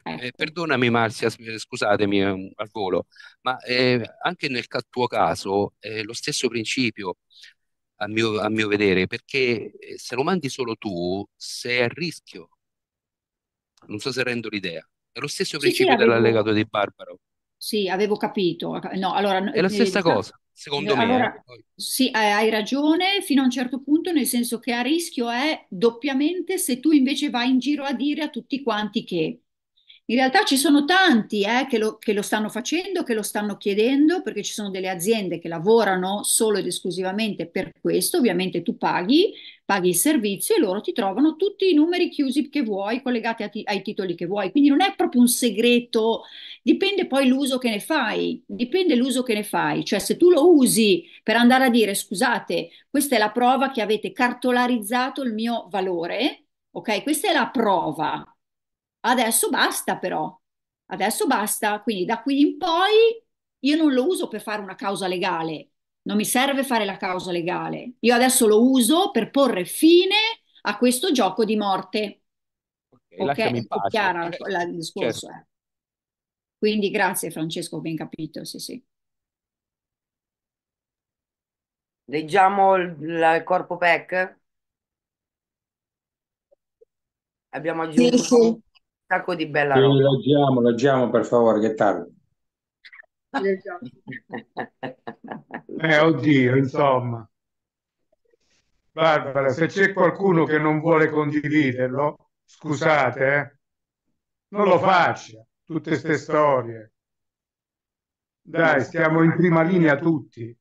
Ecco. Eh, perdonami Marzia, eh, scusatemi eh, al volo, ma eh, anche nel ca- tuo caso è eh, lo stesso principio a mio, a mio vedere, perché eh, se lo mandi solo tu sei a rischio. Non so se rendo l'idea. È lo stesso principio sì, avevo... dell'allegato di Barbaro. Sì, avevo capito. No, allora, È la eh, stessa eh, cosa, secondo eh, me. Eh, sì, hai ragione fino a un certo punto, nel senso che a rischio è doppiamente se tu invece vai in giro a dire a tutti quanti che in realtà ci sono tanti eh, che, lo, che, lo, stanno facendo, che lo stanno chiedendo, perché ci sono delle aziende che lavorano solo ed esclusivamente per questo. Ovviamente tu paghi, paghi il servizio e loro ti trovano tutti i numeri chiusi che vuoi, collegati ti, ai titoli che vuoi. Quindi non è proprio un segreto, dipende poi l'uso che ne fai, dipende l'uso che ne fai. Cioè se tu lo usi per andare a dire scusate, questa è la prova che avete cartolarizzato il mio valore, ok? Questa è la prova Adesso basta però, adesso basta, quindi da qui in poi io non lo uso per fare una causa legale, non mi serve fare la causa legale, io adesso lo uso per porre fine a questo gioco di morte. Ok, okay? è chiara okay. la, il certo. discorso. Certo. Eh. Quindi grazie Francesco, ben capito, sì sì. Leggiamo il, il corpo PEC? Abbiamo aggiunto... Sì, sì sacco di bella roba. Leggiamo, leggiamo per favore, che tardi. [laughs] eh, oddio, insomma. Barbara, se c'è qualcuno che non vuole condividerlo, scusate, eh, non lo faccia, tutte queste storie. Dai, stiamo in prima linea tutti.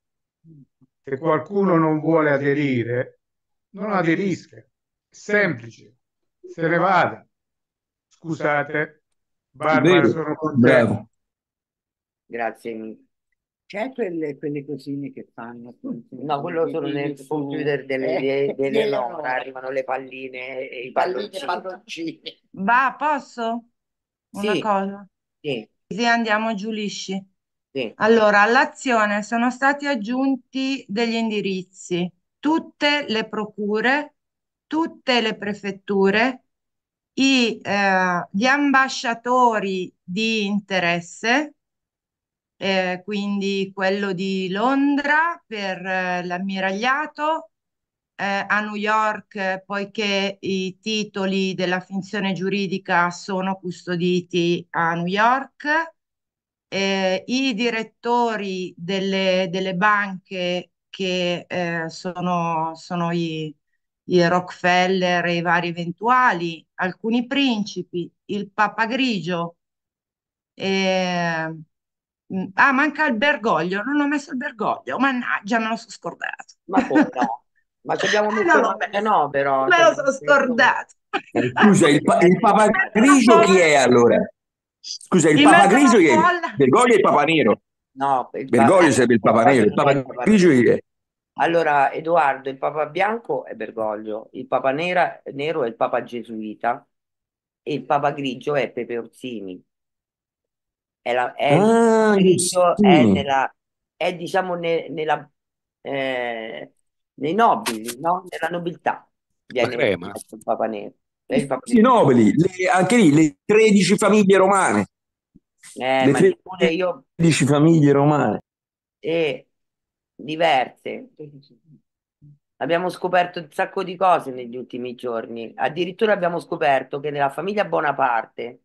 Se qualcuno non vuole aderire, non aderisca. È semplice, se ne vada. Scusate, Barbara, sono bravo. Grazie. C'è quelle, quelle cosine che fanno? No, quello sono nel su... computer delle, eh, [laughs] delle, delle nonna, [laughs] arrivano le palline e i palloncini. Va, posso? Una sì. cosa? Sì. Se andiamo giù lisci. Sì. Allora, all'azione sono stati aggiunti degli indirizzi, tutte le procure, tutte le prefetture, i, eh, gli ambasciatori di interesse, eh, quindi quello di Londra per eh, l'ammiragliato, eh, a New York poiché i titoli della finzione giuridica sono custoditi a New York, eh, i direttori delle, delle banche che eh, sono, sono i i Rockefeller e i vari eventuali, alcuni principi, il Papa Grigio. E... Mm, ah, manca il Bergoglio, non ho messo il Bergoglio, mannaggia, me lo sono scordato. Ma come no? Ma ci abbiamo [laughs] messo eh no, me, no, però. Me cioè, lo sono scordato. Eh, scusa, il, pa- il Papa Grigio chi è allora? Scusa, il Papa Grigio chi è? Bergoglio e il Papa Nero. No, il Bergoglio sarebbe il Papa Nero, il Papa Grigio chi è? Allora, Edoardo, il Papa Bianco è Bergoglio, il Papa Nera- Nero è il Papa Gesuita e il Papa Grigio è Pepe Orsini. È la- è- Ah, Grigio è, nella, è diciamo ne- nella, eh, nei nobili, no? Nella nobiltà viene crema. il Papa Nero, è il Papa I Grigio. nobili, le- anche lì le 13 famiglie romane, Eh, le ma 13 io famiglie romane. e diverse. [laughs] Abbiamo scoperto un sacco di cose negli ultimi giorni. Addirittura abbiamo scoperto che nella famiglia Bonaparte,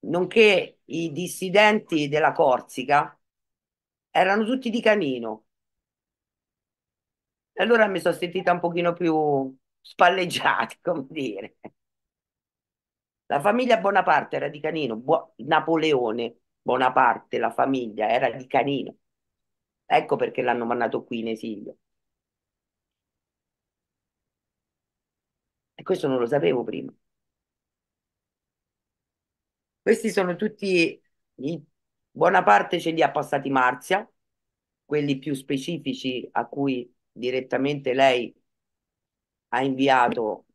nonché i dissidenti della Corsica, erano tutti di Canino. E allora mi sono sentita un pochino più spalleggiata, [laughs] come dire. La famiglia Bonaparte era di Canino, Bo Napoleone Bonaparte, la famiglia era di Canino. Ecco perché l'hanno mandato qui in esilio. E questo non lo sapevo prima. Questi sono tutti, buona parte ce li ha passati Marzia, quelli più specifici a cui direttamente lei ha inviato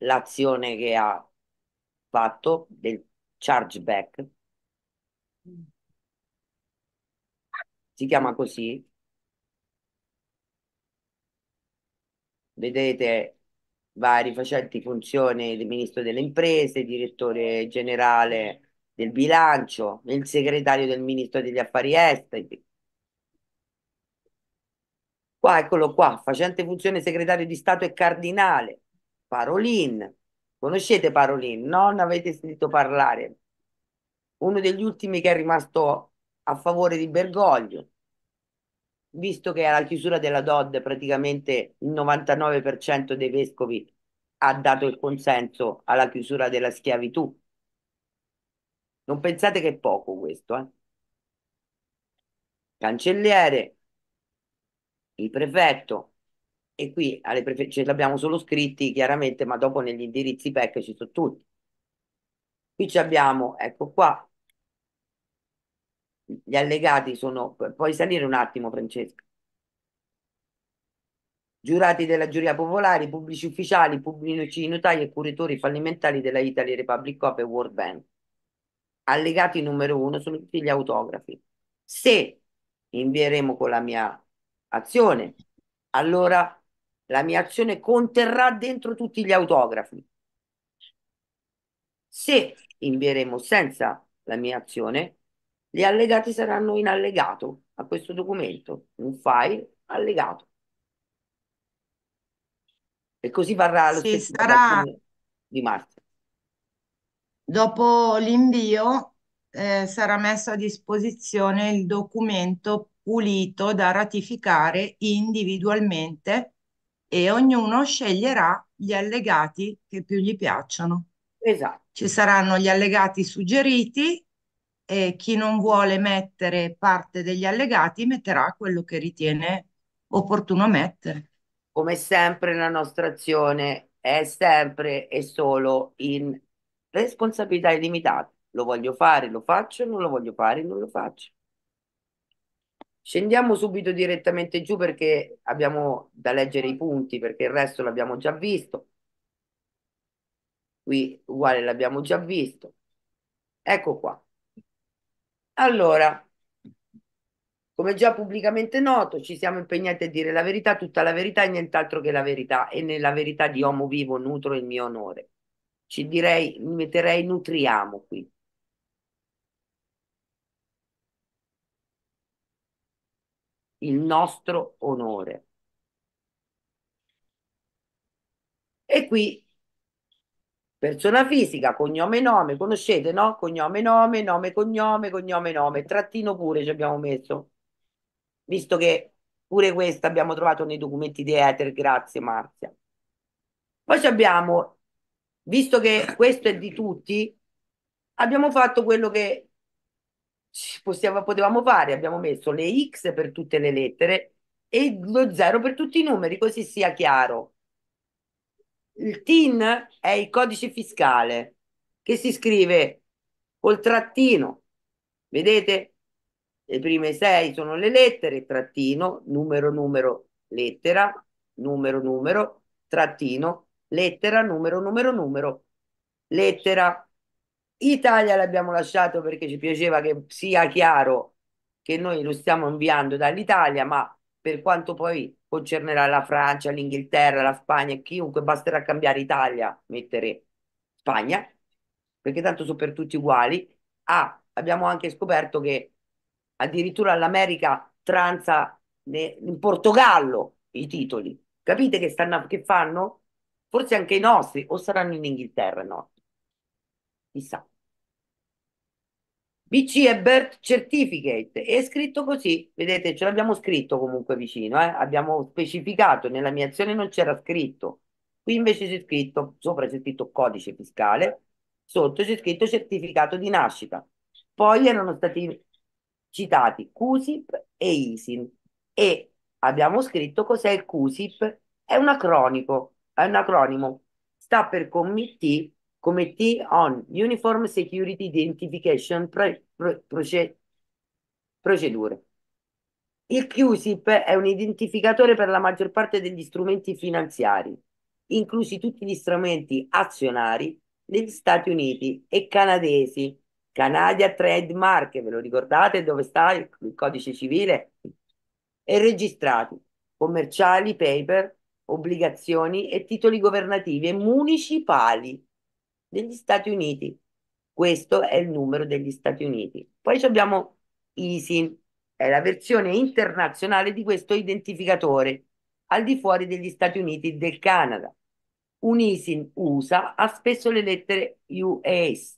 l'azione che ha fatto del chargeback. Mm si chiama così. Vedete vari facenti funzioni del ministro delle imprese, direttore generale del bilancio, il segretario del ministro degli affari esteri. Qua, eccolo qua, facente funzione segretario di Stato e cardinale, Parolin. Conoscete Parolin? Non avete sentito parlare. Uno degli ultimi che è rimasto a favore di Bergoglio visto che alla chiusura della DOD praticamente il 99% dei vescovi ha dato il consenso alla chiusura della schiavitù. Non pensate che è poco questo, eh? Cancelliere, il prefetto, e qui alle prefe- ce l'abbiamo solo scritti chiaramente, ma dopo negli indirizzi PEC ci sono tutti. Qui ci abbiamo, ecco qua, gli allegati sono... Puoi salire un attimo, Francesca. Giurati della giuria popolare, pubblici ufficiali, pubblici notai e curatori fallimentari della Italy Republic of e World Bank. Allegati numero uno sono tutti gli autografi. Se invieremo con la mia azione, allora la mia azione conterrà dentro tutti gli autografi. Se invieremo senza la mia azione, gli allegati saranno in allegato a questo documento, un file allegato. E così varrà lo sì, stesso sarà... di marzo. Dopo l'invio eh, sarà messo a disposizione il documento pulito da ratificare individualmente e ognuno sceglierà gli allegati che più gli piacciono. Esatto. Ci saranno gli allegati suggeriti e chi non vuole mettere parte degli allegati metterà quello che ritiene opportuno mettere. Come sempre la nostra azione è sempre e solo in responsabilità illimitata. Lo voglio fare, lo faccio, non lo voglio fare, non lo faccio. Scendiamo subito direttamente giù perché abbiamo da leggere i punti, perché il resto l'abbiamo già visto. Qui uguale l'abbiamo già visto. Ecco qua. Allora, come già pubblicamente noto, ci siamo impegnati a dire la verità, tutta la verità e nient'altro che la verità, e nella verità di uomo vivo nutro il mio onore. Ci direi, mi metterei nutriamo qui. Il nostro onore. E qui persona fisica, cognome nome, conoscete no? Cognome nome, nome cognome, cognome nome, trattino pure ci abbiamo messo, visto che pure questa abbiamo trovato nei documenti di Ether, grazie Marzia. Poi abbiamo, visto che questo è di tutti, abbiamo fatto quello che possiamo, potevamo fare, abbiamo messo le X per tutte le lettere e lo zero per tutti i numeri, così sia chiaro. Il TIN è il codice fiscale che si scrive col trattino. Vedete? Le prime sei sono le lettere, trattino, numero, numero, lettera, numero, numero, trattino, lettera, numero, numero, numero, lettera. Italia l'abbiamo lasciato perché ci piaceva che sia chiaro che noi lo stiamo inviando dall'Italia, ma per quanto poi concernerà la Francia, l'Inghilterra, la Spagna, chiunque, basterà cambiare Italia, mettere Spagna, perché tanto sono per tutti uguali. Ah, abbiamo anche scoperto che addirittura l'America tranza in Portogallo i titoli. Capite che, stanno, che fanno? Forse anche i nostri, o saranno in Inghilterra, no? Chissà. BC e Birth Certificate. è scritto così, vedete, ce l'abbiamo scritto comunque vicino, eh? abbiamo specificato, nella mia azione non c'era scritto. Qui invece c'è scritto, sopra c'è scritto codice fiscale, sotto c'è scritto certificato di nascita. Poi erano stati citati CUSIP e ISIN e abbiamo scritto cos'è il CUSIP. È un, acronico, è un acronimo, sta per Committee Committee on Uniform Security Identification Pro Pro Proce Procedure. Il QSIP è un identificatore per la maggior parte degli strumenti finanziari, inclusi tutti gli strumenti azionari degli Stati Uniti e canadesi. Canadia Trademark, ve lo ricordate dove sta il, il codice civile? E registrati, commerciali, paper, obbligazioni e titoli governativi e municipali degli Stati Uniti. Questo è il numero degli Stati Uniti. Poi abbiamo ISIN, è la versione internazionale di questo identificatore, al di fuori degli Stati Uniti e del Canada. Un ISIN USA ha spesso le lettere US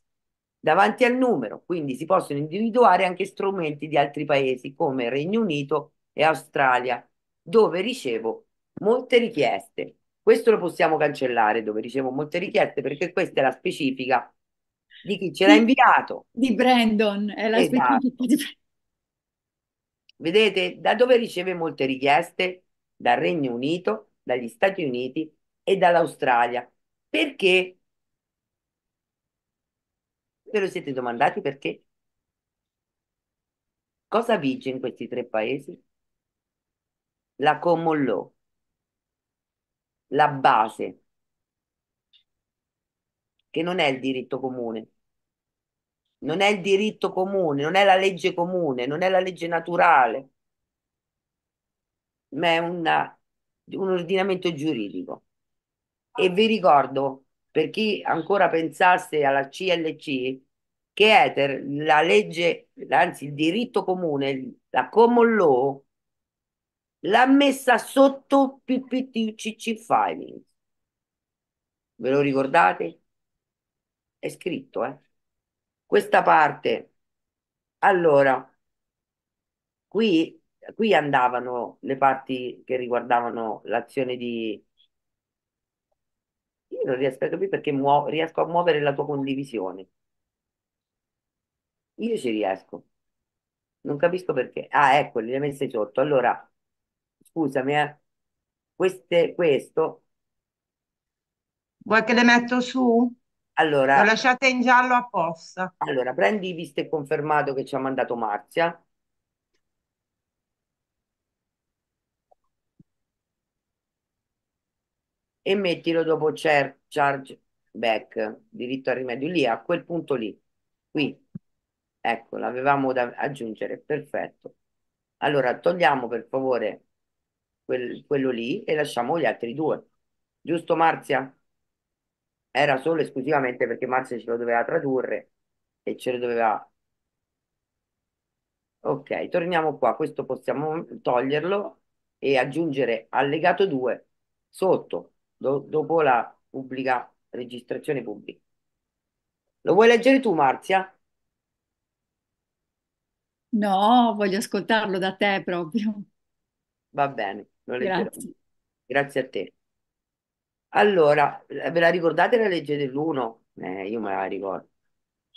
davanti al numero, quindi si possono individuare anche strumenti di altri paesi come Regno Unito e Australia, dove ricevo molte richieste. Questo lo possiamo cancellare dove ricevo molte richieste perché questa è la specifica di chi ce l'ha inviato. Di Brandon, è la esatto. specifica di Vedete da dove riceve molte richieste? Dal Regno Unito, dagli Stati Uniti e dall'Australia. Perché? Ve lo siete domandati perché? Cosa vige in questi tre paesi? La common law, la base, che non è il diritto comune. Non è il diritto comune, non è la legge comune, non è la legge naturale, ma è una, un ordinamento giuridico. E vi ricordo, per chi ancora pensasse alla CLC, che Ether, la legge, anzi il diritto comune, la common law, l'ha messa sotto PPTCC Filing. Ve lo ricordate? È scritto, eh? Questa parte. Allora, qui, qui andavano le parti che riguardavano l'azione di... Io non riesco a capire perché muo... riesco a muovere la tua condivisione. Io ci riesco. Non capisco perché. Ah, ecco, li hai messi sotto. Allora, scusami, eh. Queste, questo, Vuoi che le metto su? Allora. allora, lasciate in giallo apposta. allora, prendi visto e confermato che ci ha mandato Marzia, e mettilo dopo charge back, diritto al rimedio, lì, a quel punto lì, qui, ecco, l'avevamo da aggiungere, perfetto. Allora, togliamo per favore quel, quello lì e lasciamo gli altri due. Giusto Marzia? Era solo esclusivamente perché Marzia ce lo doveva tradurre e ce lo doveva... Ok, torniamo qua, questo possiamo toglierlo e aggiungere allegato 2 sotto, do, dopo la pubblica registrazione pubblica. Lo vuoi leggere tu, Marzia? No, voglio ascoltarlo da te proprio. Va bene non leggerò. Grazie. Grazie a te. Allora, ve la ricordate la legge dell'uno? Eh, io me la ricordo.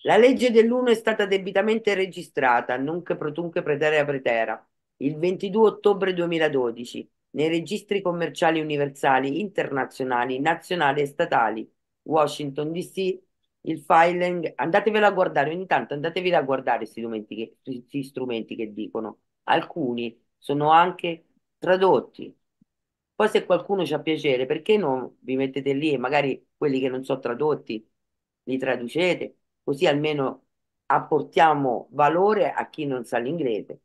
La legge dell'uno è stata debitamente registrata, nunc protunque pretera pretera, il 22 ottobre 2012 nei registri commerciali universali internazionali, nazionali e statali, Washington DC, il filing, andatevelo a guardare, ogni tanto andatevela a guardare questi strumenti che dicono. Alcuni sono anche tradotti. Poi se qualcuno ci ha piacere, perché non vi mettete lì e magari quelli che non sono tradotti li traducete, così almeno apportiamo valore a chi non sa l'inglese.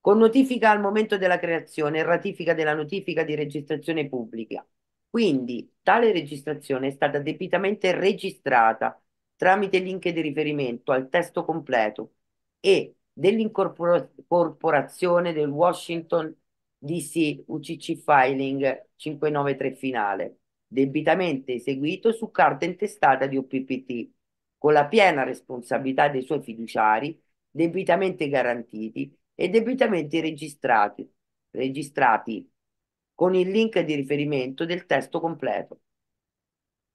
Con notifica al momento della creazione e ratifica della notifica di registrazione pubblica. Quindi tale registrazione è stata debitamente registrata tramite link di riferimento al testo completo e dell'incorporazione del Washington DC UCC Filing 593 finale, debitamente eseguito su carta intestata di UPPT, con la piena responsabilità dei suoi fiduciari, debitamente garantiti e debitamente registrati, registrati con il link di riferimento del testo completo.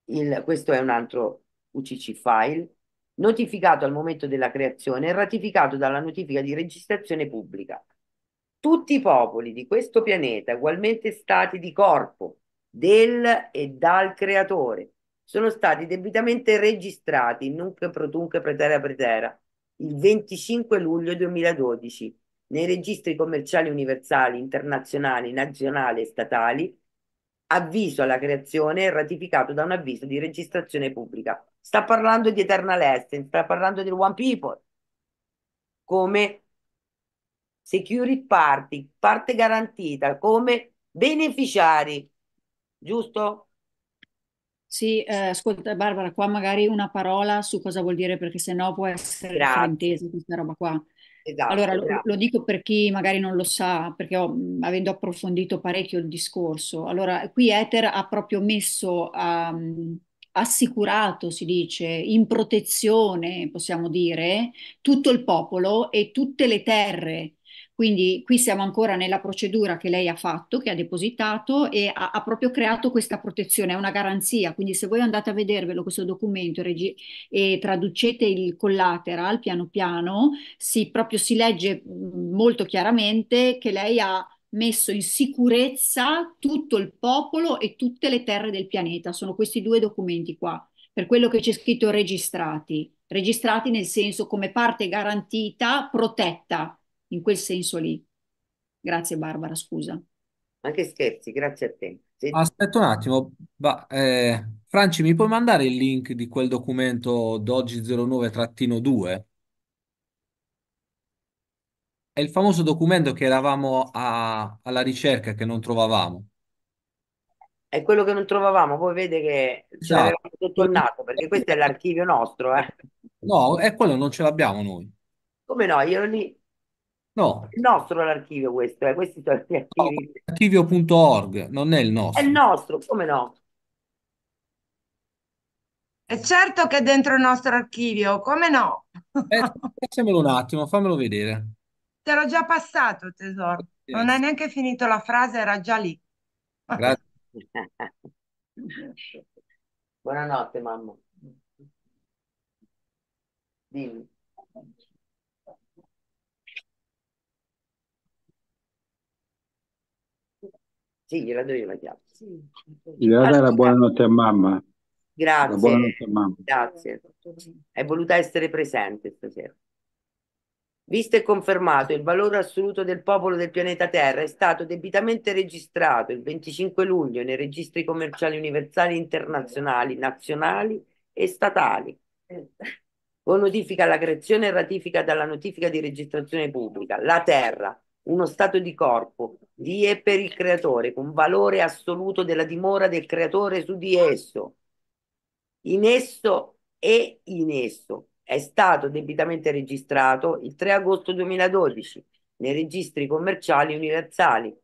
Il, questo è un altro UCC file notificato al momento della creazione e ratificato dalla notifica di registrazione pubblica. Tutti i popoli di questo pianeta, ugualmente stati di corpo del e dal creatore, sono stati debitamente registrati in nunc protunque pretera pretera il 25 luglio 2012 nei registri commerciali universali, internazionali, nazionali e statali, avviso alla creazione ratificato da un avviso di registrazione pubblica sta parlando di Eternal Essence, sta parlando del One People come security party, parte garantita, come beneficiari, giusto? Sì, eh, ascolta Barbara, qua magari una parola su cosa vuol dire perché sennò può essere intesa questa roba qua. Esatto, allora, lo, lo, dico per chi magari non lo sa, perché ho, avendo approfondito parecchio il discorso. Allora, qui Ether ha proprio messo um, assicurato, si dice, in protezione, possiamo dire, tutto il popolo e tutte le terre. Quindi qui siamo ancora nella procedura che lei ha fatto, che ha depositato e ha, ha, proprio creato questa protezione, è una garanzia. Quindi se voi andate a vedervelo questo documento regi- e traducete il collateral piano piano, si, proprio si legge molto chiaramente che lei ha messo in sicurezza tutto il popolo e tutte le terre del pianeta. Sono questi due documenti qua, per quello che c'è scritto registrati, registrati nel senso come parte garantita, protetta, in quel senso lì. Grazie Barbara, scusa. Anche scherzi, grazie a te. Sì. Aspetta un attimo, ba, eh, Franci, mi puoi mandare il link di quel documento d'oggi 09-2? È il famoso documento che eravamo a- alla ricerca che non trovavamo. È quello che non trovavamo, poi vede che ce Esatto. l'avevamo il naso, perché questo è l'archivio nostro, eh. No, è quello non ce l'abbiamo noi. Come no? Io non li- No, Il nostro è l'archivio questo, eh. Questi sono gli archivi. archivio.org non è il È il nostro. nostro, come no? È certo che è dentro il nostro archivio, come no? Eh, Pensamelo un attimo, fammelo vedere. Te l'ho già passato, tesoro. Non hai neanche finito la frase, era già lì. Grazie. [laughs] Buonanotte, mamma. Dimmi. Sì, gliela do io la chiave. Sì. Gliela dai la buonanotte a mamma. Grazie. Buonanotte a mamma. Grazie. Hai voluta essere presente stasera. Visto e confermato il valore assoluto del popolo del pianeta Terra, è stato debitamente registrato il 25 luglio nei registri commerciali universali internazionali, nazionali e statali, con notifica alla creazione e ratifica dalla notifica di registrazione pubblica. La Terra, uno stato di corpo, di e per il creatore, con valore assoluto della dimora del creatore su di esso, in esso e in esso, è stato debitamente registrato il 3 agosto 2012 nei registri commerciali universali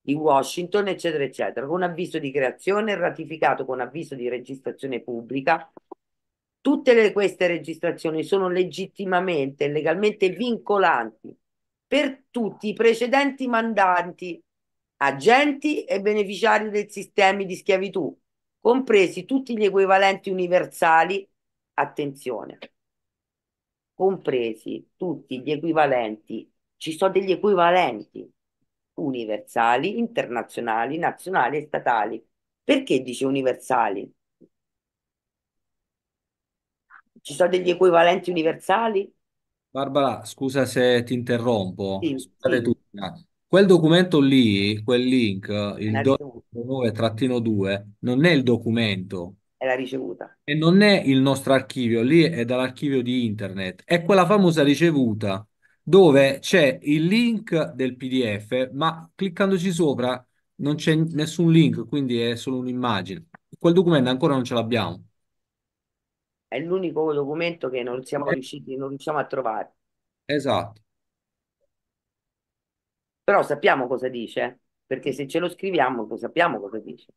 di Washington, eccetera, eccetera, con avviso di creazione ratificato con avviso di registrazione pubblica. Tutte le, queste registrazioni sono legittimamente e legalmente vincolanti per tutti i precedenti mandanti, agenti e beneficiari del sistema di schiavitù, compresi tutti gli equivalenti universali. Attenzione, compresi tutti gli equivalenti, ci sono degli equivalenti universali, internazionali, nazionali e statali. Perché dice universali? Ci sono degli equivalenti universali? Barbara, scusa se ti interrompo. Sì, sì. Eh. Quel documento lì, quel link, il 2 non è il documento, è la ricevuta. E non è il nostro archivio, lì è dall'archivio di internet. È quella famosa ricevuta dove c'è il link del PDF, ma cliccandoci sopra non c'è nessun link, quindi è solo un'immagine. Quel documento ancora non ce l'abbiamo. È l'unico documento che non siamo eh. riusciti, non riusciamo a trovare. Esatto. Però sappiamo cosa dice, perché se ce lo scriviamo sappiamo cosa dice.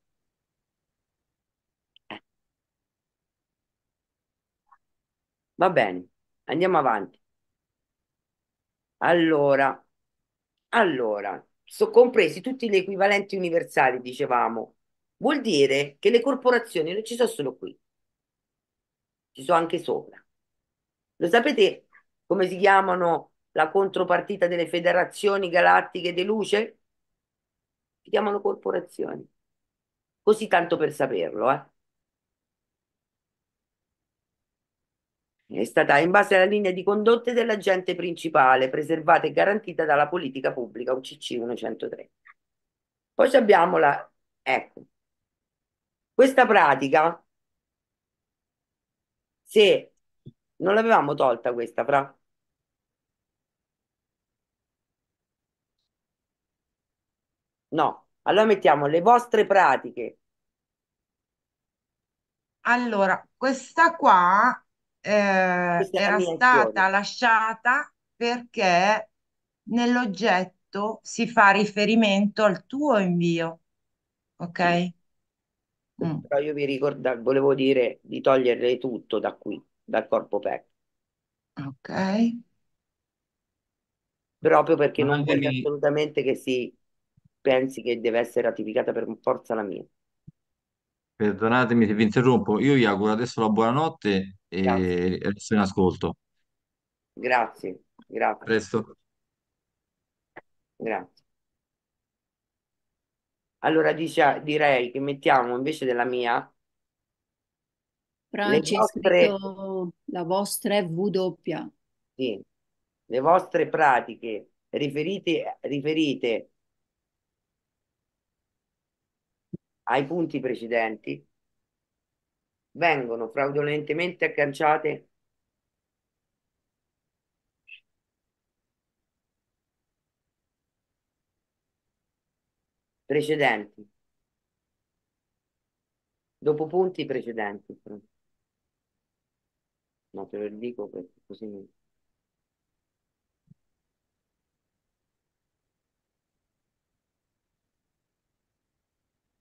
Va bene, andiamo avanti. Allora, allora, sono compresi tutti gli equivalenti universali, dicevamo. Vuol dire che le corporazioni non ci sono solo qui, ci sono anche sopra. Lo sapete come si chiamano la contropartita delle federazioni galattiche di luce? Si chiamano corporazioni. Così tanto per saperlo, eh? è stata in base alla linea di condotte dell'agente principale, preservata e garantita dalla politica pubblica UCC 103. Poi abbiamo la... Ecco, questa pratica, se non l'avevamo tolta questa, fra... No, allora mettiamo le vostre pratiche. Allora, questa qua eh, era stata lasciata perché nell'oggetto si fa riferimento al tuo invio, ok? Mm. Però io vi ricordo, volevo dire di toglierle tutto da qui, dal corpo PEC. Ok. Proprio perché non voglio assolutamente che si pensi che deve essere ratificata per forza la mia. Perdonatemi se vi interrompo, io vi auguro adesso la buonanotte Grazie, e resto in ascolto. grazie, grazie, presto. grazie. Allora dice- direi che mettiamo invece della mia Però le c'è vostre... scritto la vostra è W. Sì, le vostre pratiche riferite, riferite ai punti precedenti vengono fraudolentemente agganciate precedenti dopo punti precedenti no te lo dico così mi...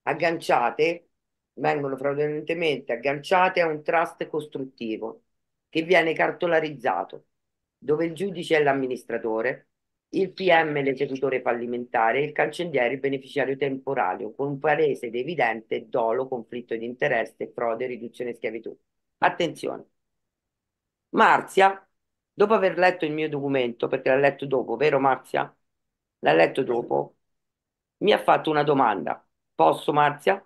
agganciate, vengono fraudolentemente agganciate a un trust costruttivo che viene cartolarizzato, dove il giudice è l'amministratore, il PM l'esecutore fallimentare e il cancelliere il beneficiario temporaneo, con un palese ed evidente dolo, conflitto di interesse, frode, riduzione e schiavitù. Attenzione. Marzia, dopo aver letto il mio documento, perché l'ha letto dopo, vero Marzia? L'ha letto dopo, mi ha fatto una domanda. Posso, Marzia?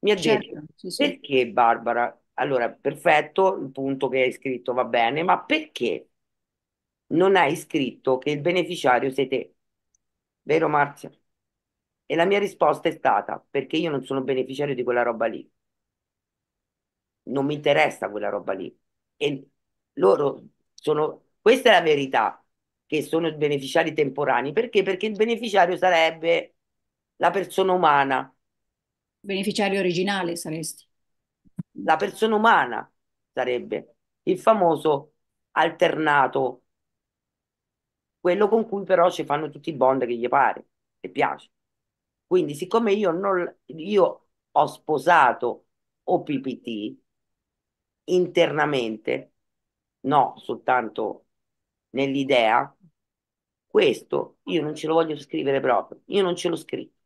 Mi ha Certo, detto, sì, sì. perché Barbara? Allora, perfetto, il punto che hai scritto va bene, ma perché non hai scritto che il beneficiario sei te? Vero, Marzia? E la mia risposta è stata, perché io non sono beneficiario di quella roba lì. Non mi interessa quella roba lì. E loro sono, questa è la verità, che sono beneficiari temporanei. Perché? Perché il beneficiario sarebbe la persona umana. Beneficiario originale saresti. La persona umana sarebbe il famoso alternato, quello con cui però ci fanno tutti i bond che gli pare e piace. Quindi, siccome io, non, io ho sposato OPPT internamente, no soltanto nell'idea, questo io non ce lo voglio scrivere proprio, io non ce l'ho scritto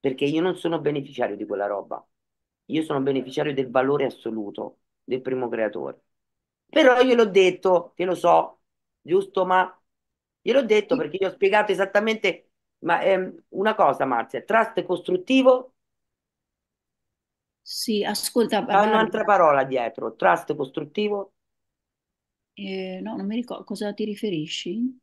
perché io non sono beneficiario di quella roba, io sono beneficiario del valore assoluto del primo creatore. Però io l'ho detto, che lo so, giusto? Ma gliel'ho detto perché io ho spiegato esattamente ma, ehm, una cosa, Marzia, trust costruttivo. Sì, ascolta. Ha un'altra parola dietro, trust costruttivo. Eh, no, non mi ricordo cosa ti riferisci.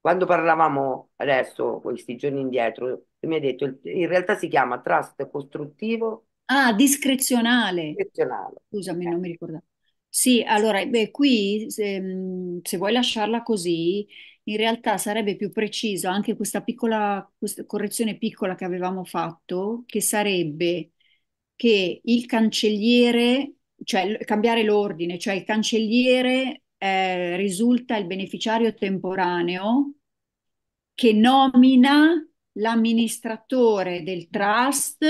Quando parlavamo adesso, questi giorni indietro, mi hai detto, in realtà si chiama trust costruttivo. Ah, discrezionale. discrezionale. Scusami, eh. non mi ricordavo. Sì, allora, beh, qui se, se, vuoi lasciarla così, in realtà sarebbe più preciso anche questa piccola questa correzione piccola che avevamo fatto, che sarebbe che il cancelliere, cioè cambiare l'ordine, cioè il cancelliere eh, risulta il beneficiario temporaneo che nomina l'amministratore del trust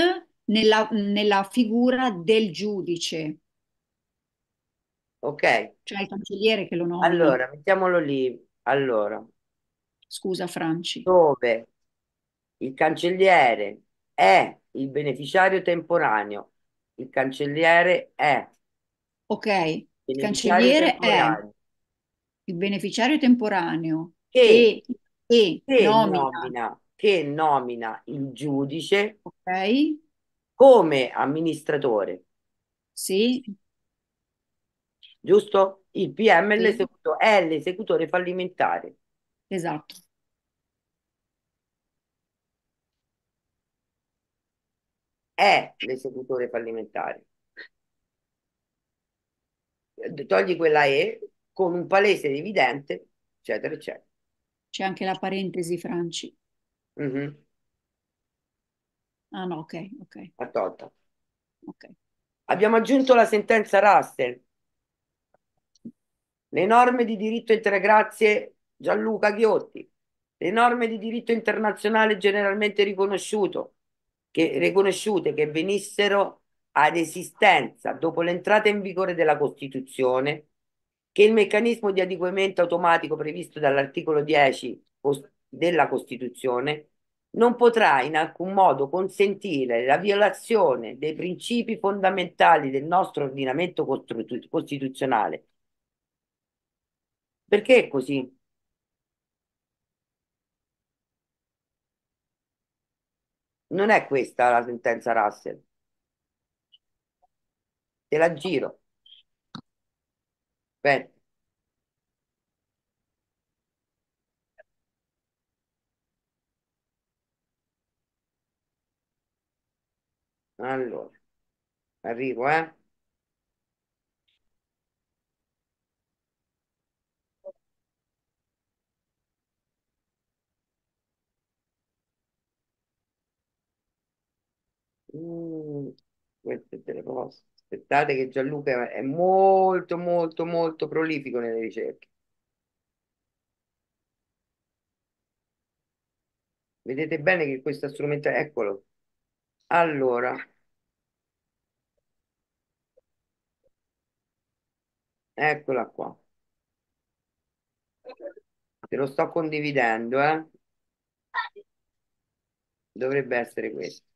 nella, nella figura del giudice. Ok. Cioè il cancelliere che lo nomina. Allora, mettiamolo lì. Allora. Scusa, Franci. Dove il cancelliere è il beneficiario temporaneo. Il cancelliere è. Ok. Il, il cancelliere è il beneficiario temporaneo E, che, che nomina, nomina che nomina il giudice Ok, come amministratore, sì, giusto? Il PM è sì, è l'esecutore fallimentare. esatto. È l'esecutore fallimentare. Eh, togli quella E con un palese ed evidente, eccetera, eccetera. C'è anche la parentesi, Franci. Mhm. Ah no, ok, ok, Ha tolto. ok. Abbiamo aggiunto la sentenza Russell. Le norme di diritto inter... Grazie Gianluca Ghiotti. Le norme di diritto internazionale generalmente riconosciuto, che, riconosciute che venissero ad esistenza dopo l'entrata in vigore della Costituzione, che il meccanismo di adeguamento automatico previsto dall'articolo 10 cos- della Costituzione non potrà in alcun modo consentire la violazione dei principi fondamentali del nostro ordinamento costituzionale. Perché è così? Non è questa la sentenza Russell. Te la giro. Bene. Allora, arrivo, eh? Mm, queste delle cose. posso. Aspettate che Gianluca è molto, molto, molto prolifico nelle ricerche. Vedete bene che questa strumentazione, eccolo. Allora, Eccola qua. Te lo sto condividendo, eh. Dovrebbe essere questo.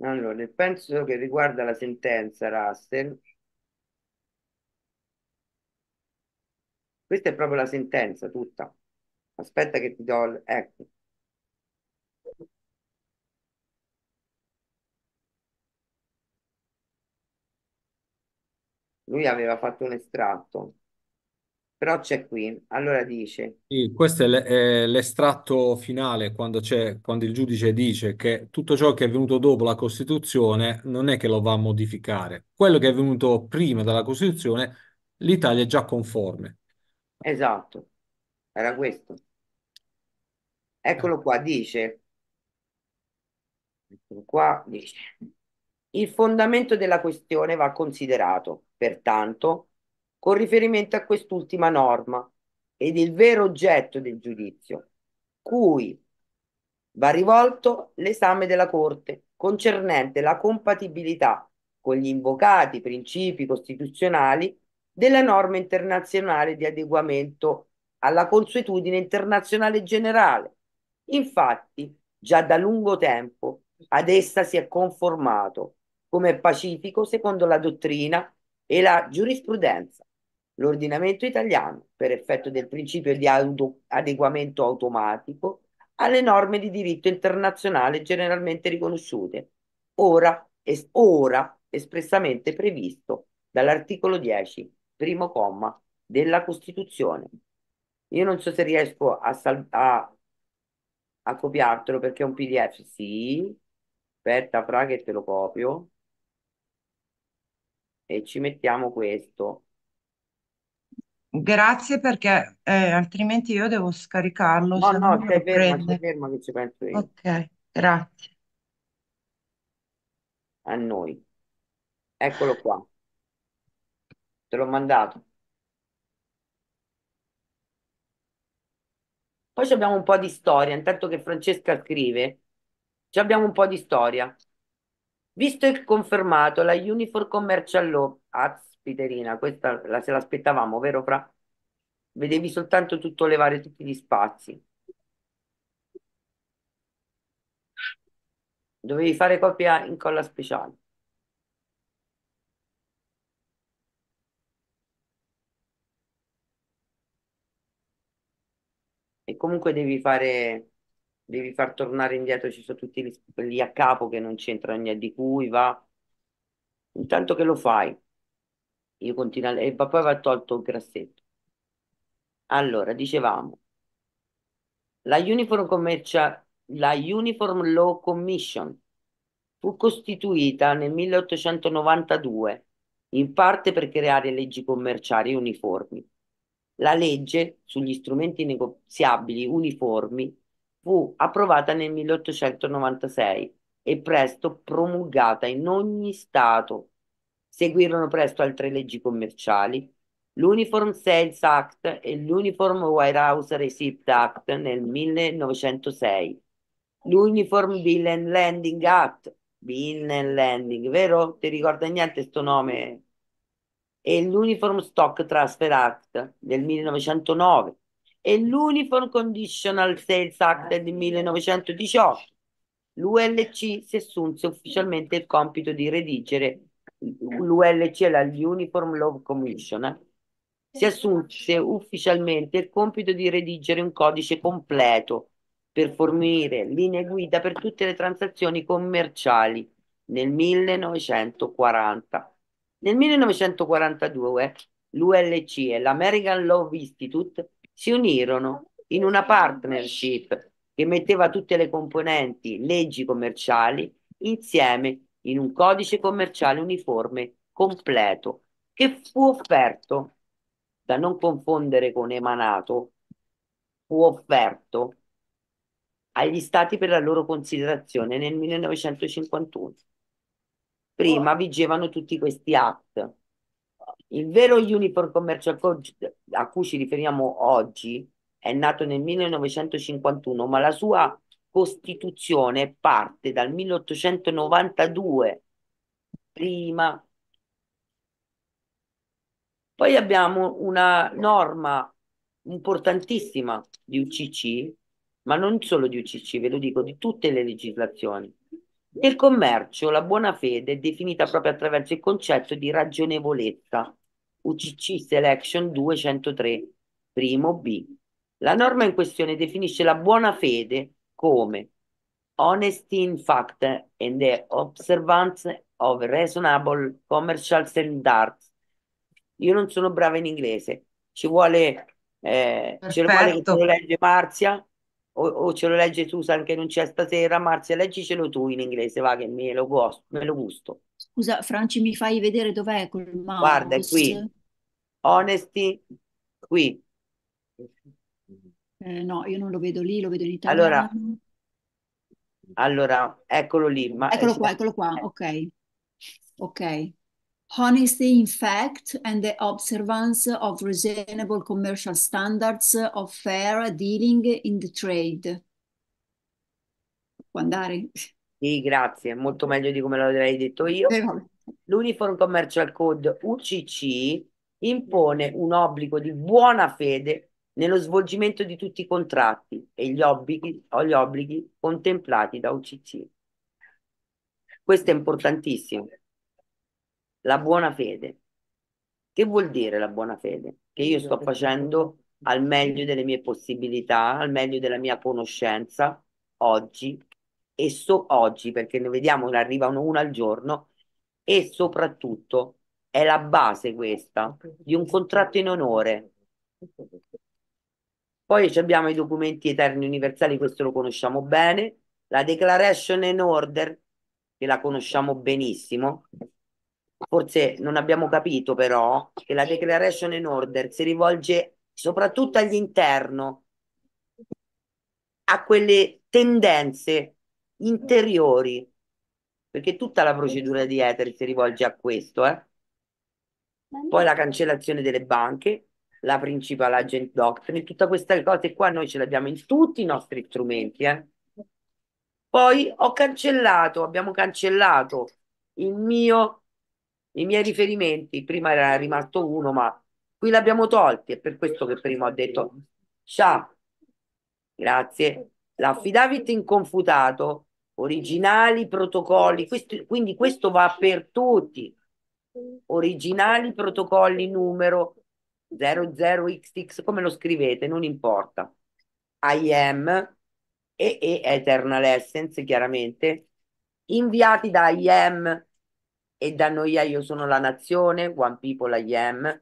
Allora, il penso che riguarda la sentenza Russell, questa è proprio la sentenza tutta. Aspetta che ti do... il- Ecco. Lui aveva fatto un estratto, però c'è qui. Allora dice, Sì, questo è l'estratto finale quando quando il giudice dice che tutto ciò che è venuto dopo la Costituzione non è che lo va a modificare. Quello che è venuto prima della Costituzione, l'Italia è già conforme. esatto, era questo. Eccolo qua, dice. Eccolo qua, dice. Il fondamento della questione va considerato, pertanto, con riferimento a quest'ultima norma ed il vero oggetto del giudizio, cui va rivolto l'esame della Corte concernente la compatibilità con gli invocati principi costituzionali della norma internazionale di adeguamento alla consuetudine internazionale generale Infatti, già da lungo tempo ad essa si è conformato come pacifico secondo la dottrina e la giurisprudenza. L'ordinamento italiano, per effetto del principio di adeguamento automatico, alle norme di diritto internazionale generalmente riconosciute, ora, es ora espressamente previsto dall'articolo 10, primo comma, della Costituzione. Io non so se riesco a, a a copiartelo perché è un PDF. Sì, aspetta, fra che te lo copio e ci mettiamo questo. Grazie perché eh, altrimenti io devo scaricarlo. No, no, no, stai ferma, stai che ci penso io. Ok, grazie. A noi. Eccolo qua. Te l'ho mandato. Poi abbiamo un po' di storia, intanto che Francesca scrive, abbiamo un po' di storia. Visto e confermato, la Unifor Commercial Law, aspiterina, questa la, se l'aspettavamo, vero Fra? Vedevi soltanto tutto levare tutti gli spazi. Dovevi fare copia in colla speciale. comunque devi fare, devi far tornare indietro, ci sono tutti lì a capo che non c'entra niente di cui, va. Intanto che lo fai, io continuo, e poi va tolto il grassetto. Allora, dicevamo, la Uniform, Commercial, la Uniform Law Commission fu costituita nel 1892, in parte per creare leggi commerciali uniformi la legge sugli strumenti negoziabili uniformi fu approvata nel 1896 e presto promulgata in ogni Stato. Seguirono presto altre leggi commerciali, l'Uniform Sales Act e l'Uniform Warehouse Receipt Act nel 1906, l'Uniform Bill and Landing Act, Bill and Landing, vero? Ti ricorda niente questo nome? e l'Uniform Stock Transfer Act del 1909 e l'Uniform Conditional Sales Act del 1918. L'ULC si assunse ufficialmente il compito di redigere l'ULC è la Uniform Law Commission si assunse ufficialmente il compito di redigere un codice completo per fornire linee guida per tutte le transazioni commerciali nel 1940 nel 1942 eh, l'ULC e l'American Law Institute si unirono in una partnership che metteva tutte le componenti leggi commerciali insieme in un codice commerciale uniforme completo che fu offerto, da non confondere con emanato, fu offerto agli stati per la loro considerazione nel 1951 prima vigevano tutti questi act. Il vero Uniform Commercial Code a cui ci riferiamo oggi è nato nel 1951, ma la sua Costituzione parte dal 1892, prima. Poi abbiamo una norma importantissima di UCC, ma non solo di UCC, ve lo dico, di tutte le legislazioni, nel commercio la buona fede è definita proprio attraverso il concetto di ragionevolezza, UCC Selection 203, primo B. La norma in questione definisce la buona fede come honesty in fact and the observance of reasonable commercial standards. Io non sono brava in inglese, ci vuole, eh, ce lo vuole che lo legge Marzia, o, o ce lo legge Susan che non c'è stasera, Marzia, leggicelo tu in inglese, va che me lo, gosto, me lo gusto. Scusa, Franci, mi fai vedere dov'è quel mouse? Guarda, è qui. Honesty, qui. Eh, no, io non lo vedo lì, lo vedo in Italia. Allora, allora eccolo lì. Ma... Eccolo qua, eccolo qua, eh. ok. Ok honesty in fact and the observance of reasonable commercial standards of fair dealing in the trade. Può andare? Sì, grazie, molto meglio di come l'avrei detto io. Eh, L'Uniform Commercial Code UCC impone un obbligo di buona fede nello svolgimento di tutti i contratti e gli obblighi, o gli obblighi contemplati da UCC. Questo è importantissimo la buona fede. Che vuol dire la buona fede? Che io sto facendo al meglio delle mie possibilità, al meglio della mia conoscenza oggi e so oggi, perché ne vediamo ne arrivano una al giorno e soprattutto è la base questa di un contratto in onore. Poi abbiamo i documenti eterni universali, questo lo conosciamo bene, la Declaration in Order, che la conosciamo benissimo, Forse non abbiamo capito però che la declaration in order si rivolge soprattutto all'interno, a quelle tendenze interiori, perché tutta la procedura di Ether si rivolge a questo. Eh? Poi la cancellazione delle banche, la principal agent doctrine, tutte queste cose qua noi ce le abbiamo in tutti i nostri strumenti. Eh? Poi ho cancellato, abbiamo cancellato il mio i miei riferimenti, prima era rimasto uno, ma qui l'abbiamo tolti, è per questo che prima ho detto ciao, grazie. L'affidavit inconfutato, originali protocolli, questo, quindi questo va per tutti. Originali protocolli numero 00XX, come lo scrivete, non importa. I am e, e Eternal Essence, chiaramente, inviati da I am e da Noia Io sono la nazione, One People I am,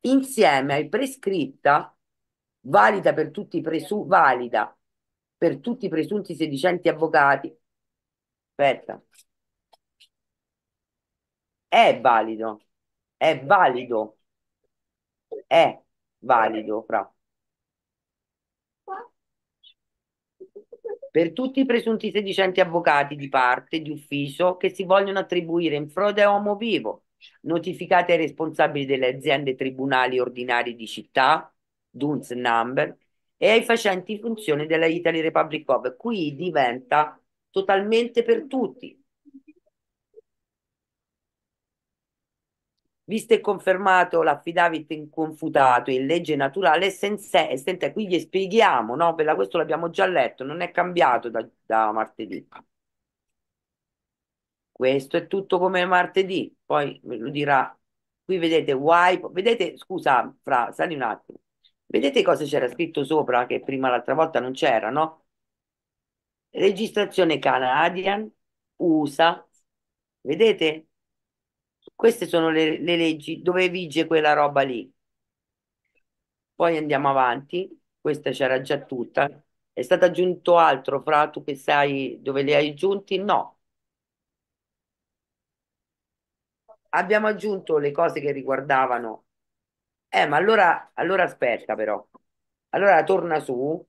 insieme ai prescritta, valida per tutti i, presu- valida per tutti i presunti sedicenti avvocati, aspetta, è valido, è valido, è valido, fra. per tutti i presunti sedicenti avvocati di parte, di ufficio, che si vogliono attribuire in frode a homo vivo, notificati ai responsabili delle aziende tribunali ordinari di città, Duns Number, e ai facenti funzione della Italy Republic of. Qui diventa totalmente per tutti, visto e confermato l'affidavit inconfutato in legge naturale senza, senza qui gli spieghiamo no Bella, questo l'abbiamo già letto non è cambiato da, da martedì questo è tutto come martedì poi ve lo dirà qui vedete why vedete scusa fra sali un attimo vedete cosa c'era scritto sopra che prima l'altra volta non c'era no registrazione canadian USA vedete queste sono le, le leggi dove vige quella roba lì. Poi andiamo avanti, questa c'era già tutta. È stato aggiunto altro, fra tu che sai dove li hai aggiunti? No. Abbiamo aggiunto le cose che riguardavano. Eh, ma allora, allora aspetta però. Allora torna su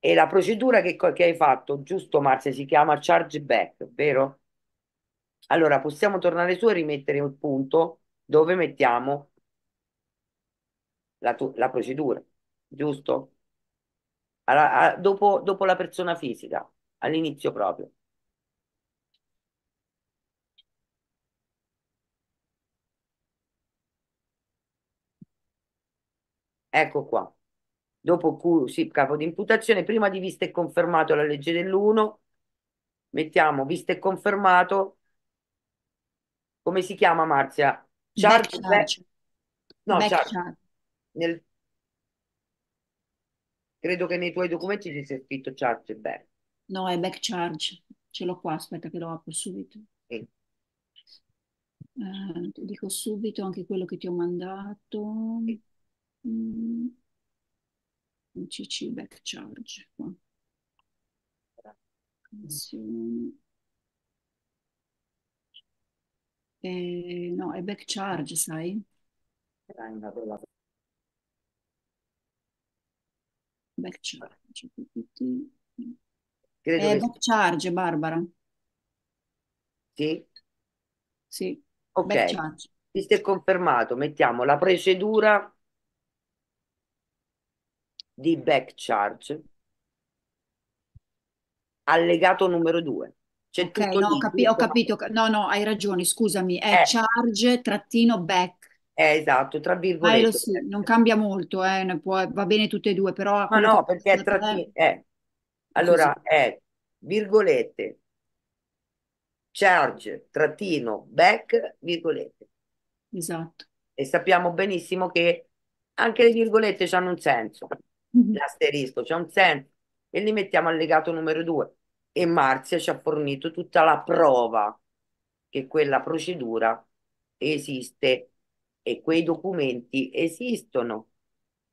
e la procedura che, che hai fatto, giusto Marzia, si chiama chargeback, vero? Allora possiamo tornare su e rimettere il punto dove mettiamo la, la procedura, giusto? Allora, dopo, dopo la persona fisica, all'inizio proprio. Ecco qua. Dopo Q, sì, capo di imputazione, prima di vista e confermato la legge dell'1, mettiamo visto e confermato come si chiama Marzia? Charge, Back Charge. Back- no, Back Charge. Charge. Nel- Credo che nei tuoi documenti ci sia scritto Charge Back. No, è Back Charge. Ce l'ho qua, aspetta che lo apro subito. Sì. Eh, ti dico subito anche quello che ti ho mandato. Sì. Mm. CC Back Charge. Qua. Sì. Eh, no, è back charge, sai? Dai, una bella... Back charge. Credo eh, che... back charge, Barbara. Sì? Sì, ok. back charge. Visto e confermato, mettiamo la procedura di back charge allegato numero 2. C'è okay, tutto no, capi- ho capito, no, no, hai ragione, scusami, è eh. charge-back. È eh, esatto, tra ah, virgolette. sì, non cambia molto, eh, può, va bene tutte e due, però... Ma no, perché è trattino... Eh. Allora, Così. è virgolette, charge, trattino, back, virgolette. Esatto. E sappiamo benissimo che anche le virgolette hanno un senso. Mm-hmm. L'asterisco c'è un senso. E li mettiamo al legato numero due e Marzia ci ha fornito tutta la prova che quella procedura esiste e quei documenti esistono,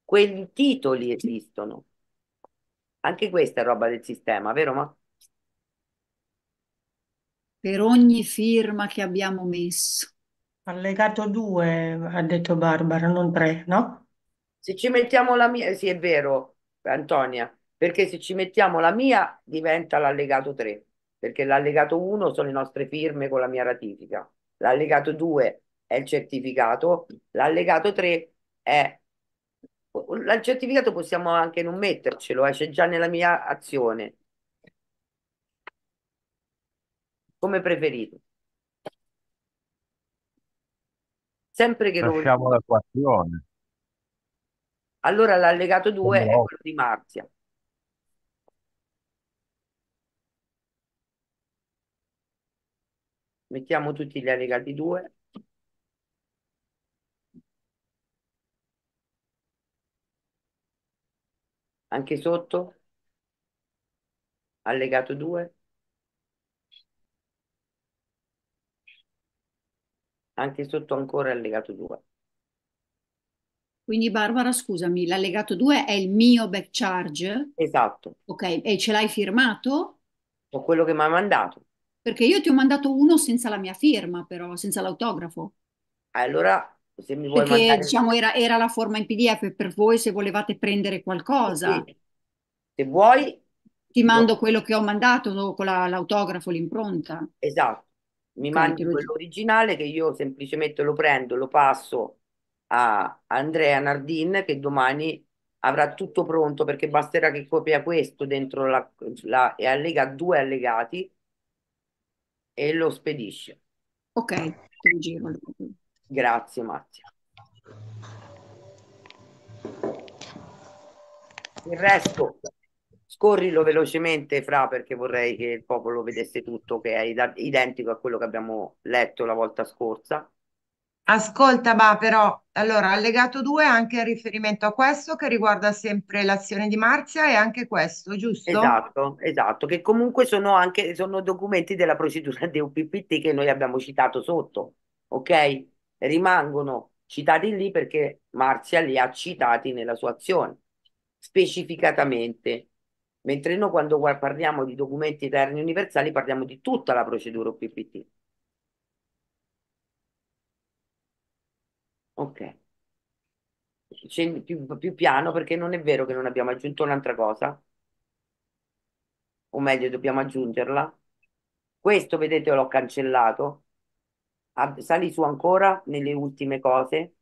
quei titoli esistono. Anche questa è roba del sistema, vero ma? Per ogni firma che abbiamo messo. Allegato 2, ha detto Barbara, non 3, no? Se ci mettiamo la mia, sì è vero, Antonia, perché se ci mettiamo la mia diventa l'allegato 3, perché l'allegato 1 sono le nostre firme con la mia ratifica, l'allegato 2 è il certificato, l'allegato 3 è... Il certificato possiamo anche non mettercelo, eh, c'è già nella mia azione. Come preferito Sempre che Lasciamo lo... l'equazione. Allora l'allegato 2 è quello di Marzia. mettiamo tutti gli allegati 2 anche sotto allegato 2 anche sotto ancora allegato 2 quindi Barbara, scusami, l'allegato 2 è il mio back charge? Esatto. Ok, e ce l'hai firmato? Ho quello che mi ha mandato. Perché io ti ho mandato uno senza la mia firma, però, senza l'autografo. Allora, se mi vuoi Perché, mandare... diciamo, era, era la forma in PDF per voi se volevate prendere qualcosa. Sì. Se vuoi... Ti mando no. quello che ho mandato con la, l'autografo, l'impronta. Esatto. Mi Come mandi quello originale che io semplicemente lo prendo, lo passo a Andrea Nardin che domani avrà tutto pronto perché basterà che copia questo dentro la, la, e allega due allegati e lo spedisce. Ok, te lo giro. Grazie Marzia. Il resto scorrilo velocemente fra perché vorrei che il popolo vedesse tutto che è identico a quello che abbiamo letto la volta scorsa. Ascolta, ma però, allora, allegato 2 anche in riferimento a questo che riguarda sempre l'azione di Marzia e anche questo, giusto? Esatto, esatto, che comunque sono anche sono documenti della procedura DUPPT che noi abbiamo citato sotto, ok? Rimangono citati lì perché Marzia li ha citati nella sua azione, specificatamente. Mentre noi quando parliamo di documenti eterni universali parliamo di tutta la procedura UPPT. Ok. Scendi più, più piano perché non è vero che non abbiamo aggiunto un'altra cosa, o meglio, dobbiamo aggiungerla. Questo, vedete, l'ho cancellato. Sali su ancora nelle ultime cose.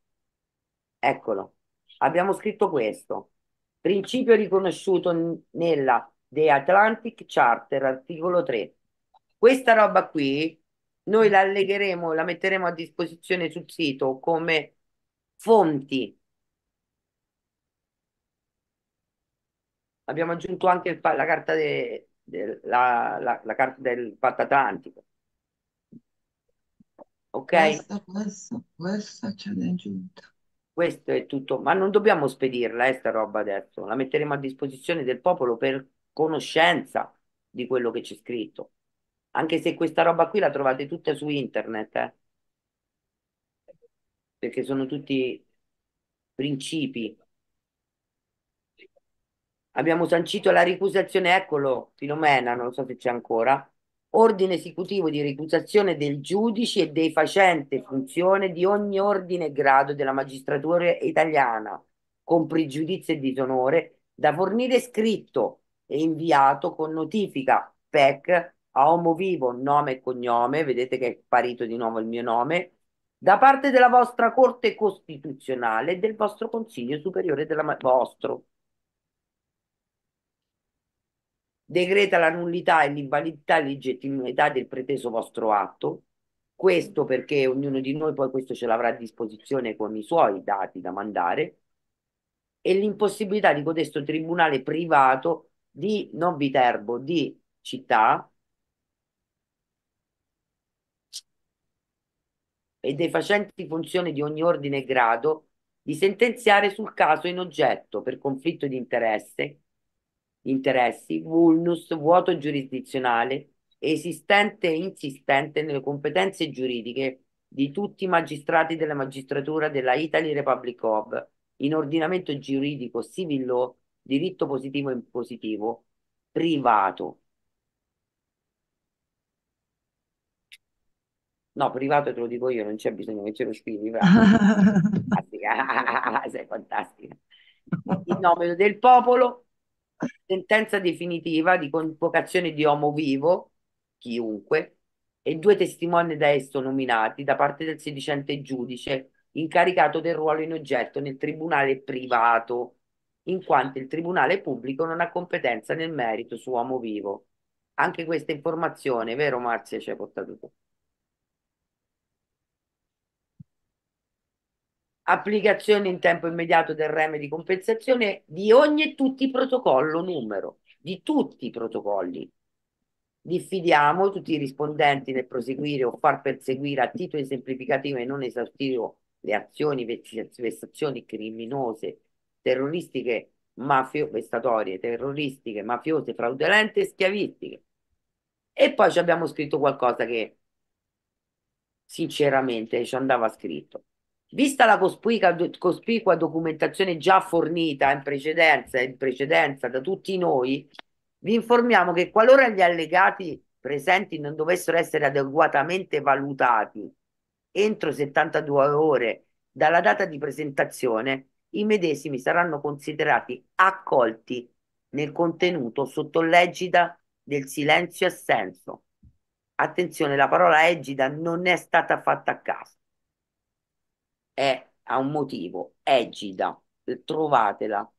Eccolo. Abbiamo scritto questo. Principio riconosciuto nella The Atlantic Charter, articolo 3. Questa roba qui noi la allegheremo, la metteremo a disposizione sul sito come Fonti. Abbiamo aggiunto anche il, la carta, de, de, la, la, la carta del patto atlantico. Ok? Questa, questa, questa ce l'hai aggiunta. Questo è tutto, ma non dobbiamo spedirla, eh, sta roba adesso. La metteremo a disposizione del popolo per conoscenza di quello che c'è scritto. Anche se questa roba qui la trovate tutta su internet, eh perché sono tutti principi. Abbiamo sancito la ricusazione, eccolo, Filomena, non so se c'è ancora, ordine esecutivo di ricusazione del giudice e dei facente funzione di ogni ordine e grado della magistratura italiana, con pregiudizio e disonore, da fornire scritto e inviato con notifica PEC a Homo Vivo, nome e cognome, vedete che è sparito di nuovo il mio nome, da parte della vostra Corte Costituzionale e del vostro Consiglio Superiore della Ma- vostro. Decreta la nullità e l'invalidità e legittimità del preteso vostro atto. Questo perché ognuno di noi poi questo ce l'avrà a disposizione con i suoi dati da mandare e l'impossibilità di codesto tribunale privato di non Viterbo, di città, e dei facenti funzione di ogni ordine e grado di sentenziare sul caso in oggetto per conflitto di interesse, interessi, vulnus, vuoto giurisdizionale, esistente e insistente nelle competenze giuridiche di tutti i magistrati della magistratura della Italy Republic of, in ordinamento giuridico civil law, diritto positivo e impositivo, privato, No, privato te lo dico io, non c'è bisogno che ce lo spieghi. [laughs] Sei fantastica. In nome del popolo, sentenza definitiva di convocazione di uomo vivo, chiunque, e due testimoni da esso nominati da parte del sedicente giudice incaricato del ruolo in oggetto nel tribunale privato, in quanto il tribunale pubblico non ha competenza nel merito su uomo vivo. Anche questa informazione, vero Marzia, ci hai portato tu? applicazione in tempo immediato del reme di compensazione di ogni e tutti i protocollo numero, di tutti i protocolli. Diffidiamo tutti i rispondenti nel proseguire o far perseguire a titolo esemplificativo e non esaustivo le azioni, vessazioni criminose, terroristiche, mafio- vessatorie, terroristiche, mafiose, fraudolente e schiavistiche. E poi ci abbiamo scritto qualcosa che sinceramente ci andava scritto Vista la cospicua, documentazione già fornita in precedenza, in precedenza da tutti noi, vi informiamo che qualora gli allegati presenti non dovessero essere adeguatamente valutati entro 72 ore dalla data di presentazione, i medesimi saranno considerati accolti nel contenuto sotto l'egida del silenzio assenso. Attenzione, la parola egida non è stata fatta a caso è, ha un motivo, è egida, trovatela.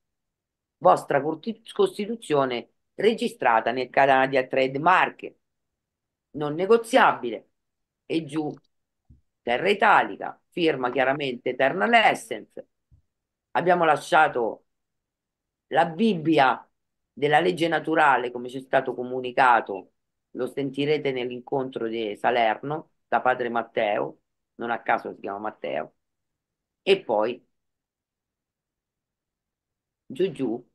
Vostra Costituzione registrata nel Canada Trademark, non negoziabile, e giù, Terra Italica, firma chiaramente Eternal Essence. Abbiamo lasciato la Bibbia della legge naturale, come ci è stato comunicato, lo sentirete nell'incontro di Salerno da padre Matteo, non a caso si chiama Matteo, e poi giù giù,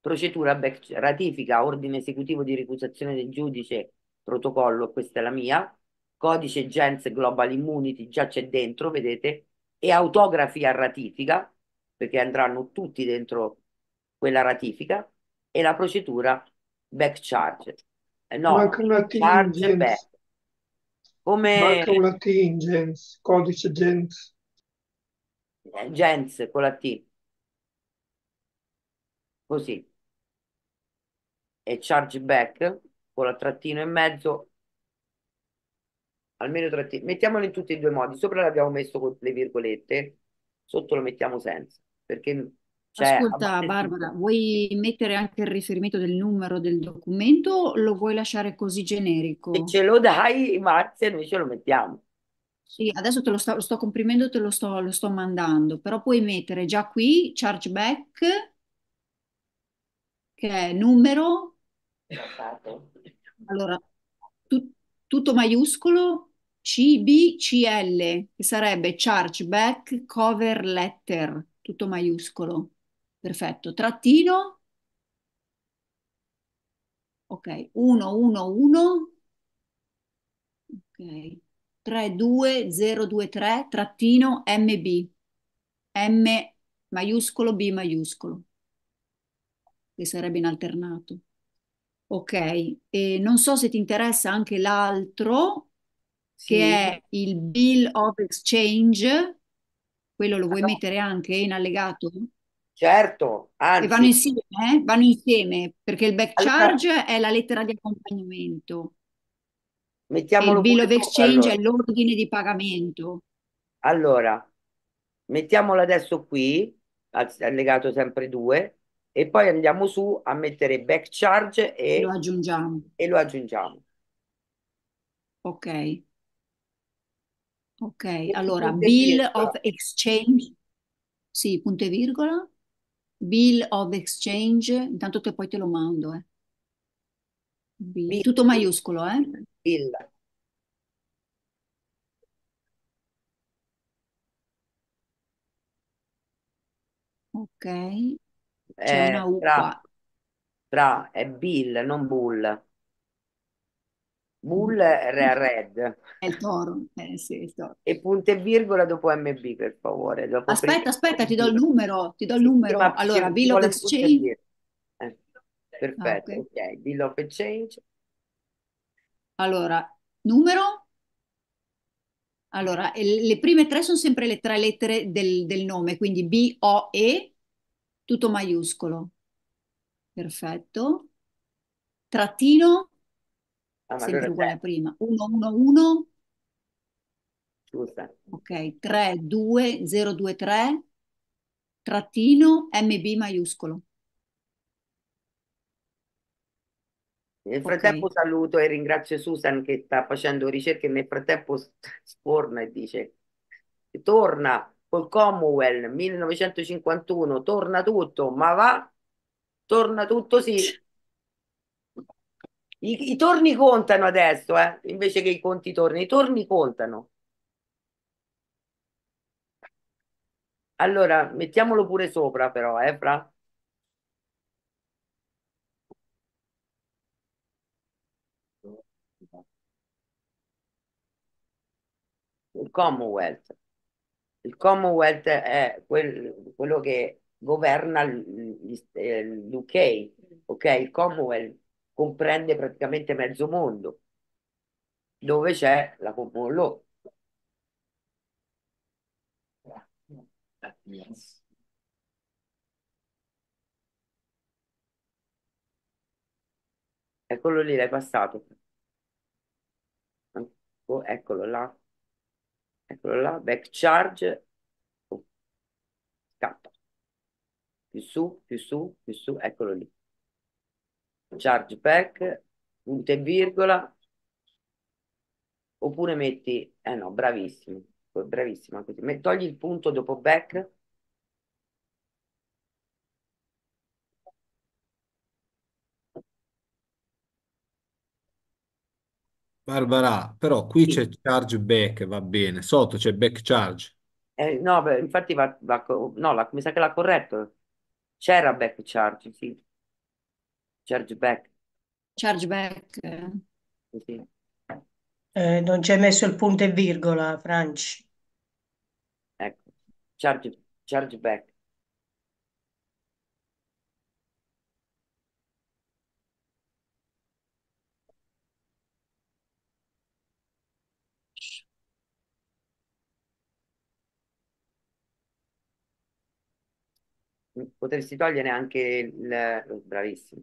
procedura back, ratifica, ordine esecutivo di ricusazione del giudice, protocollo, questa è la mia, codice GENS Global Immunity, già c'è dentro, vedete, e autografi a ratifica, perché andranno tutti dentro quella ratifica, e la procedura back charge. Eh, no, Manca una charge back. Come... Manca una codice GENS. Gens eh, con la T. Così. E chargeback con la trattino e mezzo. Almeno trattino. Mettiamolo in tutti e due modi. Sopra l'abbiamo messo con le virgolette, sotto lo mettiamo senza. Perché cioè, Ascolta, Barbara, vuoi mettere anche il riferimento del numero del documento o lo vuoi lasciare così generico? Se ce lo dai, Marzia, noi ce lo mettiamo. Sì, adesso te lo sto, lo sto comprimendo, te lo sto, lo sto mandando, però puoi mettere già qui chargeback, che è numero, allora, tu- tutto maiuscolo, CBCL, che sarebbe chargeback cover letter, tutto maiuscolo. Perfetto. Trattino. Ok, 111. Ok. 32023-MB, M maiuscolo B maiuscolo, che sarebbe in alternato. Ok, e non so se ti interessa anche l'altro, sì. che è il Bill of Exchange, quello lo vuoi ah no. mettere anche in allegato? Certo, anzi. E vanno insieme, eh? vanno insieme, perché il back charge allora. è la lettera di accompagnamento. Mettiamolo il bill of exchange allora. è l'ordine di pagamento. Allora, mettiamolo adesso qui, allegato sempre 2, e poi andiamo su a mettere back charge e lo aggiungiamo. E lo aggiungiamo. Ok. Ok, allora bill of exchange, sì, punto e virgola, bill of exchange, intanto te poi te lo mando, eh. Bill, tutto maiuscolo, eh il Ok, c'è eh, una U Tra, tra è Bill, non Bull. Bull mm. è red. È il toro, eh sì, il toro. E punto e virgola dopo MB, per favore. Dopo Aspetta, prima- aspetta, ti do il numero, ti do il Sì, sì, numero. Allora, Bill of Exchange. virgola. Eh, Ah, perfetto, ok. Bill of Exchange. Allora, numero? Allora, le prime tre sono sempre le tre lettere del, del nome, quindi B-O-E, tutto maiuscolo. Perfetto. Trattino, ah, sempre uguale a prima. 1, 1, 1. Giusto. Ok, 3, 2, 0, 2, 3. Trattino, MB maiuscolo. Nel frattempo okay. saluto e ringrazio Susan che sta facendo ricerche, nel frattempo sforna e dice torna col Commonwealth 1951, torna tutto, ma va, torna tutto sì. I, i torni contano adesso, eh? invece che i conti torni, i torni contano. Allora, mettiamolo pure sopra però, eh, Fra? il Commonwealth. Il Commonwealth è quel, quello che governa eh, l'UK, ok? Il Commonwealth comprende praticamente mezzo mondo, dove c'è la Common Law. Yes. Eccolo lì, l'hai passato. Ecco, eccolo là eccolo là, back charge, oh. scappa, più su, più su, più su, eccolo lì, charge back, punto e virgola, oppure metti, eh no, bravissimo, bravissimo, così, togli il punto dopo back, Barbara, però qui c'è charge back, va bene, sotto c'è back charge. Eh, no, beh, infatti va, va no, la- mi sa che l'ha corretto. C'era back charge, sì, charge back, Chargeback. eh. sì. Eh, non c'è messo il punto e virgola, Franci. Ecco, charge, charge back. potresti togliere anche il... Oh, bravissimo.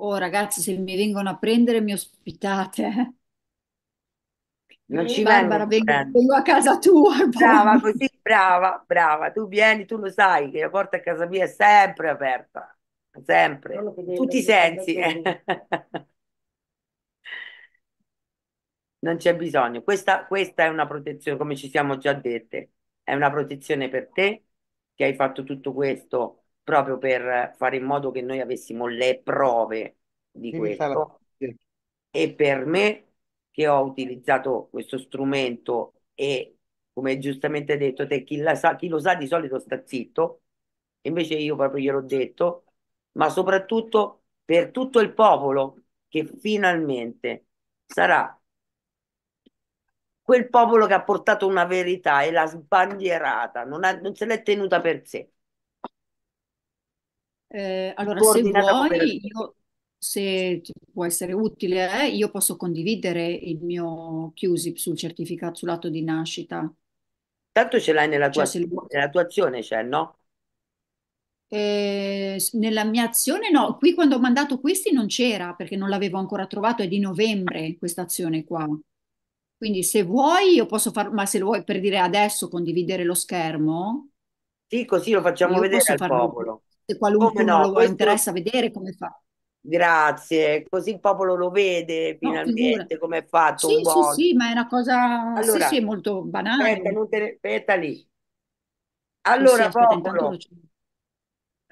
Oh ragazzi, se mi vengono a prendere mi ospitate. Non ci Barbara, vengo, a casa tua. [laughs] Brava, così brava, brava. Tu vieni, tu lo sai che la porta a casa mia è sempre aperta, sempre, vedevo, tutti i sensi. non c'è bisogno. Questa, questa è una protezione, come ci siamo già dette, è una protezione per te che hai fatto tutto questo proprio per fare in modo che noi avessimo le prove di Devi questo. Farla. E per me che ho utilizzato questo strumento e come giustamente detto te, chi, la sa, chi lo sa di solito sta zitto, invece io proprio gliel'ho detto, ma soprattutto per tutto il popolo che finalmente sarà quel popolo che ha portato una verità e l'ha sbandierata, non, ha, non se l'è tenuta per sé. Eh, allora, se vuoi, io, se può essere utile, eh, io posso condividere il mio QSIP sul certificato, sul lato di nascita. Tanto ce l'hai nella, cioè, lo... nella tua, azione, cioè, no? Eh, nella mia azione no, qui quando ho mandato questi non c'era perché non l'avevo ancora trovato, è di novembre questa azione qua. Quindi se vuoi io posso farlo, ma se lo vuoi per dire adesso condividere lo schermo. Sì, così lo facciamo vedere al farlo. popolo. Se qualcuno no, lo questo... interessa vedere come fa. Grazie, così il popolo lo vede No, finalmente come è fatto Sì, un sì, buon... sì, ma è una cosa, sì, Allora, sì, è molto aspetta, banale. non te ne... aspetta lì. Sì, sì, Allora, aspetta, intanto lo popolo, c'è.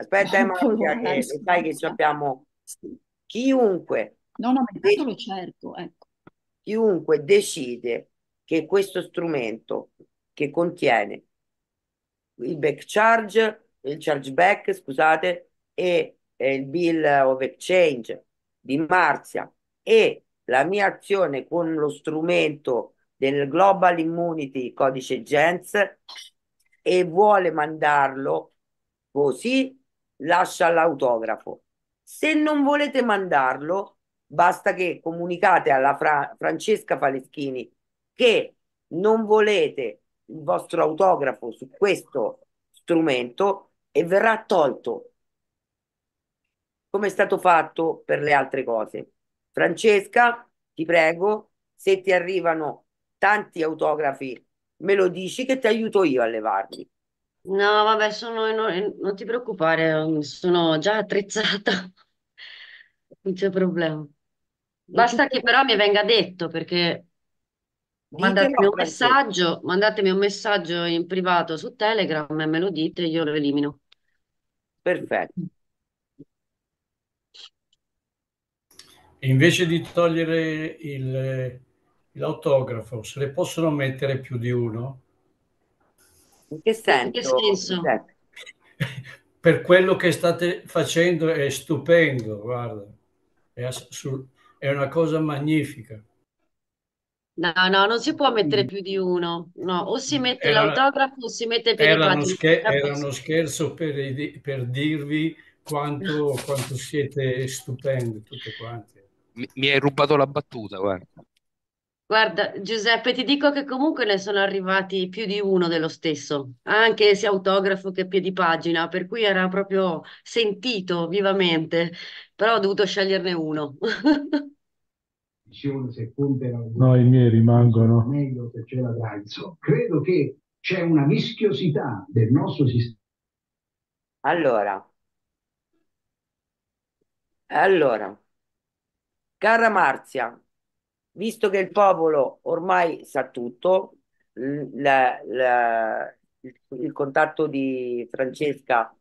aspetta, eh, [laughs] Popolo, Marzia, dai, che lo sai che ci scusa. abbiamo Sì. chiunque, No, no, ma intanto de- lo cerco, ecco. chiunque decide che questo strumento che contiene il back charge, il chargeback, scusate, e eh, il bill of exchange di Marzia e la mia azione con lo strumento del Global Immunity Codice GENS e vuole mandarlo così lascia l'autografo. Se non volete mandarlo, basta che comunicate alla Fra Francesca Faleschini che non volete il vostro autografo su questo strumento e verrà tolto come è stato fatto per le altre cose. Francesca, ti prego, se ti arrivano tanti autografi, me lo dici che ti aiuto io a levarli. No, vabbè, sono, non, non ti preoccupare, sono già attrezzata, [laughs] non c'è problema. Basta che però mi venga detto perché mandatemi un messaggio, mandatemi un messaggio in privato su Telegram e me lo dite, io lo elimino. Perfetto. e invece di togliere il, l'autografo, se ne possono mettere più di uno? In che senso? In che senso? [laughs] per quello che state facendo è stupendo, guarda, è, assu- è una cosa magnifica. No, no, non si può mettere più di uno. No, o si mm, mette era, l'autografo o si mette il peripato. Scher- era uno scherzo per, per dirvi quanto, quanto, siete stupendi tutti quanti mi, hai rubato la battuta, guarda. Guarda, Giuseppe, ti dico che comunque ne sono arrivati più di uno dello stesso, anche sia autografo che piedi pagina, per cui era proprio sentito vivamente, però ho dovuto sceglierne uno. se Conte No, i miei rimangono. Meglio se c'era Draghi. Credo che c'è una mischiosità del nostro sistema. Allora, allora. Cara Marzia, visto che il popolo ormai sa tutto, la, la, il, il contatto di Francesca,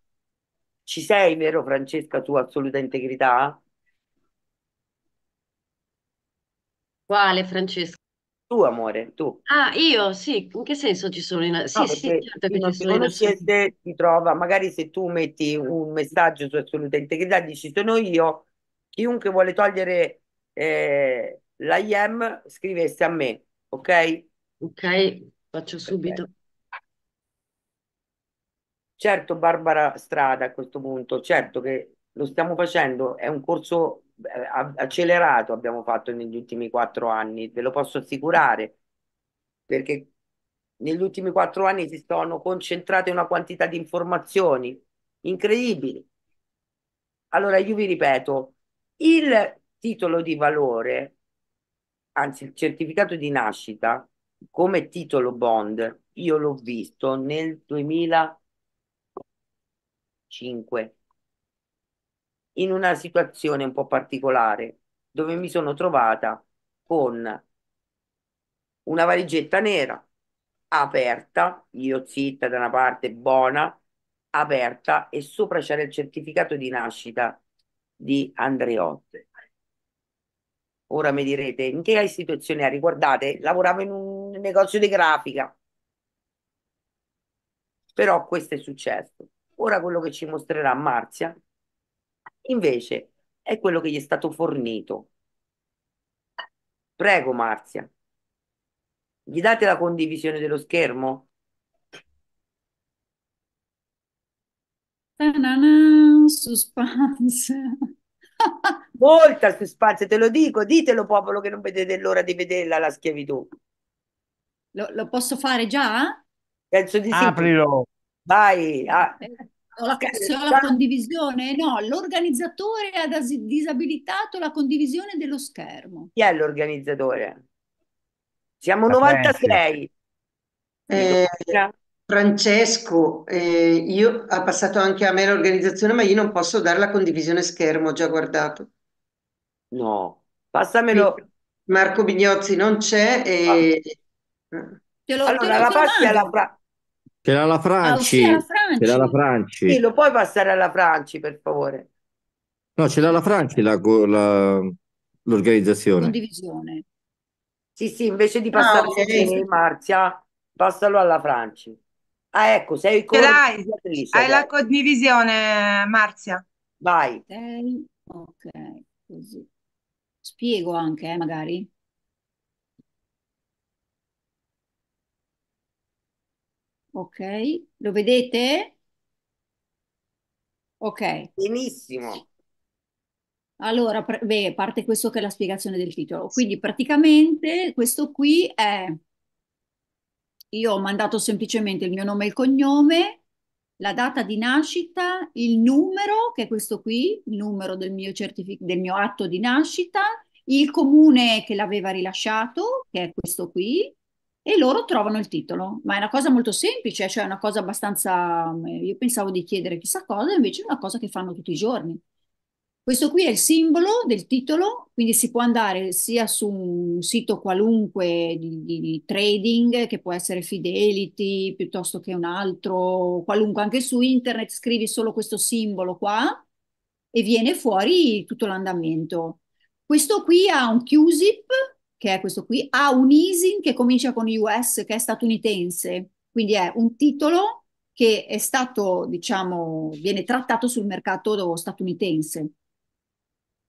ci sei, vero Francesca, tu assoluta integrità? Quale Francesca? Tu, amore, tu. Ah, io sì, in che senso ci sono? In... Sì, No, sì, certo che non ci ti sono in assoluta. ti trova, magari se tu metti un messaggio su assoluta integrità, dici sono io, chiunque vuole togliere eh, la IEM scrivesse a me, ok? Ok, faccio subito. Okay. Certo, Barbara Strada a questo punto, certo che lo stiamo facendo, è un corso eh, accelerato abbiamo fatto negli ultimi quattro anni, ve lo posso assicurare, perché negli ultimi quattro anni si sono concentrate una quantità di informazioni incredibili. Allora, io vi ripeto, il titolo di valore, anzi il certificato di nascita come titolo bond, io l'ho visto nel 2005 in una situazione un po' particolare dove mi sono trovata con una valigetta nera aperta, io zitta da una parte, buona, aperta e sopra c'era il certificato di nascita di Andreotte. Ora mi direte, in che istituzione eri? Guardate, lavoravo in un negozio di grafica. Però questo è successo. Ora quello che ci mostrerà Marzia, invece, è quello che gli è stato fornito. Prego Marzia. Gli date la condivisione dello schermo? Tanana, suspense. [laughs] molta più spazio, te lo dico, ditelo popolo che non vedete l'ora di vederla la schiavitù. Lo, lo posso fare già? Penso di sì. Aprilo. Vai. Ah. La, eh, la, condivisione? No, l'organizzatore ha disabilitato la condivisione dello schermo. Chi è l'organizzatore? Siamo 96. Eh, Francesco, eh, io, ha passato anche a me l'organizzazione, ma io non posso dare la condivisione schermo, ho già guardato. No, passamelo. Marco Bignozzi non c'è e... Ah. Te lo, Allora, lo la passi alla Fra- Ce l'ha la Ah, sì, ce l'ha la Franci. Sì, lo puoi passare alla Franci, per favore. No, ce l'ha la Franci la la- l'organizzazione. Condivisione. Sì, sì, invece di Ah, passarlo a Marzia, passalo alla Franci. Ah, ecco, sei Ce l'hai? coordinatrice Hai la condivisione, Marzia. Vai. Ok, ok, così. Spiego anche, eh, magari. Ok, lo vedete? Ok. Benissimo. Allora, beh, parte questo che è la spiegazione del titolo. Quindi praticamente questo qui è, io ho mandato semplicemente il mio nome e il cognome, la data di nascita, il numero, che è questo qui, il numero del mio, certific- del mio atto di nascita, il comune che l'aveva rilasciato, che è questo qui, e loro trovano il titolo. Ma è una cosa molto semplice, cioè una cosa abbastanza... Mm, io pensavo di chiedere chissà cosa, invece è una cosa che fanno tutti i giorni. Questo qui è il simbolo del titolo, quindi si può andare sia su un sito qualunque di, di, di, trading, che può essere Fidelity piuttosto che un altro, qualunque, anche su internet scrivi solo questo simbolo qua e viene fuori tutto l'andamento. Questo qui ha un QZIP, che è questo qui, ha un easing che comincia con US, che è statunitense, quindi è un titolo che è stato, diciamo, viene trattato sul mercato statunitense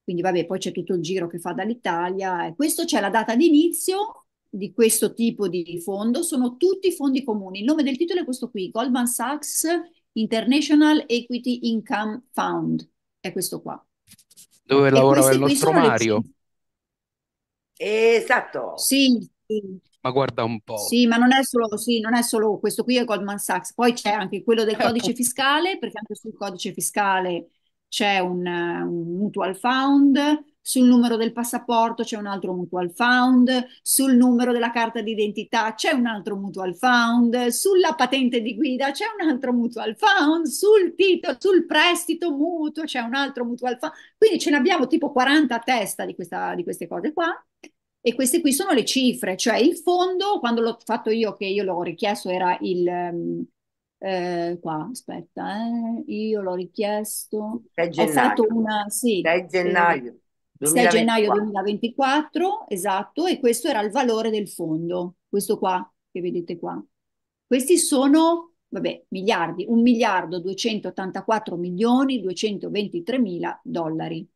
quindi vabbè, poi c'è tutto il giro che fa dall'Italia. e Questo c'è la data d'inizio di questo tipo di fondo, sono tutti fondi comuni. Il nome del titolo è questo qui, Goldman Sachs International Equity Income Fund, è questo qua. Dove lavorava il nostro Mario. Esatto. Sì, sì. Ma guarda un po'. Sì, ma non è solo, sì, non è solo questo qui è Goldman Sachs, poi c'è anche quello del [laughs] codice fiscale, perché anche sul codice fiscale c'è un, un mutual found, sul numero del passaporto c'è un altro mutual found, sul numero della carta d'identità c'è un altro mutual found, sulla patente di guida c'è un altro mutual found, sul titolo, sul prestito mutuo c'è un altro mutual found. Quindi ce ne abbiamo tipo 40 a testa di, questa, di queste cose qua. E queste qui sono le cifre, cioè il fondo, quando l'ho fatto io, che io l'ho richiesto, era il, ehm, eh, qua, aspetta, eh, io l'ho richiesto, è stato una, sì, 6 eh, gennaio. 6 gennaio 2024, esatto, e questo era il valore del fondo, questo qua che vedete qua. Questi sono, vabbè, miliardi, 1 miliardo 284 milioni 223 mila dollari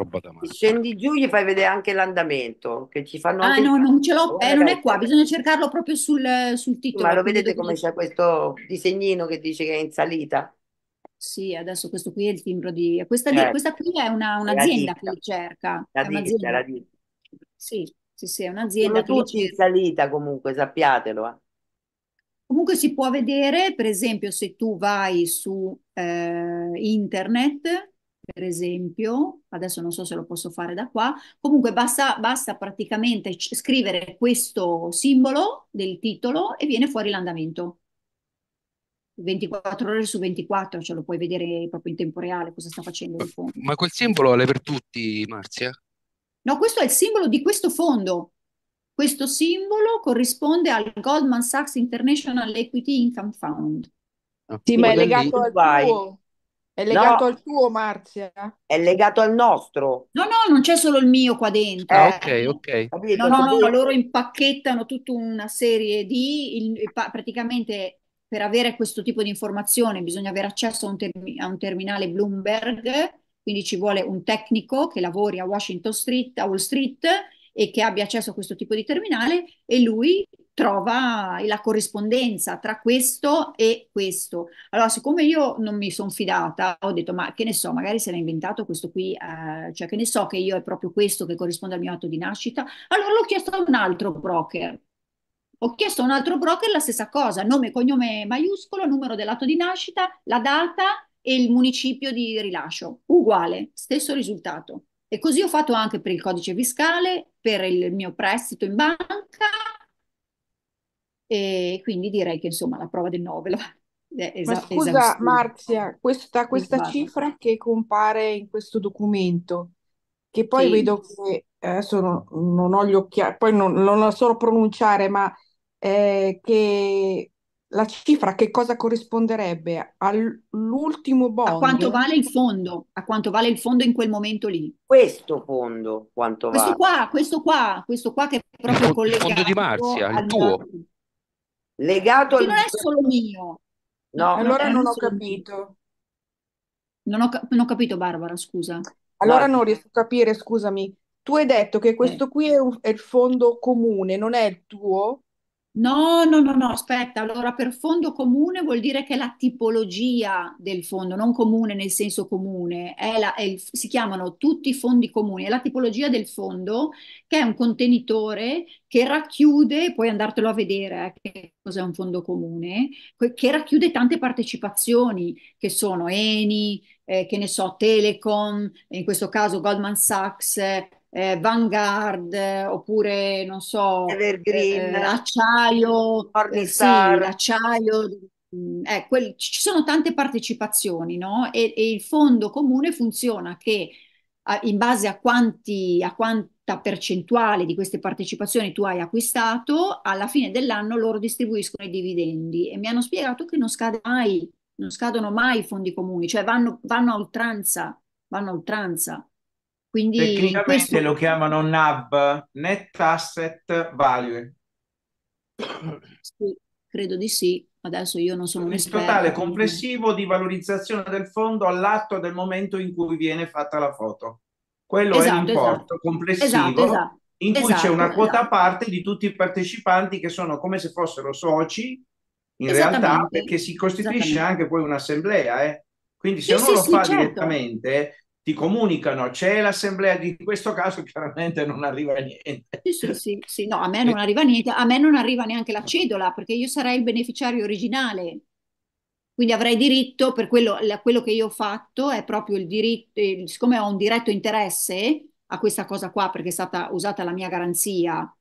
roba da male. Scendi giù, gli fai vedere anche l'andamento che ci fanno. Ah, no, non ce l'ho, eh, non è ecco. qua, bisogna cercarlo proprio sul, sul titolo. Ma lo vedete come c'è questo disegnino che dice che è in salita? Sì, adesso questo qui è il timbro di. Questa, lì, Eh, questa qui è una, un'azienda che cerca. la È ditta, la ditta. Sì, sì, sì, è un'azienda Sono che lo in salita comunque, sappiatelo. Eh. Comunque si può vedere, per esempio, se tu vai su eh, internet per esempio, adesso non so se lo posso fare da qua, comunque basta, basta praticamente scrivere questo simbolo del titolo e viene fuori l'andamento. 24 ore su 24, ce lo puoi vedere proprio in tempo reale cosa sta facendo il fondo. Ma quel simbolo l'è per tutti, Marzia? No, questo è il simbolo di questo fondo. Questo simbolo corrisponde al Goldman Sachs International Equity Income Fund. Ah, sì, ma è legato lì. al tuo. È legato no, al tuo, Marzia? È legato al nostro. No, no, non c'è solo il mio qua dentro. Eh, ah, ok, ok. No, no, no, loro impacchettano tutta una serie di... Il, praticamente per avere questo tipo di informazione bisogna avere accesso a un, ter- a un, terminale Bloomberg, quindi ci vuole un tecnico che lavori a Washington Street, a Wall Street e che abbia accesso a questo tipo di terminale e lui trova eh, la corrispondenza tra questo e questo. Allora, siccome io non mi sono fidata, ho detto, ma che ne so, magari se l'ha inventato questo qui, eh, cioè che ne so che io è proprio questo che corrisponde al mio atto di nascita, allora l'ho chiesto a un altro broker. Ho chiesto a un altro broker la stessa cosa, nome, cognome maiuscolo, numero dell'atto di nascita, la data e il municipio di rilascio. Uguale, stesso risultato. E così ho fatto anche per il codice fiscale, per il mio prestito in banca e quindi direi che insomma la prova del 9 è eh, esa- Ma scusa Marzia, questa, questa esatto. cifra che compare in questo documento, che poi sì. vedo che eh, adesso non, non ho gli occhiali, poi non, non, la so pronunciare, ma eh, che la cifra che cosa corrisponderebbe all'ultimo bond? A quanto vale il fondo? A quanto vale il fondo in quel momento lì? Questo fondo, quanto questo vale? Qua, questo qua, questo qua che è proprio il collegato fondo di Marzia, il tuo legato che al... non è solo mio. No, allora non, non ho capito. Non ho, non ho, capito Barbara, scusa. Allora Barbara. non riesco a capire, scusami. Tu hai detto che eh. questo eh. qui è, un, è, il fondo comune, non è il tuo? No, no, no, no, aspetta, allora per fondo comune vuol dire che la tipologia del fondo, non comune nel senso comune, è la- è il- si chiamano tutti i fondi comuni, è la tipologia del fondo che è un contenitore che racchiude, puoi andartelo a vedere, eh, che cos'è un fondo comune, che racchiude tante partecipazioni che sono Eni, eh, che ne so, Telecom, in questo caso Goldman Sachs, eh, eh, Vanguard, oppure non so, Evergreen, eh, eh acciaio, eh, sì, acciaio, mm, eh, quel, ci sono tante partecipazioni, no? E, e il fondo comune funziona che a, in base a, quanti, a quanta percentuale di queste partecipazioni tu hai acquistato, alla fine dell'anno loro distribuiscono i dividendi e mi hanno spiegato che non scade mai, non scadono mai i fondi comuni, cioè vanno, vanno a oltranza, vanno a oltranza. Quindi Tecnicamente questo... lo chiamano NAV, Net Asset Value. Sì, credo di sì. Adesso io non sono un Il totale complessivo di valorizzazione del fondo all'atto del momento in cui viene fatta la foto. Quello esatto, è esatto. l'importo esatto. complessivo esatto, in cui c'è una esatto, quota a esatto. parte di tutti i partecipanti che sono come se fossero soci in realtà perché si costituisce anche poi un'assemblea. Eh. Quindi se sì, uno sì, lo sì, fa certo. direttamente ti comunicano c'è l'assemblea, di questo caso chiaramente non arriva niente. Sì, sì, sì, sì. no, a me [laughs] non arriva niente, a me non arriva neanche la cedola perché io sarei il beneficiario originale. Quindi avrei diritto, per quello, quello che io ho fatto è proprio il diritto, eh, siccome ho un diretto interesse a questa cosa qua perché è stata usata la mia garanzia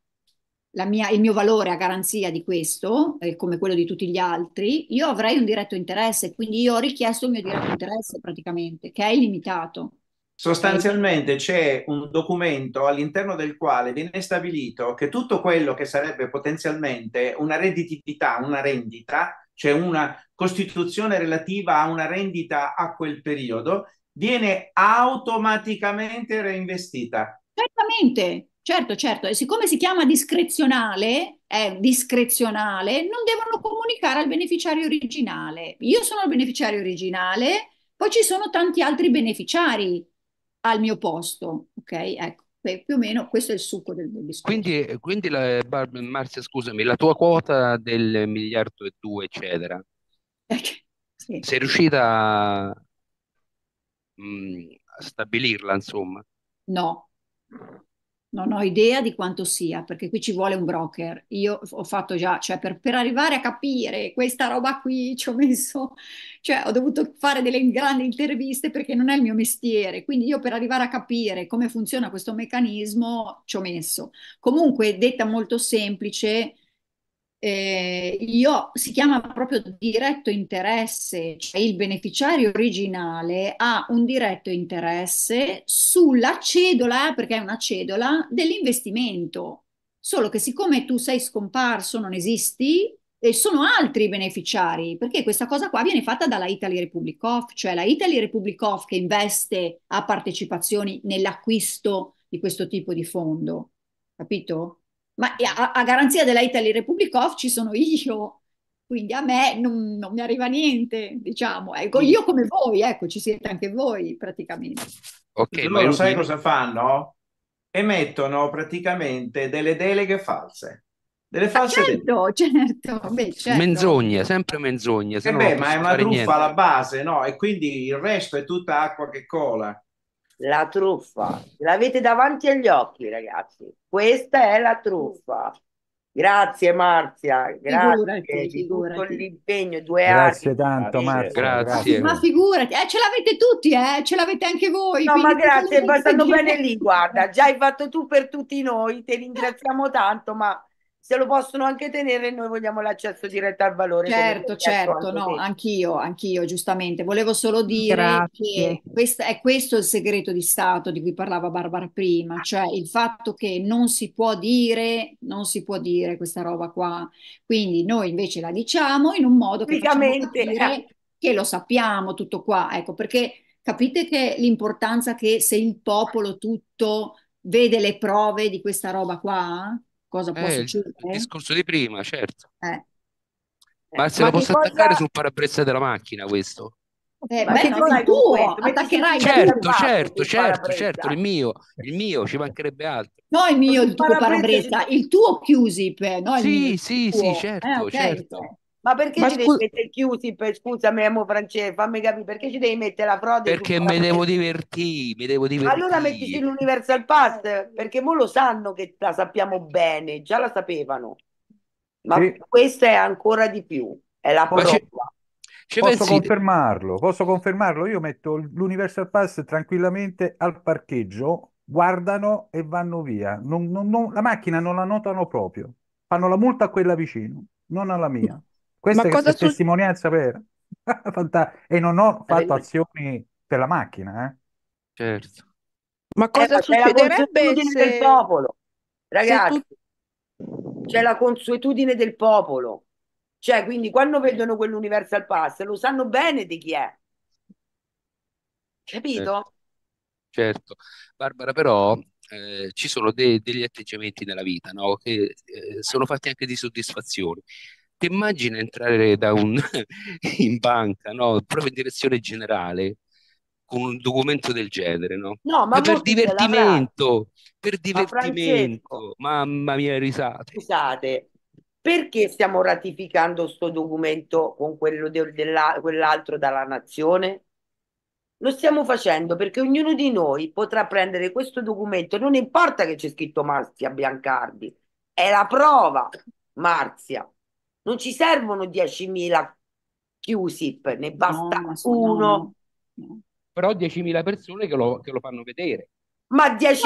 mia, il mio valore a garanzia di questo, eh, come quello di tutti gli altri, io avrei un diretto interesse, quindi io ho richiesto il mio diretto interesse praticamente, che è illimitato. Sostanzialmente c'è un documento all'interno del quale viene stabilito che tutto quello che sarebbe potenzialmente una redditività, una rendita, cioè una costituzione relativa a una rendita a quel periodo, viene automaticamente reinvestita. Certamente, certo, certo. E siccome si chiama discrezionale, è discrezionale, non devono comunicare al beneficiario originale. Io sono il beneficiario originale, poi ci sono tanti altri beneficiari al mio posto, ok? Ecco. Beh, più o meno questo è il succo del, del discorso. Quindi, eh, quindi la, Bar- Marzia, scusami, la tua quota del miliardo e due, eccetera, eh, sì. sei riuscita a, mm, mh, a stabilirla, insomma? No, non ho idea di quanto sia, perché qui ci vuole un broker. Io ho fatto già, cioè per, per arrivare a capire questa roba qui ci ho messo, cioè ho dovuto fare delle grandi interviste perché non è il mio mestiere. Quindi io per arrivare a capire come funziona questo meccanismo ci ho messo. Comunque, detta molto semplice, eh, io, si chiama proprio diretto interesse, cioè il beneficiario originale ha un diretto interesse sulla cedola, perché è una cedola, dell'investimento. Solo che siccome tu sei scomparso, non esisti, e sono altri beneficiari, perché questa cosa qua viene fatta dalla Italy Republic of, cioè la Italy Republic of che investe a partecipazioni nell'acquisto di questo tipo di fondo, capito? ma a, a garanzia della Italy Republic of ci sono io, quindi a me non, non mi arriva niente, diciamo, ecco, io come voi, ecco, ci siete anche voi praticamente. Ok, ma io... sai cosa fanno? Emettono praticamente delle deleghe false. Delle ah, false ah, certo, certo, beh, certo. Menzogne, sempre menzogne. Eh beh, ma è una truffa niente. alla base, no? E quindi il resto è tutta acqua che cola. La truffa. L'avete davanti agli occhi, ragazzi. Questa è la truffa. Grazie Marzia, grazie figurati, di tutto l'impegno, due grazie anni. Grazie tanto Marzia. Grazie. Ma figurati, eh, ce l'avete tutti, eh? ce l'avete anche voi. No, ma grazie, è passato bene lì, guarda, già hai fatto tu per tutti noi, ti ringraziamo tanto, ma se lo possono anche tenere noi vogliamo l'accesso diretto al valore. Certo, certo, no, te. anch'io, anch'io, giustamente. Volevo solo dire Grazie. che questo, è questo il segreto di Stato di cui parlava Barbara prima, cioè il fatto che non si può dire, non si può dire questa roba qua. Quindi noi invece la diciamo in un modo che capire che lo sappiamo tutto qua, ecco, perché capite che l'importanza che se il popolo tutto vede le prove di questa roba qua, cosa può eh, succedere. Il discorso di prima, certo. Eh. Ma se lo posso cosa... attaccare sul parabrezza della macchina questo? Eh, ma beh, non tuo, attaccherai certo, certo, certo, certo, il mio, il mio, ci mancherebbe altro. No, il mio, il tuo parabrezza, il tuo chiusi, no, il sì, mio, sì, il sì, eh, certo, eh, okay. certo. Ma perché Ma ci scu- devi mettere chiusi? Per, scusami, amo eh, francese, fammi capire perché ci devi mettere la frode? Perché mi me devo divertire, mi devo divertire. Allora mettici l'Universal Pass, perché mo lo sanno che la sappiamo bene, già la sapevano. Ma sì. questa è ancora di più, è la prova. posso pensi... confermarlo, posso confermarlo. Io metto l'Universal Pass tranquillamente al parcheggio, guardano e vanno via. Non, non, non, la macchina non la notano proprio. Fanno la multa a quella vicino, non alla mia. [laughs] Questa è, cosa testimonianza vera. [laughs] e non ho fatto azioni per la macchina, eh. Certo. Ma eh, cosa eh, succederebbe se... del popolo? Ragazzi, tu... c'è la consuetudine del popolo. Cioè, quindi quando vedono quell'universal pass lo sanno bene di chi è. Capito? Certo. Certo, Barbara, però eh, ci sono de- degli atteggiamenti nella vita no? che eh, sono fatti anche di soddisfazione ti immagini entrare da un, [laughs] in banca, no? proprio in direzione generale, con un documento del genere, no? No, ma, ma per divertimento, per divertimento, mamma mia, risate. Scusate, perché stiamo ratificando questo documento con quello de, della, quell'altro dalla nazione? Lo stiamo facendo perché ognuno di noi potrà prendere questo documento, non importa che c'è scritto Marzia Biancardi, è la prova, Marzia non ci servono 10.000 chiusi, ne basta no, uno. No, Però 10.000 persone che lo, che lo fanno vedere. Ma 10.000 che,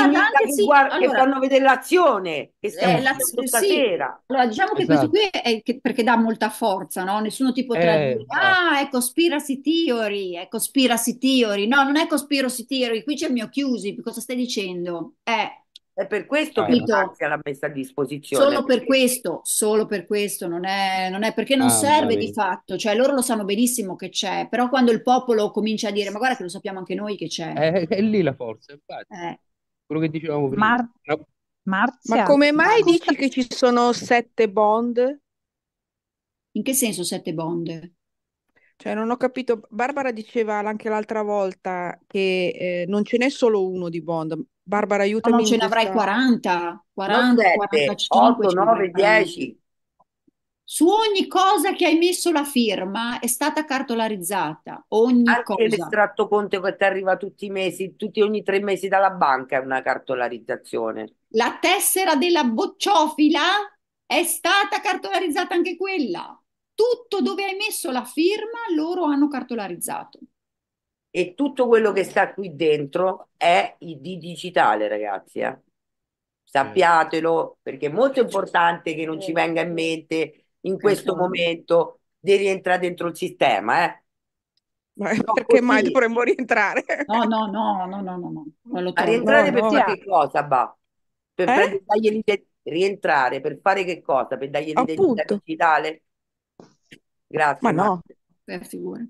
sì. guard- allora, che fanno vedere l'azione che stiamo eh, l'azione, stasera. Sì. Allora, diciamo che esatto. questo qui è che, perché dà molta forza, no? Nessuno ti potrà eh, dire, esatto. ah, è conspiracy theory, è conspiracy theory. No, non è conspiracy theory, qui c'è il mio chiusi, cosa stai dicendo? Eh, è per questo ah, che Lazio ecco. l'ha messa a disposizione. Solo per questo, solo per questo, non è, non è perché non ah, serve di fatto, cioè loro lo sanno benissimo che c'è, però quando il popolo comincia a dire ma guarda che lo sappiamo anche noi che c'è. Eh, è, è lì la forza, infatti. Eh. Quello che dicevamo prima. Mar- no. Marzia. Ma come mai Mar- dici che ci sono sette bond? In che senso sette bond? Cioè, non ho capito. Barbara diceva anche l'altra volta che eh, non ce n'è solo uno di Bond, Barbara, aiutami. No, ce ne avrai 40, 40, 7, 45, 8, 9, 10. Su ogni cosa che hai messo la firma è stata cartolarizzata, ogni Anche cosa. l'estratto conto che ti arriva tutti i mesi, tutti ogni tre mesi dalla banca è una cartolarizzazione. La tessera della bocciofila è stata cartolarizzata anche quella. Tutto dove hai messo la firma loro hanno cartolarizzato e tutto quello che sta qui dentro è di digitale, ragazzi. Eh? Sappiatelo perché è molto importante che non ci venga in mente in questo esatto. momento di rientrare dentro il sistema. Eh? Ma perché così. mai dovremmo rientrare? No, no, no, no, no, no, Lo A rientrare no, per fare che cosa, Ba? Per, eh? rientrare per fare che cosa? Per dargli l'identità digitale? Grazie. Ma no. Eh, sicuro.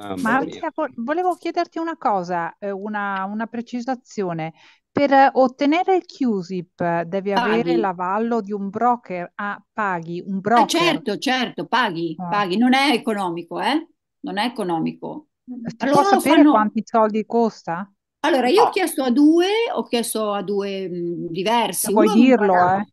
Ah, Marzia, volevo chiederti una cosa, eh, una, una precisazione. Per ottenere il CUSIP devi paghi. avere l'avallo di un broker. Ah, paghi un eh, broker. certo, certo, paghi, ah. paghi. Non è economico, eh? Non è economico. Allora, Posso sapere fanno... quanti soldi costa? Allora, io ho chiesto a due, ho chiesto a due mh, mm, diversi. Se vuoi dirlo, eh?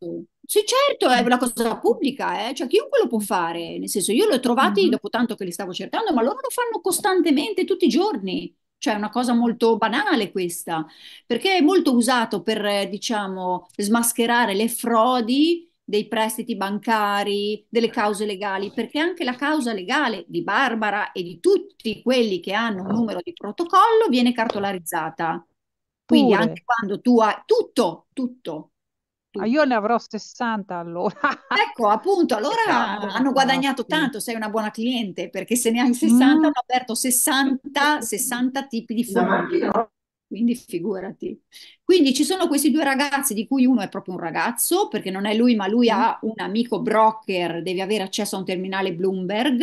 Sì, certo, è mm. una cosa pubblica, eh? cioè chiunque lo può fare, nel senso io li ho trovati mm-hmm. dopo tanto che li stavo cercando, ma loro lo fanno costantemente tutti i giorni, cioè è una cosa molto banale questa, perché è molto usato per, diciamo, smascherare le frodi dei prestiti bancari, delle cause legali, perché anche la causa legale di Barbara e di tutti quelli che hanno un numero di protocollo viene cartolarizzata. Quindi Pure. anche quando tu hai tutto, tutto, tutto. Ah, io ne avrò 60 allora. Ecco, appunto, allora Peccato, hanno guadagnato sì. tanto, sei una buona cliente, perché se ne hai 60 mm. hanno aperto 60, 60 tipi di fondi. Quindi figurati. Quindi ci sono questi due ragazzi, di cui uno è proprio un ragazzo, perché non è lui, ma lui mm. ha un amico broker, devi avere accesso a un terminale Bloomberg,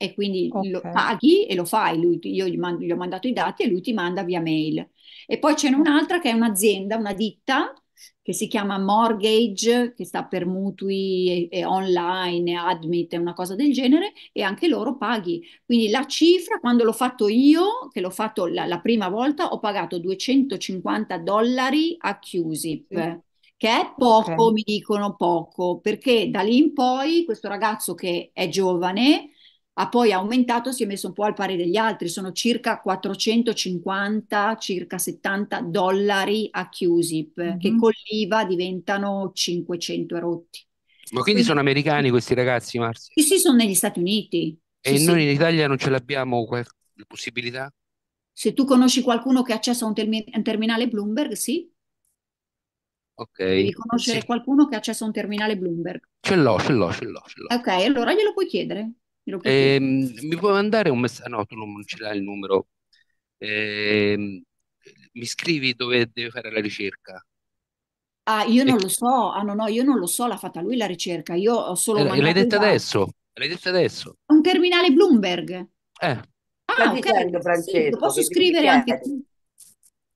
e quindi okay. lo paghi e lo fai. Lui, io gli, mando, gli, ho mandato i dati e lui ti manda via mail. E poi c'è un'altra che è un'azienda, una ditta che si chiama Mortgage, che sta per mutui e, e online, Admit, una cosa del genere, e anche loro paghi. Quindi la cifra, quando l'ho fatto io, che l'ho fatto la, la prima volta, ho pagato 250 dollari a chiusi. Sì che è poco, okay. mi dicono poco, perché da lì in poi questo ragazzo che è giovane ha poi aumentato, si è messo un po' al pari degli altri, sono circa 450, circa 70 dollari a QSIP, mm-hmm. Eh, che mhm. con l'IVA diventano 500 rotti. Ma quindi, quindi sono americani questi ragazzi, Marzia? Sì, sì, sono negli Stati Uniti. E sì, noi sì. in Italia non ce l'abbiamo qual- possibilità? Se tu conosci qualcuno che ha accesso a un, termi- un terminale Bloomberg, sì. Ok. Devi conoscere sì. qualcuno che ha accesso a un terminale Bloomberg. Ce l'ho, ce l'ho, ce l'ho, ce l'ho. Ok, allora glielo puoi chiedere. Lo ehm, mi puoi mandare un messaggio? No, tu non ce l'hai il numero. Ehm, mi scrivi dove deve fare la ricerca. Ah, io non E- lo so, ah no, no, io non lo so, l'ha fatta lui la ricerca, io ho solo eh, l'hai mandato adesso? L'hai detta adesso? Un terminale Bloomberg. Eh, ah, Sta Ah, ok, dicendo sì, posso che devi scrivere anche tu.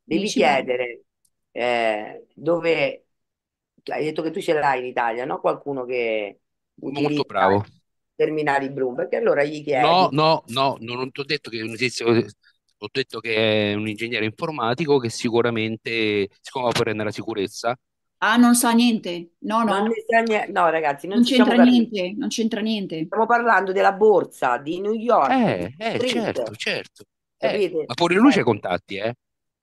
devi chiedere eh, dove hai detto che tu ce l'hai in Italia, no? Qualcuno che molto bravo terminali blu, perché allora gli chiedi... No, no, no, non ti ho detto che è un tizio, ho detto che è un ingegnere informatico che sicuramente, siccome opera nella sicurezza... Ah, non sa niente, no, no. Non ne no, ragazzi, non, non c'entra niente, non c'entra niente. Stiamo parlando della borsa di New York. Eh, eh certo, certo. Eh, ma pure lui eh. c'è contatti, eh?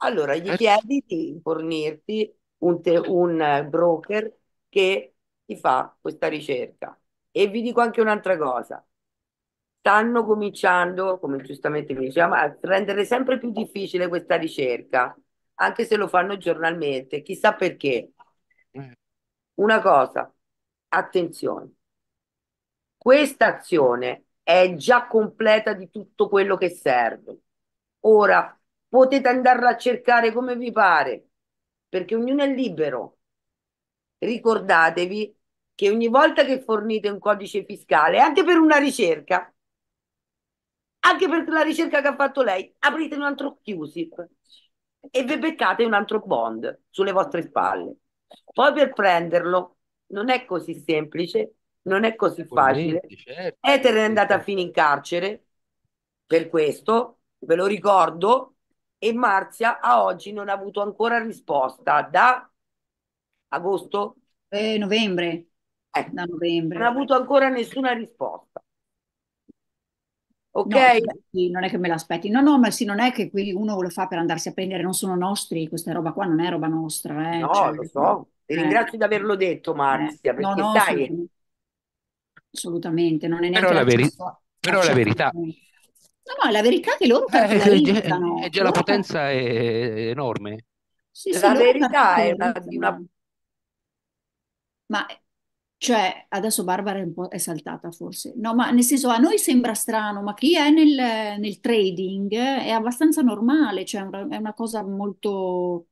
Allora, gli eh. chiedi di fornirti un, te- un eh, broker che ti fa questa ricerca. E vi dico anche un'altra cosa. Stanno cominciando, come giustamente mi dicevamo, a rendere sempre più difficile questa ricerca, anche se lo fanno giornalmente, chissà perché. Mm. Una cosa, attenzione, questa azione è già completa di tutto quello che serve. Ora potete andarla a cercare come vi pare, perché ognuno è libero. Ricordatevi che ogni volta che fornite un codice fiscale, anche per una ricerca, anche per la ricerca che ha fatto lei, aprite un altro QSIP e vi beccate un altro bond sulle vostre spalle. Poi per prenderlo non è così semplice, non è così facile. Certo. Ether è andata fino in carcere per questo, ve lo ricordo, e Marzia a oggi non ha avuto ancora risposta da agosto? Eh, novembre. Ecco, da novembre. Non ha avuto ancora nessuna risposta. Ok? No, non è che me l'aspetti. No, no, ma sì, non è che qui uno lo fa per andarsi a prendere, non sono nostri, questa roba qua non è roba nostra. Eh, no, cioè, lo so. Ti eh. ringrazio di averlo detto, Marzia, eh. perché no, sai... Assolutamente. assolutamente, non è neanche Però la, veri... accesso... Però la verità... No, no, la verità è che loro capitalizzano. [laughs] Eh, già la potenza è enorme. Sì, sì, la verità è una, una... Ma cioè, adesso Barbara è un po' è saltata forse. No, ma nel senso a noi sembra strano, ma chi è nel, nel trading è abbastanza normale, cioè è una cosa molto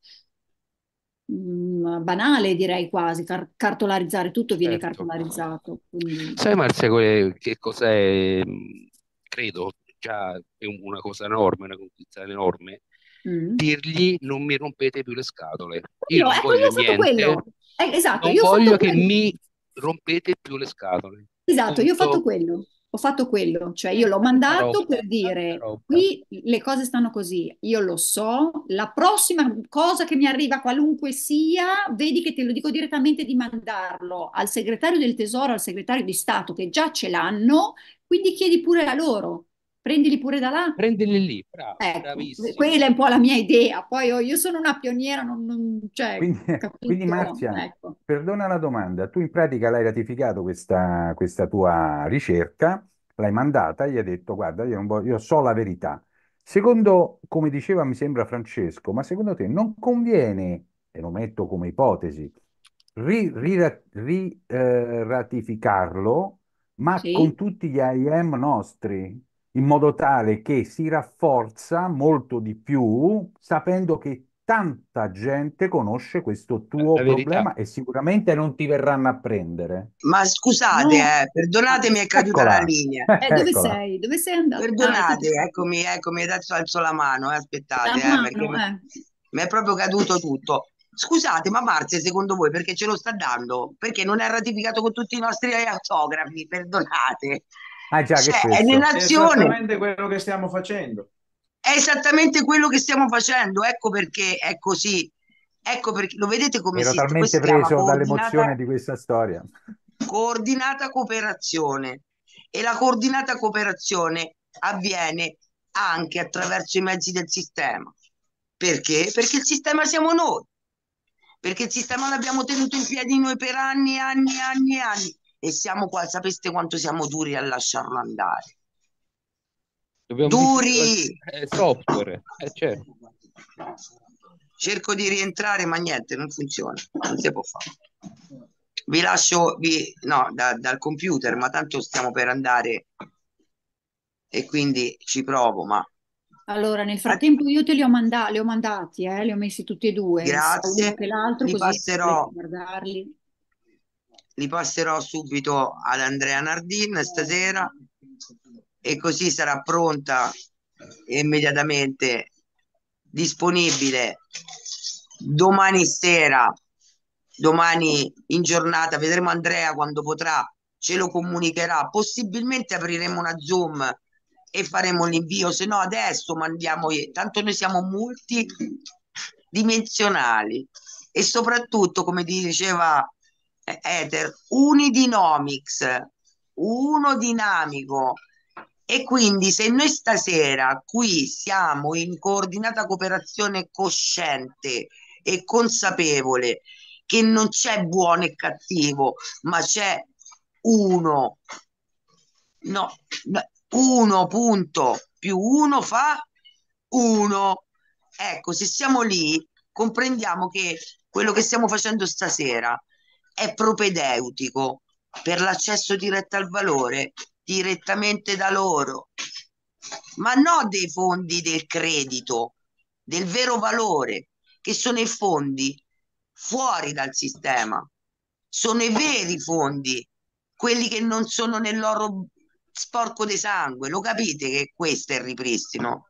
mh, mm, banale direi quasi, Car- cartolarizzare, tutto viene Certo. cartolarizzato. Quindi... Sai Marzia que- che cos'è? Mm, credo già è una cosa enorme, una conquista enorme, Mm. dirgli non mi rompete più le scatole, io Io, non ecco, eh, io voglio ho fatto niente, Eh, esatto, non io ho voglio fatto che quello. mi rompete più le scatole. Esatto, Punto. io ho fatto quello. Ho fatto quello, cioè io l'ho mandato roba, per dire qui le cose stanno così, io lo so, la prossima cosa che mi arriva qualunque sia, vedi che te lo dico direttamente di mandarlo al segretario del tesoro, al segretario di Stato che già ce l'hanno, quindi chiedi pure a loro, prendili pure da là. Prendili lì, bravo, ecco, Quella è un po' la mia idea, poi oh, io sono una pioniera, non, non cioè, quindi, [laughs] quindi, Marzia, ecco. perdona la domanda, tu in pratica l'hai ratificato questa, questa tua ricerca, l'hai mandata e gli hai detto guarda io, voglio, io so la verità. Secondo, come diceva mi sembra Francesco, ma secondo te non conviene, e lo metto come ipotesi, riratificarlo, ri, ri, eh, ma sì. con tutti gli IM nostri, in modo tale che si rafforza molto di più sapendo che tanta gente conosce questo tuo problema e sicuramente non ti verranno a prendere. Ma scusate, no. eh, perdonatemi, è caduta Eccola. la linea. Eh, dove Eccola. sei? Dove sei andato? Perdonate, ah, eccomi, eccomi, adesso alzo la mano, eh, aspettate, la eh, mano, mi, eh. mi è proprio caduto tutto. Scusate, ma Marzia, secondo voi perché ce lo sta dando? Perché non è ratificato con tutti i nostri autografi? Perdonate. Ah, già, cioè, è, è nell'azione. È esattamente quello che stiamo facendo. È esattamente quello che stiamo facendo, ecco perché è così. Ecco perché lo vedete come Ero si talmente preso dall'emozione di questa storia. Coordinata cooperazione. E la coordinata cooperazione avviene anche attraverso i mezzi del sistema. Perché? Perché il sistema siamo noi. Perché il sistema l'abbiamo tenuto in piedi noi per anni e anni e anni e anni e siamo qua, sapeste quanto siamo duri a lasciarlo andare. Dobbiamo duri! È eh, software, eh, certo. Cerco di rientrare, ma niente, non funziona, non si può fare. Vi lascio vi, no, da, dal computer, ma tanto stiamo per andare e quindi ci provo, ma allora, nel frattempo io te li ho, manda- li ho mandati, eh? li ho messi tutti e due. Grazie. Che l'altro, li così passerò, guardarli li passerò subito ad Andrea Nardin stasera e così sarà pronta immediatamente disponibile domani sera domani in giornata vedremo Andrea quando potrà ce lo comunicherà possibilmente apriremo una zoom e faremo l'invio se no adesso mandiamo tanto noi siamo multidimensionali e soprattutto come diceva ether unidinomics, uno dinamico. E quindi se noi stasera qui siamo in coordinata cooperazione cosciente e consapevole che non c'è buono e cattivo, ma c'è uno, no, uno punto più uno fa uno. Ecco, se siamo lì, comprendiamo che quello che stiamo facendo stasera è propedeutico per l'accesso diretto al valore direttamente da loro, ma non dei fondi del credito, del vero valore, che sono i fondi fuori dal sistema, sono i veri fondi, quelli che non sono nel loro sporco di sangue, lo capite che questo è il ripristino?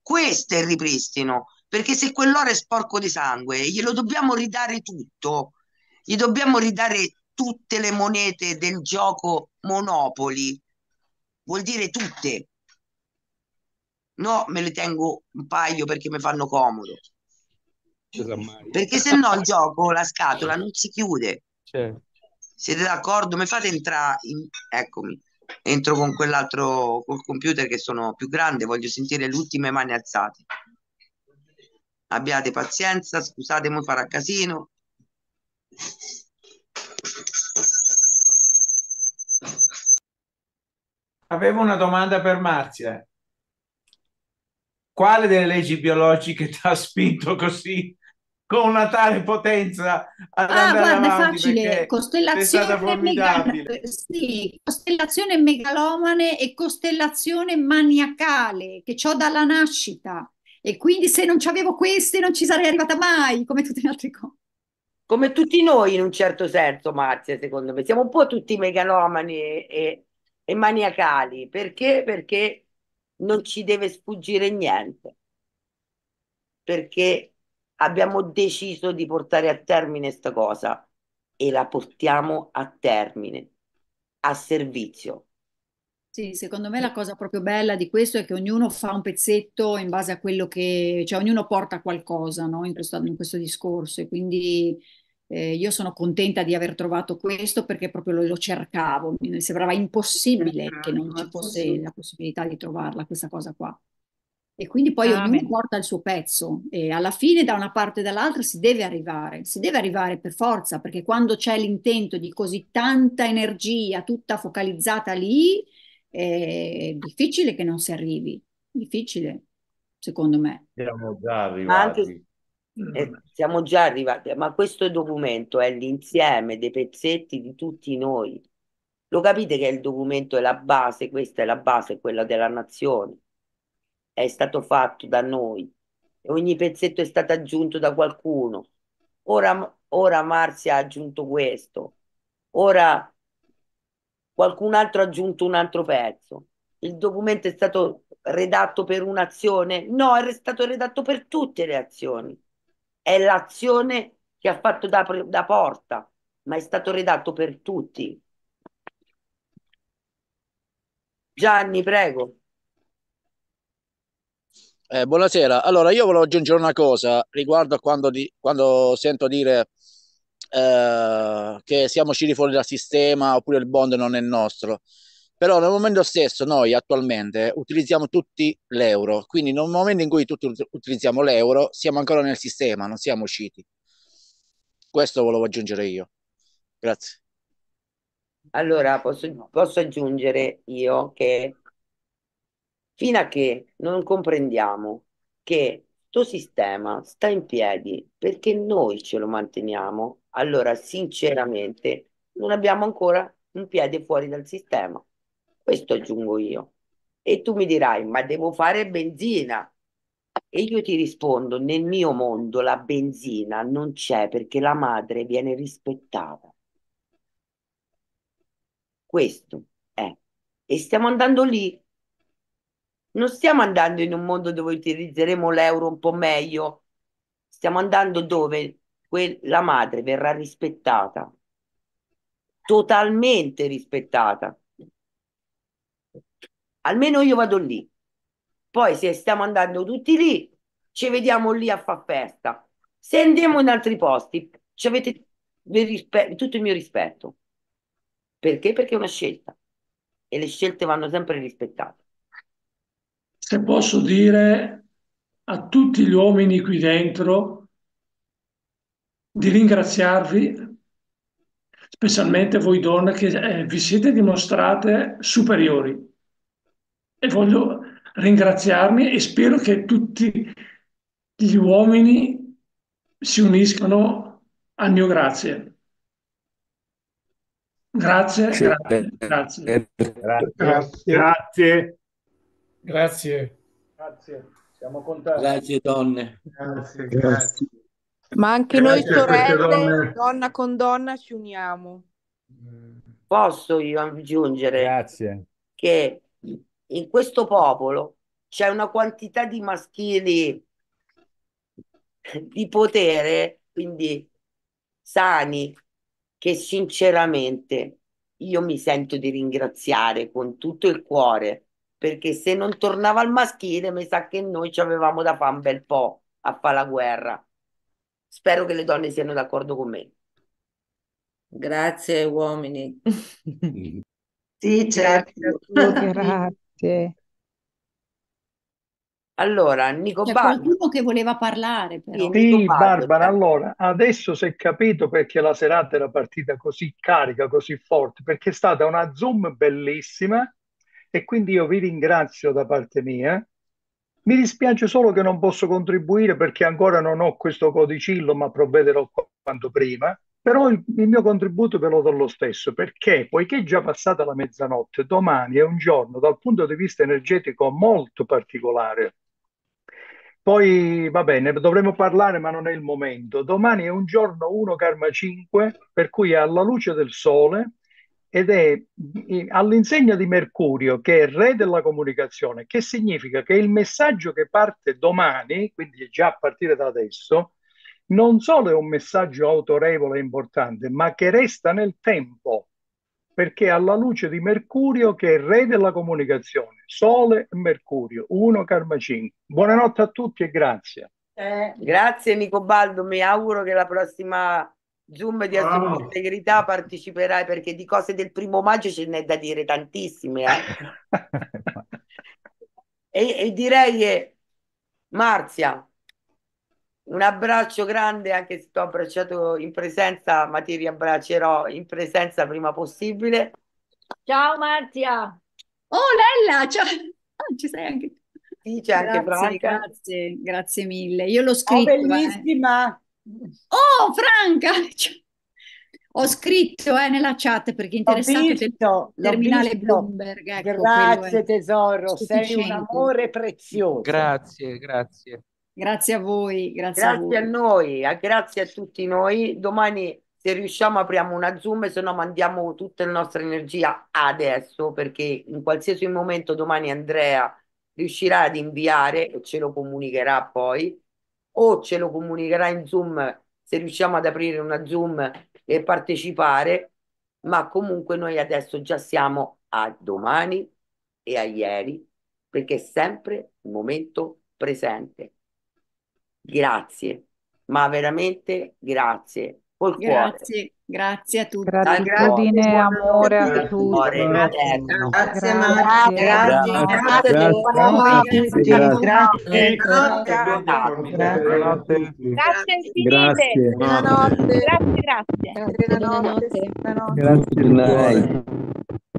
Questo è il ripristino, perché se quell'oro è sporco di sangue, glielo dobbiamo ridare tutto gli dobbiamo ridare tutte le monete del gioco Monopoli. Vuol dire tutte. No, me le tengo un paio perché mi fanno comodo. Perché se no il gioco, la scatola non si chiude. Certo. Siete d'accordo? Mi fate entrare. In... Eccomi, entro con quell'altro col computer che sono più grande. Voglio sentire le ultime mani alzate. Abbiate pazienza, scusate, mo farà casino. Avevo una domanda per Marzia. Quale delle leggi biologiche ti ha spinto così con una tale potenza ad ah, andare guarda, avanti? facile, costellazione, megal- sì, costellazione megalomane e costellazione maniacale che ho dalla nascita e quindi se non ci avevo queste non ci sarei arrivata mai, come tutte le altre cose. Come tutti noi, in un certo senso, Marzia, secondo me, siamo un po' tutti megalomani e, e, e maniacali. Perché? Perché non ci deve sfuggire niente. Perché abbiamo deciso di portare a termine questa cosa e la portiamo a termine, a servizio sì, secondo me la cosa proprio bella di questo è che ognuno fa un pezzetto in base a quello che, cioè ognuno porta qualcosa, no? in, questo, in questo, discorso e quindi eh, io sono contenta di aver trovato questo perché proprio lo, lo cercavo, mi sembrava impossibile certo, che non ci certo, fosse la possibilità di trovarla questa cosa qua. E quindi poi ah, ognuno beh. porta il suo pezzo e alla fine da una parte e dall'altra si deve arrivare, si deve arrivare per forza perché quando c'è l'intento di così tanta energia tutta focalizzata lì, è difficile che non si arrivi, difficile secondo me. Siamo già arrivati. Anche, eh, siamo già arrivati, ma questo documento è l'insieme dei pezzetti di tutti noi. Lo capite che il documento è la base, questa è la base, quella della nazione. È stato fatto da noi. Ogni pezzetto è stato aggiunto da qualcuno. Ora, ora Marzia ha aggiunto questo. Ora qualcun altro ha aggiunto un altro pezzo. Il documento è stato redatto per un'azione? No, è stato redatto per tutte le azioni. È l'azione che ha fatto da, da porta, ma è stato redatto per tutti. Gianni, prego. Eh, buonasera, allora io volevo aggiungere una cosa riguardo a quando, di, quando sento dire eh, che siamo usciti fuori dal sistema oppure il bond non è nostro. Però nel momento stesso noi attualmente utilizziamo tutti l'euro, quindi nel momento in cui tutti utilizziamo l'euro siamo ancora nel sistema, non siamo usciti. Questo volevo aggiungere io. Grazie. Allora posso, posso aggiungere io che fino a che non comprendiamo che questo sistema sta in piedi perché noi ce lo manteniamo allora, sinceramente, non abbiamo ancora un piede fuori dal sistema. Questo aggiungo io. E tu mi dirai, ma devo fare benzina. E io ti rispondo, nel mio mondo la benzina non c'è perché la madre viene rispettata. Questo è. E stiamo andando lì. Non stiamo andando in un mondo dove utilizzeremo l'euro un po' meglio. Stiamo andando dove la madre verrà rispettata, totalmente rispettata. Almeno io vado lì. Poi se stiamo andando tutti lì, ci vediamo lì a far festa. Se andiamo in altri posti, ci avete tutto il mio rispetto. Perché? Perché è una scelta e le scelte vanno sempre rispettate. Se posso dire a tutti gli uomini qui dentro, di ringraziarvi, specialmente voi donne che eh, vi siete dimostrate superiori. E voglio ringraziarmi e spero che tutti gli uomini si uniscano al mio grazie. Grazie, sì, grazie, grazie. Eh, grazie. Grazie. Grazie. Grazie. Siamo contenti. Grazie donne. Grazie, grazie. grazie. Ma anche eh, noi sorelle, donna con donna, ci uniamo. Posso io aggiungere Grazie. che in questo popolo c'è una quantità di maschili di potere, quindi sani, che sinceramente io mi sento di ringraziare con tutto il cuore, perché se non tornava il maschile mi sa che noi ci avevamo da fare un bel po' a fare la guerra. Spero che le donne siano d'accordo con me. Grazie uomini. Sì, certo. Grazie. Allora, Nico C'è Bagno. qualcuno che voleva parlare, però. Sì, Nico Barbara, allora, adesso si è capito perché la serata era partita così carica, così forte, perché è stata una Zoom bellissima e quindi io vi ringrazio da parte mia mi dispiace solo che non posso contribuire perché ancora non ho questo codicillo, ma provvederò quanto prima. Però il, il mio contributo ve lo do lo stesso, perché poiché è già passata la mezzanotte, domani è un giorno dal punto di vista energetico molto particolare. Poi va bene, dovremo parlare, ma non è il momento. Domani è un giorno 1 karma 5, per cui alla luce del sole ed è all'insegna di Mercurio che è re della comunicazione, che significa che il messaggio che parte domani, quindi già a partire da adesso, non solo è un messaggio autorevole e importante, ma che resta nel tempo, perché alla luce di Mercurio che è re della comunicazione, Sole e Mercurio, 1 Karma 5. Buonanotte a tutti e grazie. Eh, grazie Nicobaldo, mi auguro che la prossima Zoom di assoluta wow. integrità parteciperai perché di cose del primo maggio ce n'è da dire tantissime. Eh? [laughs] e, e, direi che Marzia, un abbraccio grande, anche se ti ho abbracciato in presenza, ma ti riabbraccerò in presenza prima possibile. Ciao Marzia! Oh Lella, ciao! Oh, ci sei anche tu. Sì, c'è grazie, anche Franca. Grazie, grazie mille. Io l'ho oh, scritto. Oh, bellissima! Eh. Oh, Franca! [laughs] ho scritto eh, nella chat perché è interessante visto, terminale Bloomberg. Ecco, grazie tesoro, sei un amore prezioso. Grazie, grazie. Grazie a voi, grazie, grazie a, voi. a, noi, grazie a tutti noi. Domani se riusciamo apriamo una Zoom, se no mandiamo tutta la nostra energia adesso perché in qualsiasi momento domani Andrea riuscirà ad inviare e ce lo comunicherà poi o ce lo comunicherà in Zoom se riusciamo ad aprire una Zoom e partecipare, ma comunque noi adesso già siamo a domani e a ieri, perché è sempre il momento presente. Grazie, ma veramente grazie col grazie, cuore. Grazie a tutti. Gratitudine, grazie, amore a tutti. Grazie, Maria. Grazie, grazie. Grazie, grazie. Grazie infinite. Buonanotte. Grazie, grazie. Buonanotte. Grazie, grazie.